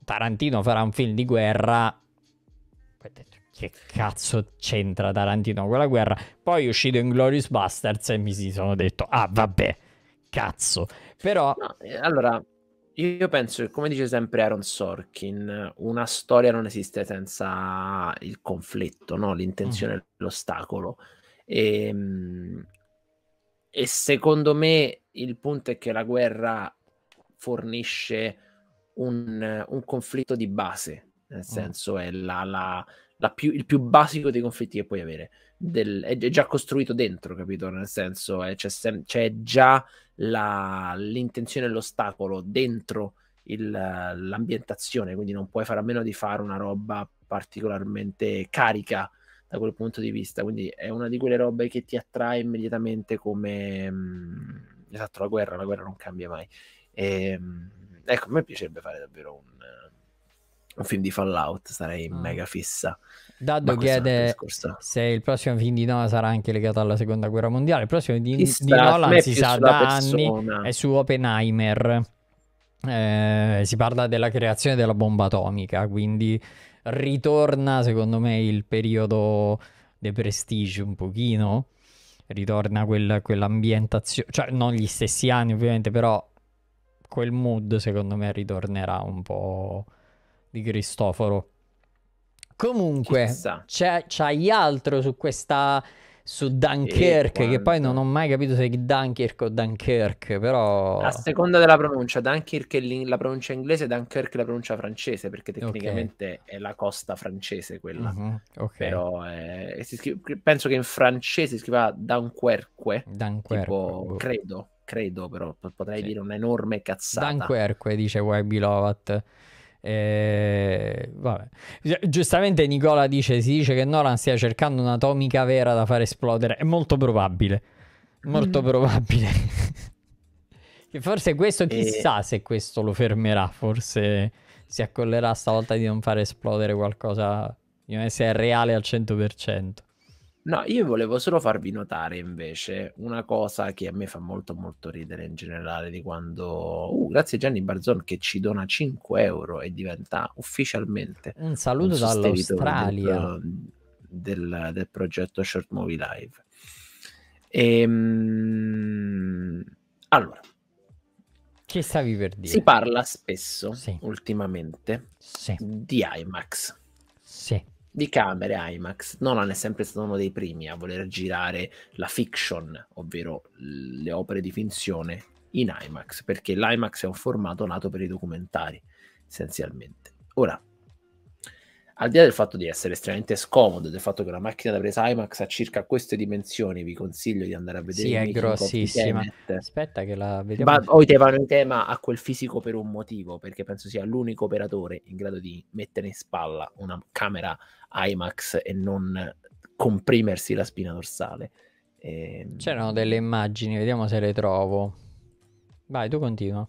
Speaker 1: Tarantino farà un film di guerra, che cazzo c'entra Tarantino con la guerra? Poi è uscito in Glorious Busters e mi si sono detto, ah vabbè, cazzo.
Speaker 2: Però... No, eh, allora, io penso che come dice sempre Aaron Sorkin, una storia non esiste senza il conflitto, no? l'intenzione mm. l'ostacolo. E, ehm, e secondo me il punto è che la guerra fornisce un, un conflitto di base, nel mm. senso è la, la più, il più basico dei conflitti che puoi avere. Del, è già costruito dentro, capito? Nel senso, è, eh, c'è, sem- c'è, già la, l'intenzione e l'ostacolo dentro il, l'ambientazione, quindi non puoi fare a meno di fare una roba particolarmente carica da quel punto di vista. Quindi è una di quelle robe che ti attrae immediatamente come... Mh, mm, esatto, la guerra, la guerra non cambia mai. E, ehm, ecco, a me piacerebbe fare davvero un un film di Fallout, sarei ah. mega fissa.
Speaker 1: Daddo chiede se il prossimo film di Nolan sarà anche legato alla seconda guerra mondiale. Il prossimo di, Chissà, di Nolan si sa da persona. anni è su Oppenheimer. Eh, si parla della creazione della bomba atomica, quindi ritorna secondo me il periodo de prestige un pochino, ritorna quel, quell'ambientazione, cioè non gli stessi anni ovviamente, però quel mood secondo me ritornerà un po' di Cristoforo. Comunque, c'è, c'hai altro su questa su Dunkirk, quando... Eh, che poi non ho mai capito se è Dunkirk o Dunkirk, però... A seconda
Speaker 2: della pronuncia, Dunkirk è la pronuncia inglese, Dunkirk è la pronuncia francese, perché tecnicamente okay. è la costa francese quella. Uh-huh, okay. Però è... Eh, scrive... penso che in francese si scriva Dunkerque, Dunkerque tipo, boh. credo, credo però, potrei sì. dire un'enorme
Speaker 1: cazzata. Dunkerque, dice Webby Lovat. E... Eh, giustamente Nicola dice, si dice che Nolan stia cercando un'atomica vera da far esplodere. È molto probabile. Molto mm. probabile. che forse questo, eh. chissà e... se questo lo fermerà. Forse si accollerà stavolta di non far esplodere qualcosa, di diciamo, non essere reale al 100%.
Speaker 2: No, io volevo solo farvi notare invece una cosa che a me fa molto molto ridere in generale di quando... Uh, grazie Gianni Barzon che ci dona 5 euro e diventa ufficialmente... Un saluto un dall'Australia. Del, del, del, progetto Short Movie Live. Ehm, allora... Che stavi per dire? Si parla spesso sì. ultimamente
Speaker 1: sì. di IMAX. Sì
Speaker 2: di camere IMAX. Nolan è sempre stato uno dei primi a voler girare la fiction, ovvero le opere di finzione, in IMAX, perché l'IMAX è un formato nato per i documentari, essenzialmente. Ora, al di là del fatto di essere estremamente scomodo, del fatto che una macchina da presa IMAX ha circa queste dimensioni, vi consiglio di andare a vedere. Sì, è grossissima. Aspetta
Speaker 1: che la vediamo. Ma poi
Speaker 2: Tevano in tema a quel fisico per un motivo, perché penso sia l'unico operatore in grado di mettere in spalla una camera IMAX e non
Speaker 1: comprimersi la spina dorsale. E... Ehm, C'erano delle immagini, vediamo se le trovo. Vai, tu continua.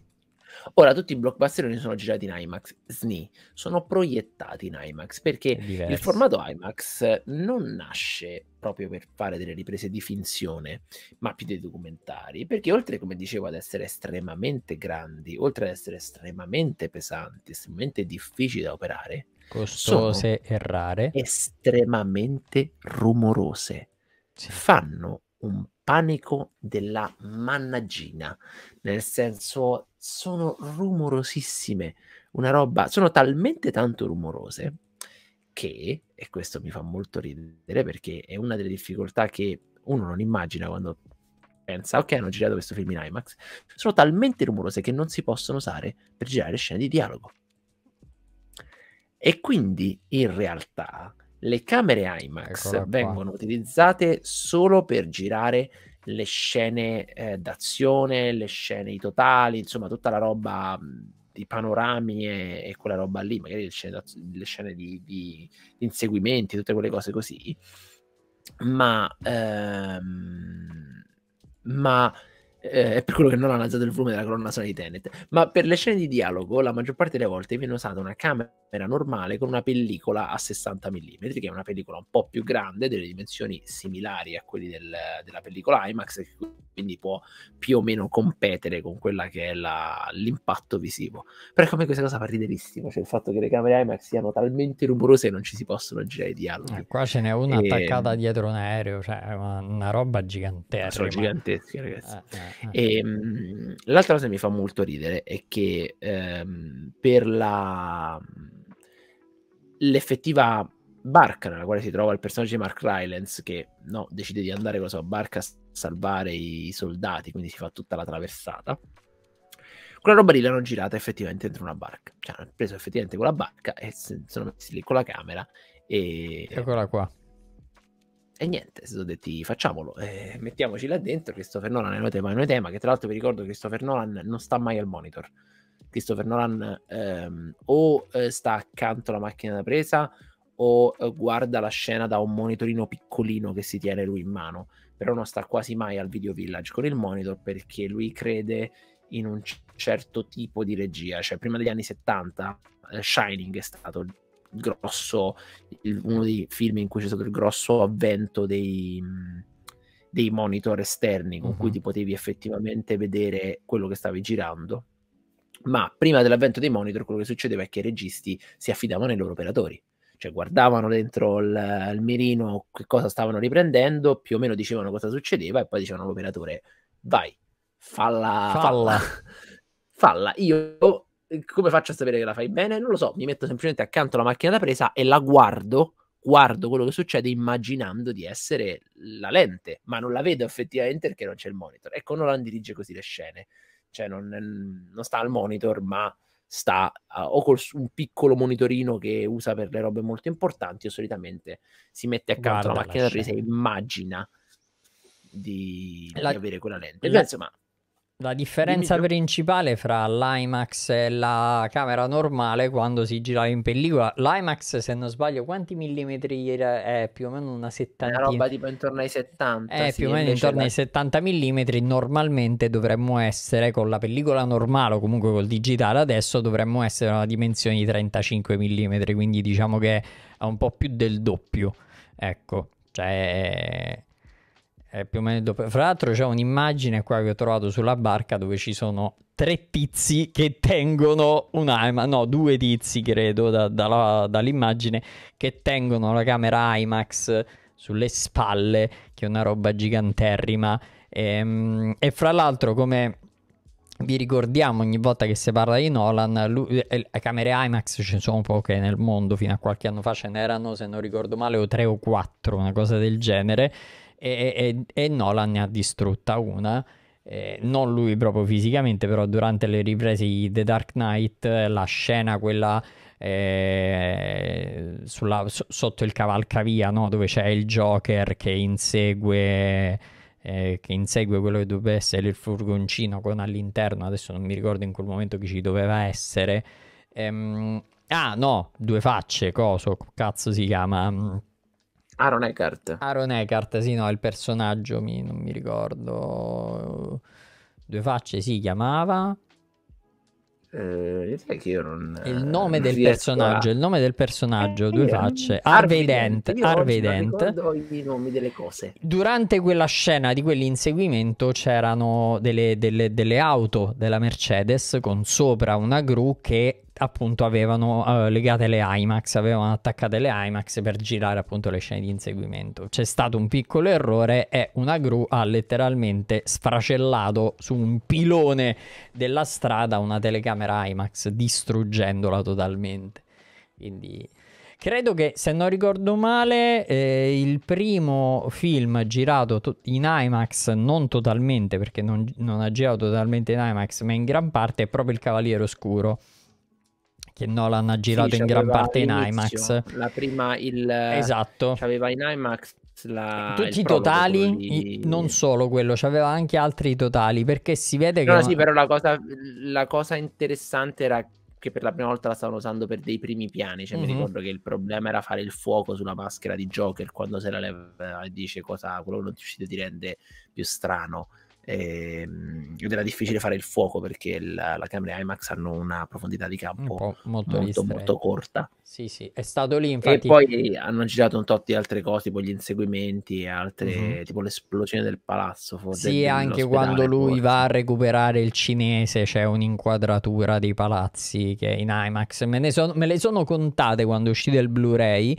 Speaker 2: Ora, tutti i blockbusteroni sono girati in IMAX, SNI, sono proiettati in IMAX perché il formato IMAX non nasce proprio per fare delle riprese di finzione, ma più dei documentari, perché oltre, come dicevo, ad essere estremamente grandi, oltre ad essere estremamente pesanti, estremamente difficili da operare, costose e rare, estremamente rumorose. Sì. Fanno un panico della mannaggina, nel senso sono rumorosissime, una roba, sono talmente tanto rumorose che, e questo mi fa molto ridere perché è una delle difficoltà che uno non immagina quando pensa, ok, hanno girato questo film in IMAX, sono talmente rumorose che non si possono usare per girare scene di dialogo. E quindi in realtà le camere IMAX vengono utilizzate solo per girare le scene eh, d'azione, le scene i totali, insomma tutta la roba mm, di panorami e, e quella roba lì, magari le scene, le scene di, di, di, inseguimenti, tutte quelle cose così. Ma, ehm, ma eh, è per quello che non ho alzato il volume della colonna sonora di Tenet. Ma per le scene di dialogo, la maggior parte delle volte viene usata una camera normale con una pellicola a 60 mm, che è una pellicola un po' più grande, delle dimensioni similari a quelle del, della pellicola IMAX, quindi può più o meno competere con quella che è la, l'impatto visivo. Però è come questa cosa fa riderissimo, cioè il fatto che le camere IMAX siano talmente rumorose che non ci si possono girare i dialoghi. Eh,
Speaker 1: qua ce n'è una e... attaccata ehm, dietro un aereo, cioè una, una roba gigantesca. Sono giganteschi, ragazzi. Eh, eh. E, mh, ah.
Speaker 2: ehm, l'altra cosa che mi fa molto ridere è che ehm, per la, l'effettiva barca nella quale si trova il personaggio di Mark Rylance che no, decide di andare con la sua barca a salvare i soldati, quindi si fa tutta la traversata. Quella roba lì l'hanno girata effettivamente dentro una barca, cioè hanno preso effettivamente quella barca e sono messi lì con la camera e... Eccola qua. E niente, si sono detti facciamolo, eh, mettiamoci là dentro, Christopher Nolan è un tema, è un tema, che tra l'altro vi ricordo che Christopher Nolan non sta mai al monitor. Christopher Nolan ehm, o eh, sta accanto alla macchina da presa o eh, guarda la scena da un monitorino piccolino che si tiene lui in mano, però non sta quasi mai al video village con il monitor perché lui crede in un c- certo tipo di regia, cioè prima degli anni 70 eh, Shining è stato grosso, il, uno dei film in cui c'è stato il grosso avvento dei, mm, dei monitor esterni con uh-huh. cui mhm. ti potevi effettivamente vedere quello che stavi girando. Ma prima dell'avvento dei monitor, quello che succedeva è che i registi si affidavano ai loro operatori cioè guardavano dentro il, il, mirino che cosa stavano riprendendo, più o meno dicevano cosa succedeva e poi dicevano all'operatore vai, falla, falla, falla. falla. Io Ehm, come faccio a sapere che la fai bene? Non lo so, mi metto semplicemente accanto alla macchina da presa e la guardo, guardo quello che succede immaginando di essere la lente, ma non la vedo effettivamente perché non c'è il monitor. Ecco, Nolan dirige così le scene, cioè non, non sta al monitor, ma sta uh, o con un piccolo monitorino che usa per le robe molto importanti o solitamente si mette accanto alla macchina da presa e immagina di, la... di avere quella lente. La... Beh, cioè, insomma,
Speaker 1: la differenza Dimmi principale fra l'IMAX e la camera normale quando si girava in pellicola, l'IMAX se non sbaglio quanti millimetri è più o meno una settantina? Una roba tipo intorno ai 70. È sì, più o meno intorno la... ai 70 millimetri, normalmente dovremmo essere con la pellicola normale o comunque col digitale adesso dovremmo essere a una dimensione di 35 mm, quindi diciamo che è un po' più del doppio, ecco, cioè è più o meno dopo. Fra l'altro c'è un'immagine qua che ho trovato sulla barca dove ci sono tre tizi che tengono un'AIMA, no, due tizi credo da, da la, dall'immagine che tengono la camera IMAX sulle spalle, che è una roba giganterrima. E, ehm, e fra l'altro come vi ricordiamo ogni volta che si parla di Nolan, lui, eh, camere IMAX ce ne sono poche nel mondo, fino a qualche anno fa ce n'erano, se non ricordo male, o tre o quattro, una cosa del genere e, e, e Nolan ne ha distrutta una. Eh, non lui proprio fisicamente, però durante le riprese di The Dark Knight, la scena quella eh, sulla, so, sotto il cavalcavia, no? dove c'è il Joker che insegue, eh, che insegue quello che dovrebbe essere il furgoncino con all'interno, adesso non mi ricordo in quel momento chi ci doveva essere. Ehm, ah no, due facce, coso, cazzo si chiama mm, Aaron Eckhart. Aaron Eckhart, sì, no, il personaggio, mi, non mi ricordo. Due facce si chiamava.
Speaker 2: Eh, non, eh, il nome del personaggio, a...
Speaker 1: il nome del personaggio, eh, due facce. Harvey Dent, Harvey Dent. Durante quella scena di quell'inseguimento c'erano delle, delle, delle, auto della Mercedes con sopra una gru che appunto avevano uh, legate le IMAX, avevano attaccate le IMAX per girare appunto le scene di inseguimento. C'è stato un piccolo errore e una gru ha letteralmente sfracellato su un pilone della strada una telecamera IMAX, distruggendola totalmente. Quindi credo che se non ricordo male eh, il primo film girato to- in IMAX non totalmente perché non, non ha girato totalmente in IMAX ma in gran parte è proprio Il Cavaliere Oscuro che Nolan ha girato sì, in gran parte in IMAX. La prima,
Speaker 2: il... Esatto. aveva in IMAX la, tutti i totali,
Speaker 1: di... non solo quello, c'aveva anche altri totali perché si vede no, che. No, sì, però
Speaker 2: la cosa, la cosa, interessante era che per la prima volta la stavano usando per dei primi piani. Cioè, mm-hmm. mi mhm. ricordo che il problema era fare il fuoco sulla maschera di Joker quando se la leva e dice cosa quello che non ti uscite ti rende più strano ehm, ed era difficile fare il fuoco perché la, la camera IMAX hanno una profondità di campo molto, molto, molto, corta.
Speaker 1: Sì, sì, è stato lì infatti. E poi
Speaker 2: hanno girato un tot di altre cose, tipo gli inseguimenti e altre, mm-hmm. tipo l'esplosione del palazzo. Forse sì, anche quando lui
Speaker 1: forse. va a recuperare il cinese c'è un'inquadratura dei palazzi che in IMAX me, son, me le sono contate quando uscì del Blu-ray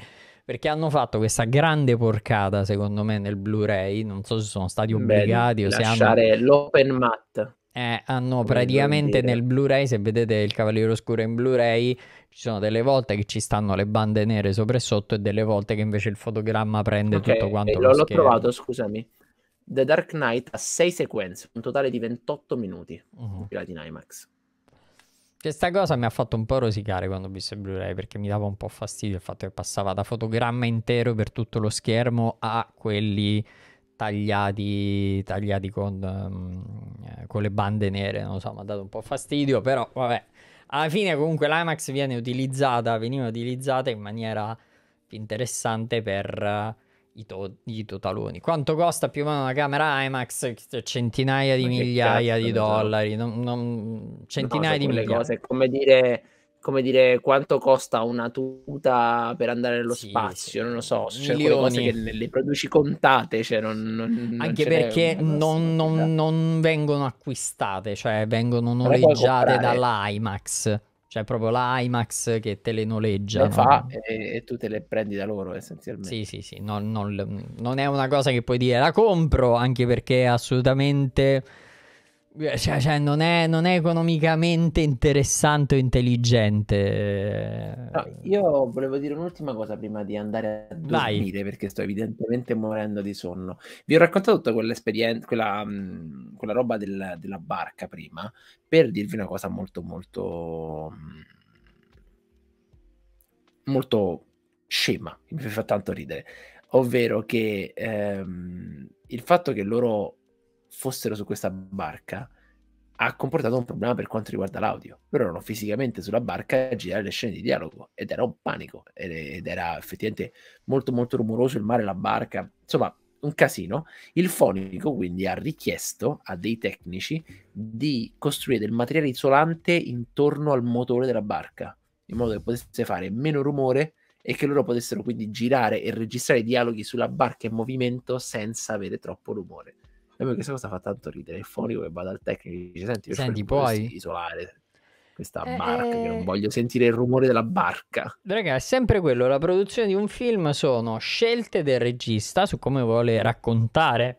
Speaker 1: perché hanno fatto questa grande porcata, secondo me, nel Blu-ray. Non so se sono stati obbligati Beh, o se hanno...
Speaker 2: l'open mat.
Speaker 1: Eh, hanno praticamente nel Blu-ray, se vedete il Cavaliere Oscuro in Blu-ray, ci sono delle volte che ci stanno le bande nere sopra e sotto e delle volte che invece il fotogramma prende okay, tutto quanto. Eh, lo, l'ho trovato,
Speaker 2: scusami. The Dark Knight ha 6 sequenze, un totale di 28 minuti, uh-huh. in IMAX.
Speaker 1: Questa cosa mi ha fatto un po' rosicare quando ho visto il Blu-ray perché mi dava un po' fastidio il fatto che passava da fotogramma intero per tutto lo schermo a quelli tagliati, tagliati con, um, con, le bande nere, non so, mi ha dato un po' fastidio, però vabbè. Alla fine comunque l'IMAX viene utilizzata, veniva utilizzata in maniera interessante per i, to- i totaloni. Quanto costa più o meno una camera IMAX? Centinaia di migliaia di dollari. Non, non... Centinaia no, di migliaia. Cose, come dire come dire, quanto
Speaker 2: costa una tuta per andare nello sì, spazio, sì. non lo so, cioè, cose che le, le,
Speaker 1: produci contate,
Speaker 2: cioè non, non, Anche non perché non,
Speaker 1: non, vengono acquistate, cioè vengono noleggiate dall'IMAX. Cioè proprio la che te le noleggia. Le no? fa e, e, tu te le prendi da loro essenzialmente. Sì, sì, sì, non, non, non è una cosa che puoi dire la compro, anche perché assolutamente eh, cioè, cioè non, è, non, è, economicamente interessante o intelligente. Eh.
Speaker 2: No, io volevo dire un'ultima cosa prima di andare a dormire, Vai. perché sto evidentemente morendo di sonno. Vi ho raccontato tutta quell'esperienza, quella, mm, quella, roba del, della barca prima, per dirvi una cosa molto, molto, mm, molto scema, mi fa tanto ridere. Ovvero che ehm, il fatto che loro fossero su questa barca ha comportato un problema per quanto riguarda l'audio. Loro erano fisicamente sulla barca a girare le scene di dialogo ed era un panico ed era effettivamente molto molto rumoroso il mare, la barca, insomma un casino. Il fonico quindi ha richiesto a dei tecnici di costruire del materiale isolante intorno al motore della barca, in modo che potesse fare meno rumore e che loro potessero quindi girare e registrare i dialoghi sulla barca in movimento senza avere troppo rumore. E eh, poi questa cosa fa tanto ridere. Il fuori come va dal tecnico e
Speaker 1: dice: Senti, io Senti, puoi
Speaker 2: isolare questa eh, barca, che non eh, voglio sentire il rumore della barca.
Speaker 1: Raga, è sempre quello. La produzione di un film sono scelte del regista su come vuole raccontare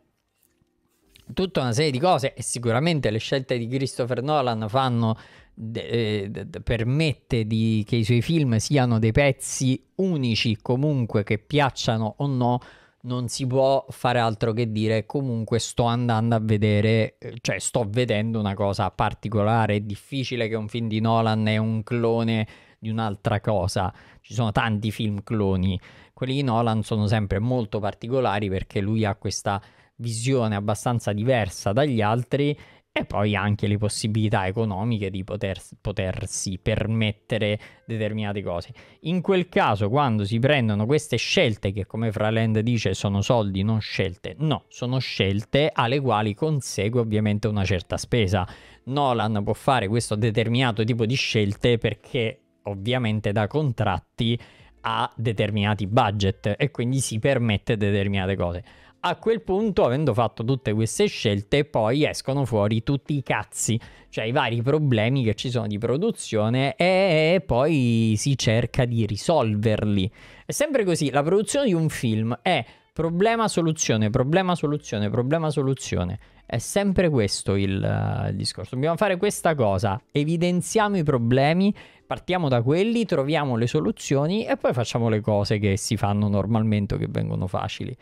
Speaker 1: tutta una serie di cose e sicuramente le scelte di Christopher Nolan fanno De, de, eh, de, permette di, che i suoi film siano dei pezzi unici comunque che piacciano o no non si può fare altro che dire comunque sto andando a vedere, eh, cioè sto vedendo una cosa particolare, è difficile che un film di Nolan è un clone di un'altra cosa, ci sono tanti film cloni, quelli di Nolan sono sempre molto particolari perché lui ha questa visione abbastanza diversa dagli altri e poi anche le possibilità economiche di potersi, potersi permettere determinate cose. In quel caso, quando si prendono queste scelte, che come Fraland dice sono soldi, non scelte, no, sono scelte alle quali consegue ovviamente una certa spesa. Nolan può fare questo determinato tipo di scelte perché ovviamente da contratti ha determinati budget e quindi si permette determinate cose a quel punto, avendo fatto tutte queste scelte, poi escono fuori tutti i cazzi, cioè i vari problemi che ci sono di produzione e poi si cerca di risolverli. È sempre così, la produzione di un film è problema soluzione, problema soluzione, problema soluzione. È sempre questo il, uh, il discorso. Dobbiamo fare questa cosa, evidenziamo i problemi, partiamo da quelli, troviamo le soluzioni e poi facciamo le cose che si fanno normalmente o che vengono facili.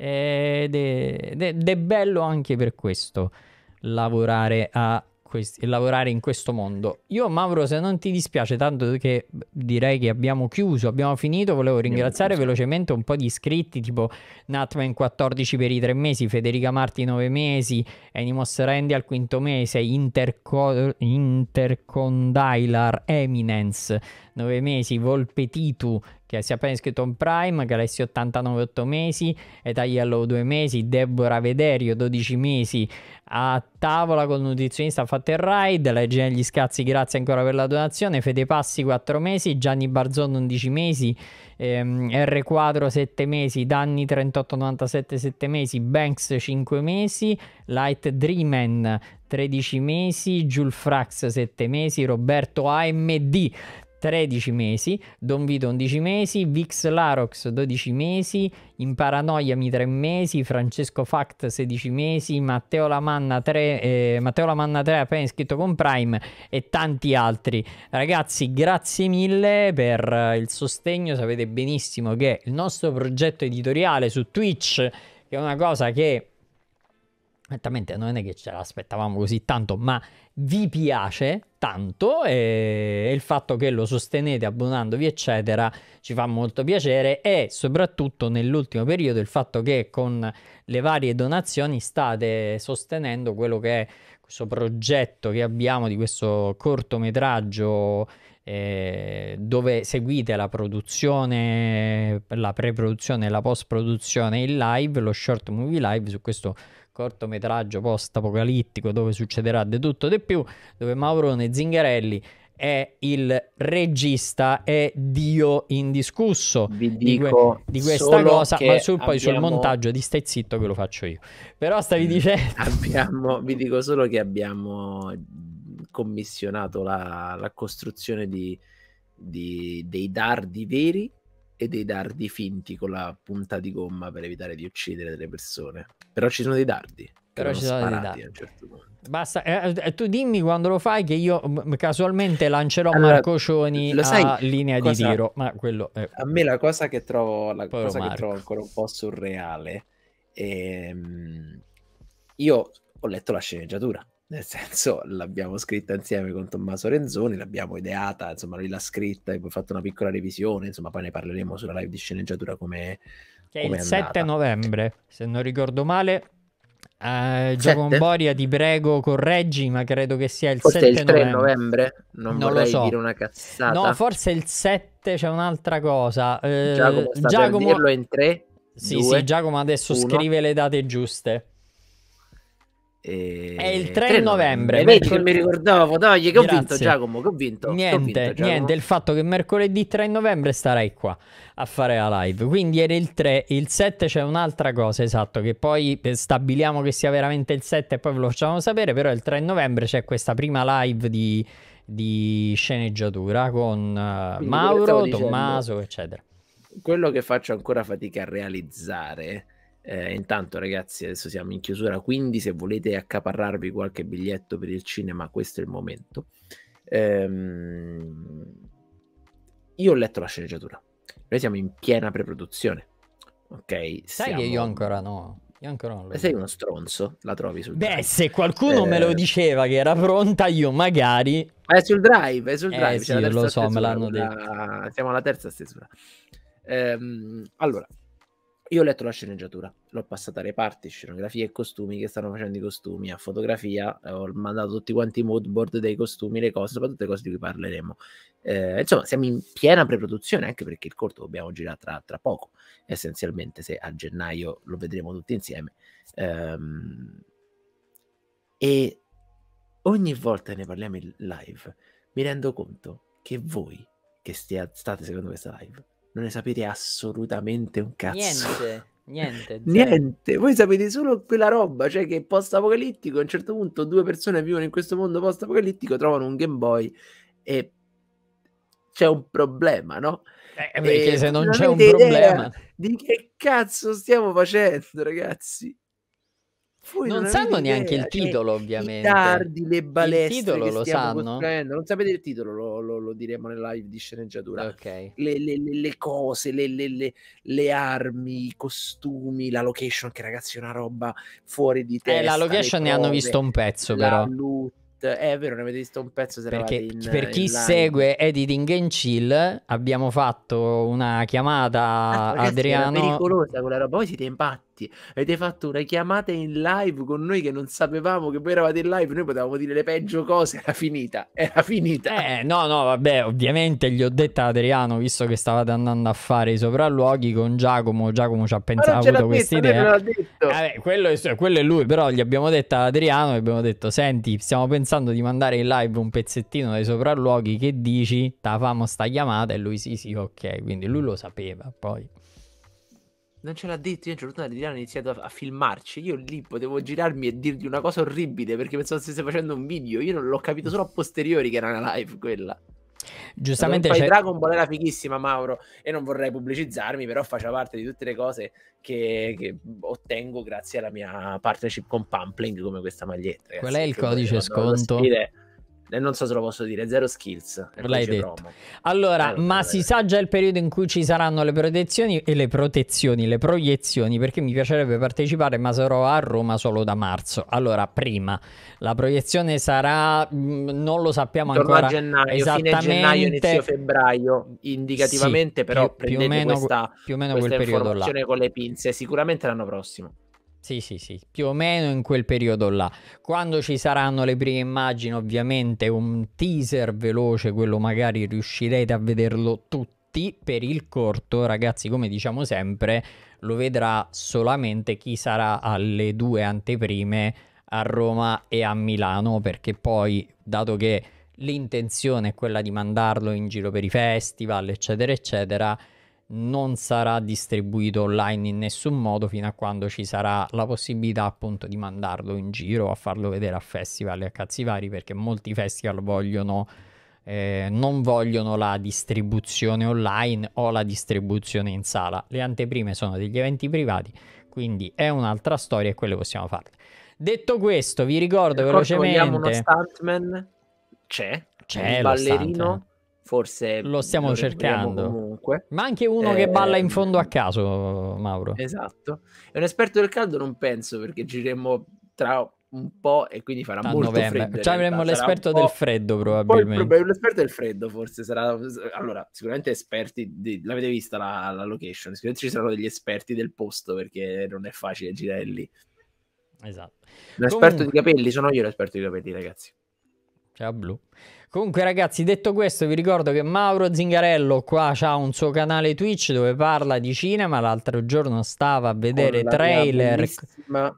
Speaker 1: Ed è, ed è bello anche per questo lavorare a questi, lavorare in questo mondo. Io, Mauro, se non ti dispiace, tanto che direi che abbiamo chiuso, abbiamo finito. Volevo ringraziare velocemente un po' di iscritti, tipo Natman 14 per i tre mesi, Federica Marti 9 mesi, Animos Randy al quinto mese, Interco- Intercondylar Eminence 9 mesi, Volpetitu che si è appena iscritto in Prime, Galessi 89 8 mesi, Età Yellow 2 mesi, Deborah Vederio 12 mesi, a tavola con il nutrizionista fatto il ride, Leggenda gli scazzi grazie ancora per la donazione, Fede Passi 4 mesi, Gianni Barzon 11 mesi, ehm, R4 7 mesi, Danni 3897 7 mesi, Banks 5 mesi, Light Dreamen 13 mesi, Giulfrax 7 mesi, Roberto AMD 13 mesi, Don Vito 11 mesi, Vix Larox 12 mesi, In Imparanoiami 3 mesi, Francesco Fact 16 mesi, Matteo Lamanna 3, eh, Matteo Lamanna 3 appena iscritto con Prime e tanti altri. Ragazzi, grazie mille per il sostegno, sapete benissimo che il nostro progetto editoriale su Twitch, che è una cosa che Certamente non è che ce l'aspettavamo così tanto, ma vi piace tanto e il fatto che lo sostenete abbonandovi eccetera ci fa molto piacere e soprattutto nell'ultimo periodo il fatto che con le varie donazioni state sostenendo quello che è questo progetto che abbiamo di questo cortometraggio eh, dove seguite la produzione, la pre-produzione e la post-produzione in live, lo short movie live su questo cortometraggio post-apocalittico dove succederà di tutto di più, dove Maurone Zingarelli è il regista, e Dio indiscusso di, que- di, questa cosa, ma su, poi abbiamo... sul montaggio di stai zitto che lo faccio io.
Speaker 2: Però stavi mm, dicendo... Abbiamo, vi dico solo che abbiamo commissionato la, la costruzione di, di, dei dardi veri e dei dardi finti con la punta di gomma per evitare di uccidere delle persone.
Speaker 1: Però ci sono dei dardi. Però ci sono dei dardi. Certo Basta, eh, eh, eh, tu dimmi quando lo fai che io casualmente lancerò allora, Marco Cioni lo sai, linea cosa, di tiro. Ma quello è... A me la
Speaker 2: cosa che trovo,
Speaker 1: la cosa che trovo ancora un po' surreale
Speaker 2: è... Ehm, io ho letto la sceneggiatura nel senso, l'abbiamo scritta insieme con Tommaso Renzoni, l'abbiamo ideata, insomma, lui l'ha scritta e poi ha fatto una piccola revisione, insomma, poi ne parleremo sulla live di sceneggiatura come Che è il 7
Speaker 1: novembre, se non ricordo male. Uh, eh, Giacomo Boria, ti prego, correggi, ma credo che sia il forse 7 il 3 novembre. novembre. Non, non vorrei so. dire una cazzata. No, forse il 7 c'è un'altra cosa. Uh, Giacomo sta Giacomo... in 3. Sì, 2, sì, Giacomo adesso 1. scrive le date giuste. E... È eh, il 3, 3 novembre. Vedi mercol- mi ricordavo, dai, che ho Grazie. vinto Giacomo, che ho vinto. Niente, vinto, niente, il fatto che mercoledì 3 novembre starai qua a fare la live. Quindi era il 3, il 7 c'è un'altra cosa, esatto, che poi eh, stabiliamo che sia veramente il 7 e poi ve lo facciamo sapere, però il 3 novembre c'è questa prima live di, di sceneggiatura con uh, Mauro, Tommaso, dicendo, eccetera.
Speaker 2: Quello che faccio ancora fatica a realizzare eh, intanto, ragazzi, adesso siamo in chiusura, quindi se volete accaparrarvi qualche biglietto per il cinema, questo è il momento. Ehm... Io ho letto la sceneggiatura. Noi siamo in piena preproduzione. Ok, sai siamo... che io ancora no. Io ancora non lo Sei uno stronzo, la trovi sul drive.
Speaker 1: Beh, se qualcuno eh... me lo eh, diceva che era pronta, io magari.
Speaker 2: Ma è sul drive, è sul eh, drive. Eh, sì, lo so, stesura, me l'hanno detto. Siamo alla terza stesura. Ehm, allora, io ho letto la sceneggiatura, l'ho passata alle parti, scenografia e costumi che stanno facendo i costumi, a fotografia, eh, ho mandato tutti quanti i mood board dei costumi, le cose, soprattutto le cose di cui parleremo. Eh, insomma, siamo in piena preproduzione anche perché il corto dobbiamo girare tra, tra poco, essenzialmente, se a gennaio lo vedremo tutti insieme. Um, e ogni volta che ne parliamo in live mi rendo conto che voi che stia, state seguendo questa live non ne sapete assolutamente un cazzo. Niente, niente. niente. Voi sapete solo quella roba, cioè che post-apocalittico, a un certo punto due persone vivono in questo mondo post-apocalittico, trovano un Game Boy e c'è un problema, no? Eh, eh perché e se non c'è un problema... Di che cazzo stiamo facendo, ragazzi? Voi non, non sanno neanche il cioè, titolo, ovviamente. I tardi, le balestre. Il titolo lo sanno. Costruendo. Non sapete il titolo, lo, lo, lo, diremo nella live di sceneggiatura. Okay. Le, le, le, le, cose, le, armi, i costumi, la location, che ragazzi è una roba fuori di testa. Eh, la location ne hanno visto un pezzo, però. Loot. Eh, è vero, ne avete visto un pezzo. Perché in, per chi segue
Speaker 1: Editing and Chill, abbiamo fatto una chiamata ah, a Adriano. È pericolosa
Speaker 2: quella roba, poi siete impatti iscritti, avete fatto una chiamata in live con noi che non sapevamo che voi eravate in live, noi potevamo dire le peggio cose, era finita,
Speaker 1: era finita. Eh, no, no, vabbè, ovviamente gli ho detto ad Adriano, visto che stavate andando a fare i sopralluoghi con Giacomo, Giacomo ci ha pensato, ha questa idea. Eh, quello, è, quello è lui, però gli abbiamo detto ad Adriano, gli abbiamo detto, senti, stiamo pensando di mandare in live un pezzettino dei sopralluoghi, che dici? Ta famo sta chiamata e lui sì sì ok, quindi lui lo sapeva poi
Speaker 2: non ce l'ha detto. Io a un di là hanno iniziato a, a, filmarci. Io lì potevo girarmi e dirgli una cosa orribile perché pensavo stesse facendo un video. Io l'ho capito solo a posteriori che era una live quella.
Speaker 1: Giustamente poi
Speaker 2: Dragon Ball era fighissima, Mauro, e non vorrei pubblicizzarmi, però faccia parte di tutte le cose che, che ottengo grazie alla mia partnership con Pampling come questa maglietta. Ragazzi, Qual è il codice sconto? Sfide, e non so se lo posso dire, zero skills. L'hai detto. Promo.
Speaker 1: Allora, eh, ma si sa già il periodo in cui ci saranno le protezioni e le protezioni, le proiezioni, perché mi piacerebbe partecipare, ma sarò a Roma solo da marzo. Allora, prima, la proiezione sarà, mm, non lo sappiamo Torno ancora. A gennaio, esattamente. fine gennaio, inizio
Speaker 2: febbraio, indicativamente, sì, però più, prendete più o meno, questa, più o meno quel periodo là. con le pinze, sicuramente l'anno prossimo.
Speaker 1: Sì, sì, sì, più o meno in quel periodo là. Quando ci saranno le prime immagini, ovviamente un teaser veloce, quello magari riuscirete a vederlo tutti per il corto, ragazzi, come diciamo sempre, lo vedrà solamente chi sarà alle due anteprime a Roma e a Milano, perché poi, dato che l'intenzione è quella di mandarlo in giro per i festival, eccetera, eccetera, non sarà distribuito online in nessun modo fino a quando ci sarà la possibilità appunto di mandarlo in giro a farlo vedere a festival e a cazzi vari perché molti festival vogliono eh, non vogliono la distribuzione online o la distribuzione in sala le anteprime sono degli eventi privati quindi è un'altra storia e quelle possiamo farle detto questo vi ricordo velocemente uno
Speaker 2: stuntman c'è c'è il ballerino forse
Speaker 1: lo stiamo lo cercando comunque. ma anche uno eh, che balla in fondo a caso Mauro
Speaker 2: esatto è un esperto del caldo non penso perché gireremo tra un po' e quindi farà a molto novembre. freddo cioè avremo l'esperto del freddo probabilmente poi, l'esperto del freddo forse sarà allora sicuramente esperti di... l'avete vista la, la location sicuramente ci saranno degli esperti del posto perché non è facile girare lì esatto l'esperto Comunque... di capelli sono io l'esperto di capelli ragazzi
Speaker 1: ciao blu Comunque, ragazzi, detto questo, vi ricordo che Mauro Zingarello qua ha un suo canale Twitch dove parla di cinema. L'altro giorno stava a vedere trailer.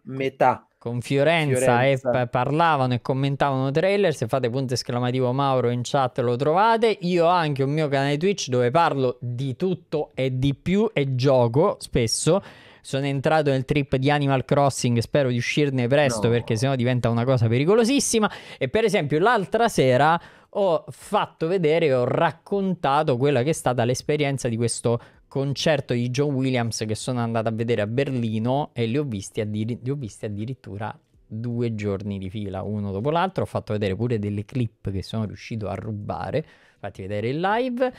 Speaker 1: metà con Fiorenza, Fiorenza. e parlavano e commentavano trailer. Se fate punto esclamativo Mauro in chat lo trovate. Io ho anche un mio canale Twitch dove parlo di tutto e di più e gioco spesso. Sono entrato nel trip di Animal Crossing, spero di uscirne presto no. perché sennò diventa una cosa pericolosissima. E per esempio l'altra sera ho fatto vedere ho raccontato quella che è stata l'esperienza di questo concerto di John Williams che sono andato a vedere a Berlino e li ho visti, addir- li ho visti addirittura due giorni di fila, uno dopo l'altro. Ho fatto vedere pure delle clip che sono riuscito a rubare fatti vedere in live.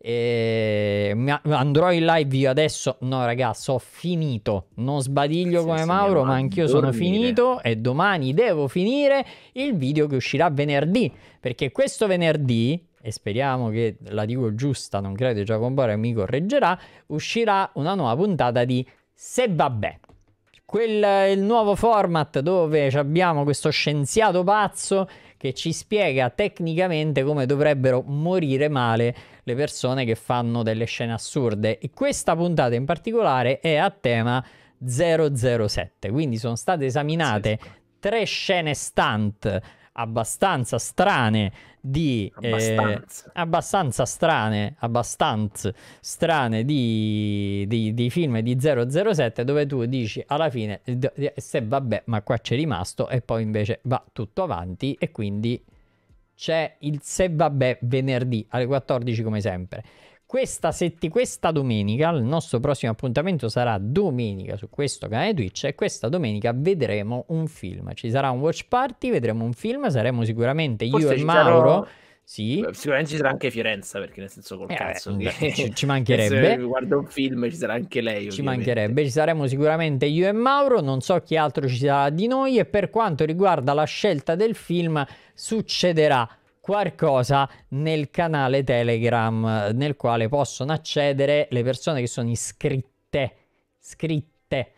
Speaker 1: E... Andrò in live io adesso. No, ragazzi, ho finito. Non sbadiglio sì, come Mauro, ma anch'io dormire. sono finito. E domani devo finire il video che uscirà venerdì. Perché questo venerdì, e speriamo che la dico giusta, non credo Giacomo Bora mi correggerà, uscirà una nuova puntata di Se vabbè. Quel, il nuovo format dove abbiamo questo scienziato pazzo che ci spiega tecnicamente come dovrebbero morire male le persone che fanno delle scene assurde. E questa puntata in particolare è a tema 007, quindi sono state esaminate tre scene stunt abbastanza strane di abbastanza, eh, abbastanza strane, abbastanza strane di, di, di, film di 007 dove tu dici alla fine eh, se vabbè ma qua c'è rimasto e poi invece va tutto avanti e quindi c'è il se vabbè venerdì alle 14 come sempre questa, setti, questa domenica, il nostro prossimo appuntamento sarà domenica su questo canale Twitch e questa domenica vedremo un film. Ci sarà un watch party, vedremo un film, saremo sicuramente io e Mauro. Sarò...
Speaker 2: Sì. Eh, sicuramente ci sarà anche Fiorenza, perché nel senso col eh, cazzo che... ci, ci, mancherebbe. Guarda un film, ci sarà anche lei. Ovviamente. Ci mancherebbe,
Speaker 1: ci saremo sicuramente io e Mauro, non so chi altro ci sarà di noi e per quanto riguarda la scelta del film succederà qualcosa nel canale Telegram nel quale possono accedere le persone che sono iscritte. Iscritte.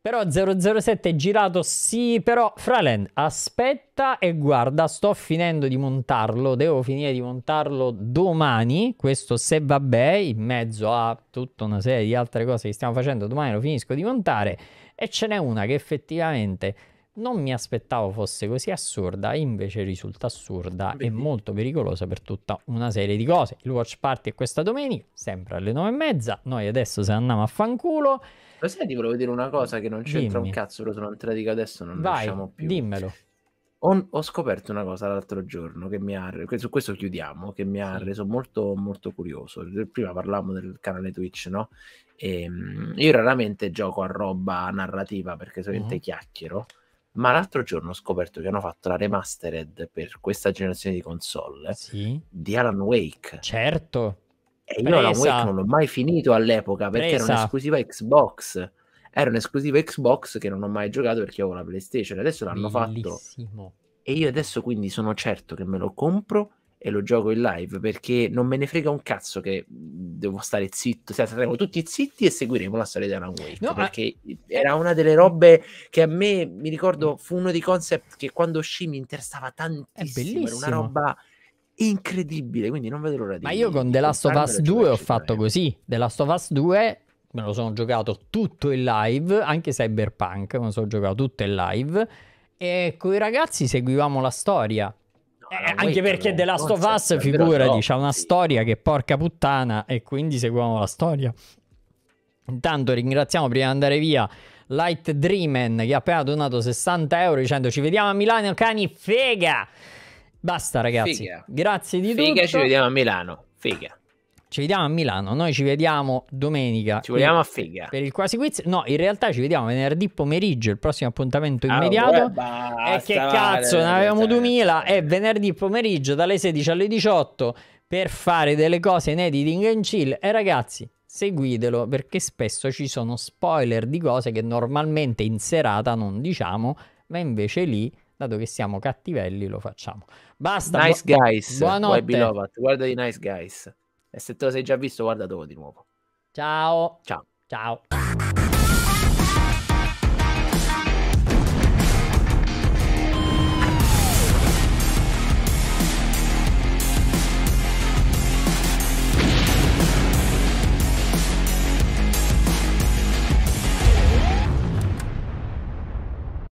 Speaker 1: Però 007 è girato, sì, però Fralen aspetta e guarda, sto finendo di montarlo, devo finire di montarlo domani, questo se vabbè, in mezzo a tutta una serie di altre cose che stiamo facendo, domani lo finisco di montare e ce n'è una che effettivamente non mi aspettavo fosse così assurda, invece risulta assurda Beh. e molto pericolosa per tutta una serie di cose. Il watch party è questa domenica, sempre alle nove e mezza. Noi adesso se andiamo a fanculo. Lo sai, ti volevo
Speaker 2: dire una cosa che non c'entra Dimmi. un cazzo, lo sono entrata dico adesso, non Vai, riusciamo più. Dimmelo. Ho, ho, scoperto una cosa l'altro giorno che mi ha. Su questo chiudiamo, che mi ha reso molto, molto curioso. Prima parlavamo del canale Twitch, no? E, ehm, io raramente gioco a roba narrativa perché solamente uh-huh. chiacchiero. Ma l'altro giorno ho scoperto che hanno fatto la remastered per questa generazione di console sì. di Alan Wake. Certo.
Speaker 1: E io Presa. Alan Wake non
Speaker 2: l'ho mai finito all'epoca perché Presa. era un'esclusiva Xbox. Era un'esclusiva Xbox che non ho mai giocato perché avevo la PlayStation. Adesso l'hanno Bellissimo. fatto. E io adesso quindi sono certo che me lo compro e lo gioco in live perché non me ne frega un cazzo che mhmm, devo stare zitto, cioè, saremo tutti zitti e seguiremo la storia di Alan Wake no, perché ma... Eh, era una delle robe che a me mi ricordo fu uno dei concept che quando uscì mi interessava tantissimo, era una roba incredibile, quindi non vedo l'ora di Ma io con The Last of Us 2
Speaker 1: ho fatto così, The Last of Us 2 me lo sono giocato tutto in live, anche Cyberpunk me lo sono giocato tutto in live e con i ragazzi seguivamo la storia
Speaker 3: eh, anche perché The Last of Us, figurati, c'ha
Speaker 1: una storia che porca puttana e quindi seguiamo la storia. Intanto ringraziamo prima di andare via Light Dreamen che ha appena donato 60 euro dicendo ci vediamo a Milano cani, fega! Basta ragazzi, Figa. grazie di Figa tutto. Figa ci vediamo a
Speaker 2: Milano, figa
Speaker 1: ci vediamo a Milano. Noi ci vediamo domenica. Ci vediamo a figa. Per il quasi quiz. No, in realtà ci vediamo venerdì pomeriggio. Il prossimo appuntamento ah, immediato. Oh, basta, e eh, che cazzo, ne avevamo 2000. Cioè. È venerdì pomeriggio dalle 16 alle 18 per fare delle cose in editing and chill. E ragazzi, seguitelo perché spesso ci sono spoiler di cose che normalmente in serata non diciamo, ma invece lì dato che siamo cattivelli lo facciamo. Basta. Nice bu- guys. Buonanotte.
Speaker 2: Guarda i nice guys. E se te lo sei già visto, guarda dopo di nuovo. Ciao. Ciao. Ciao.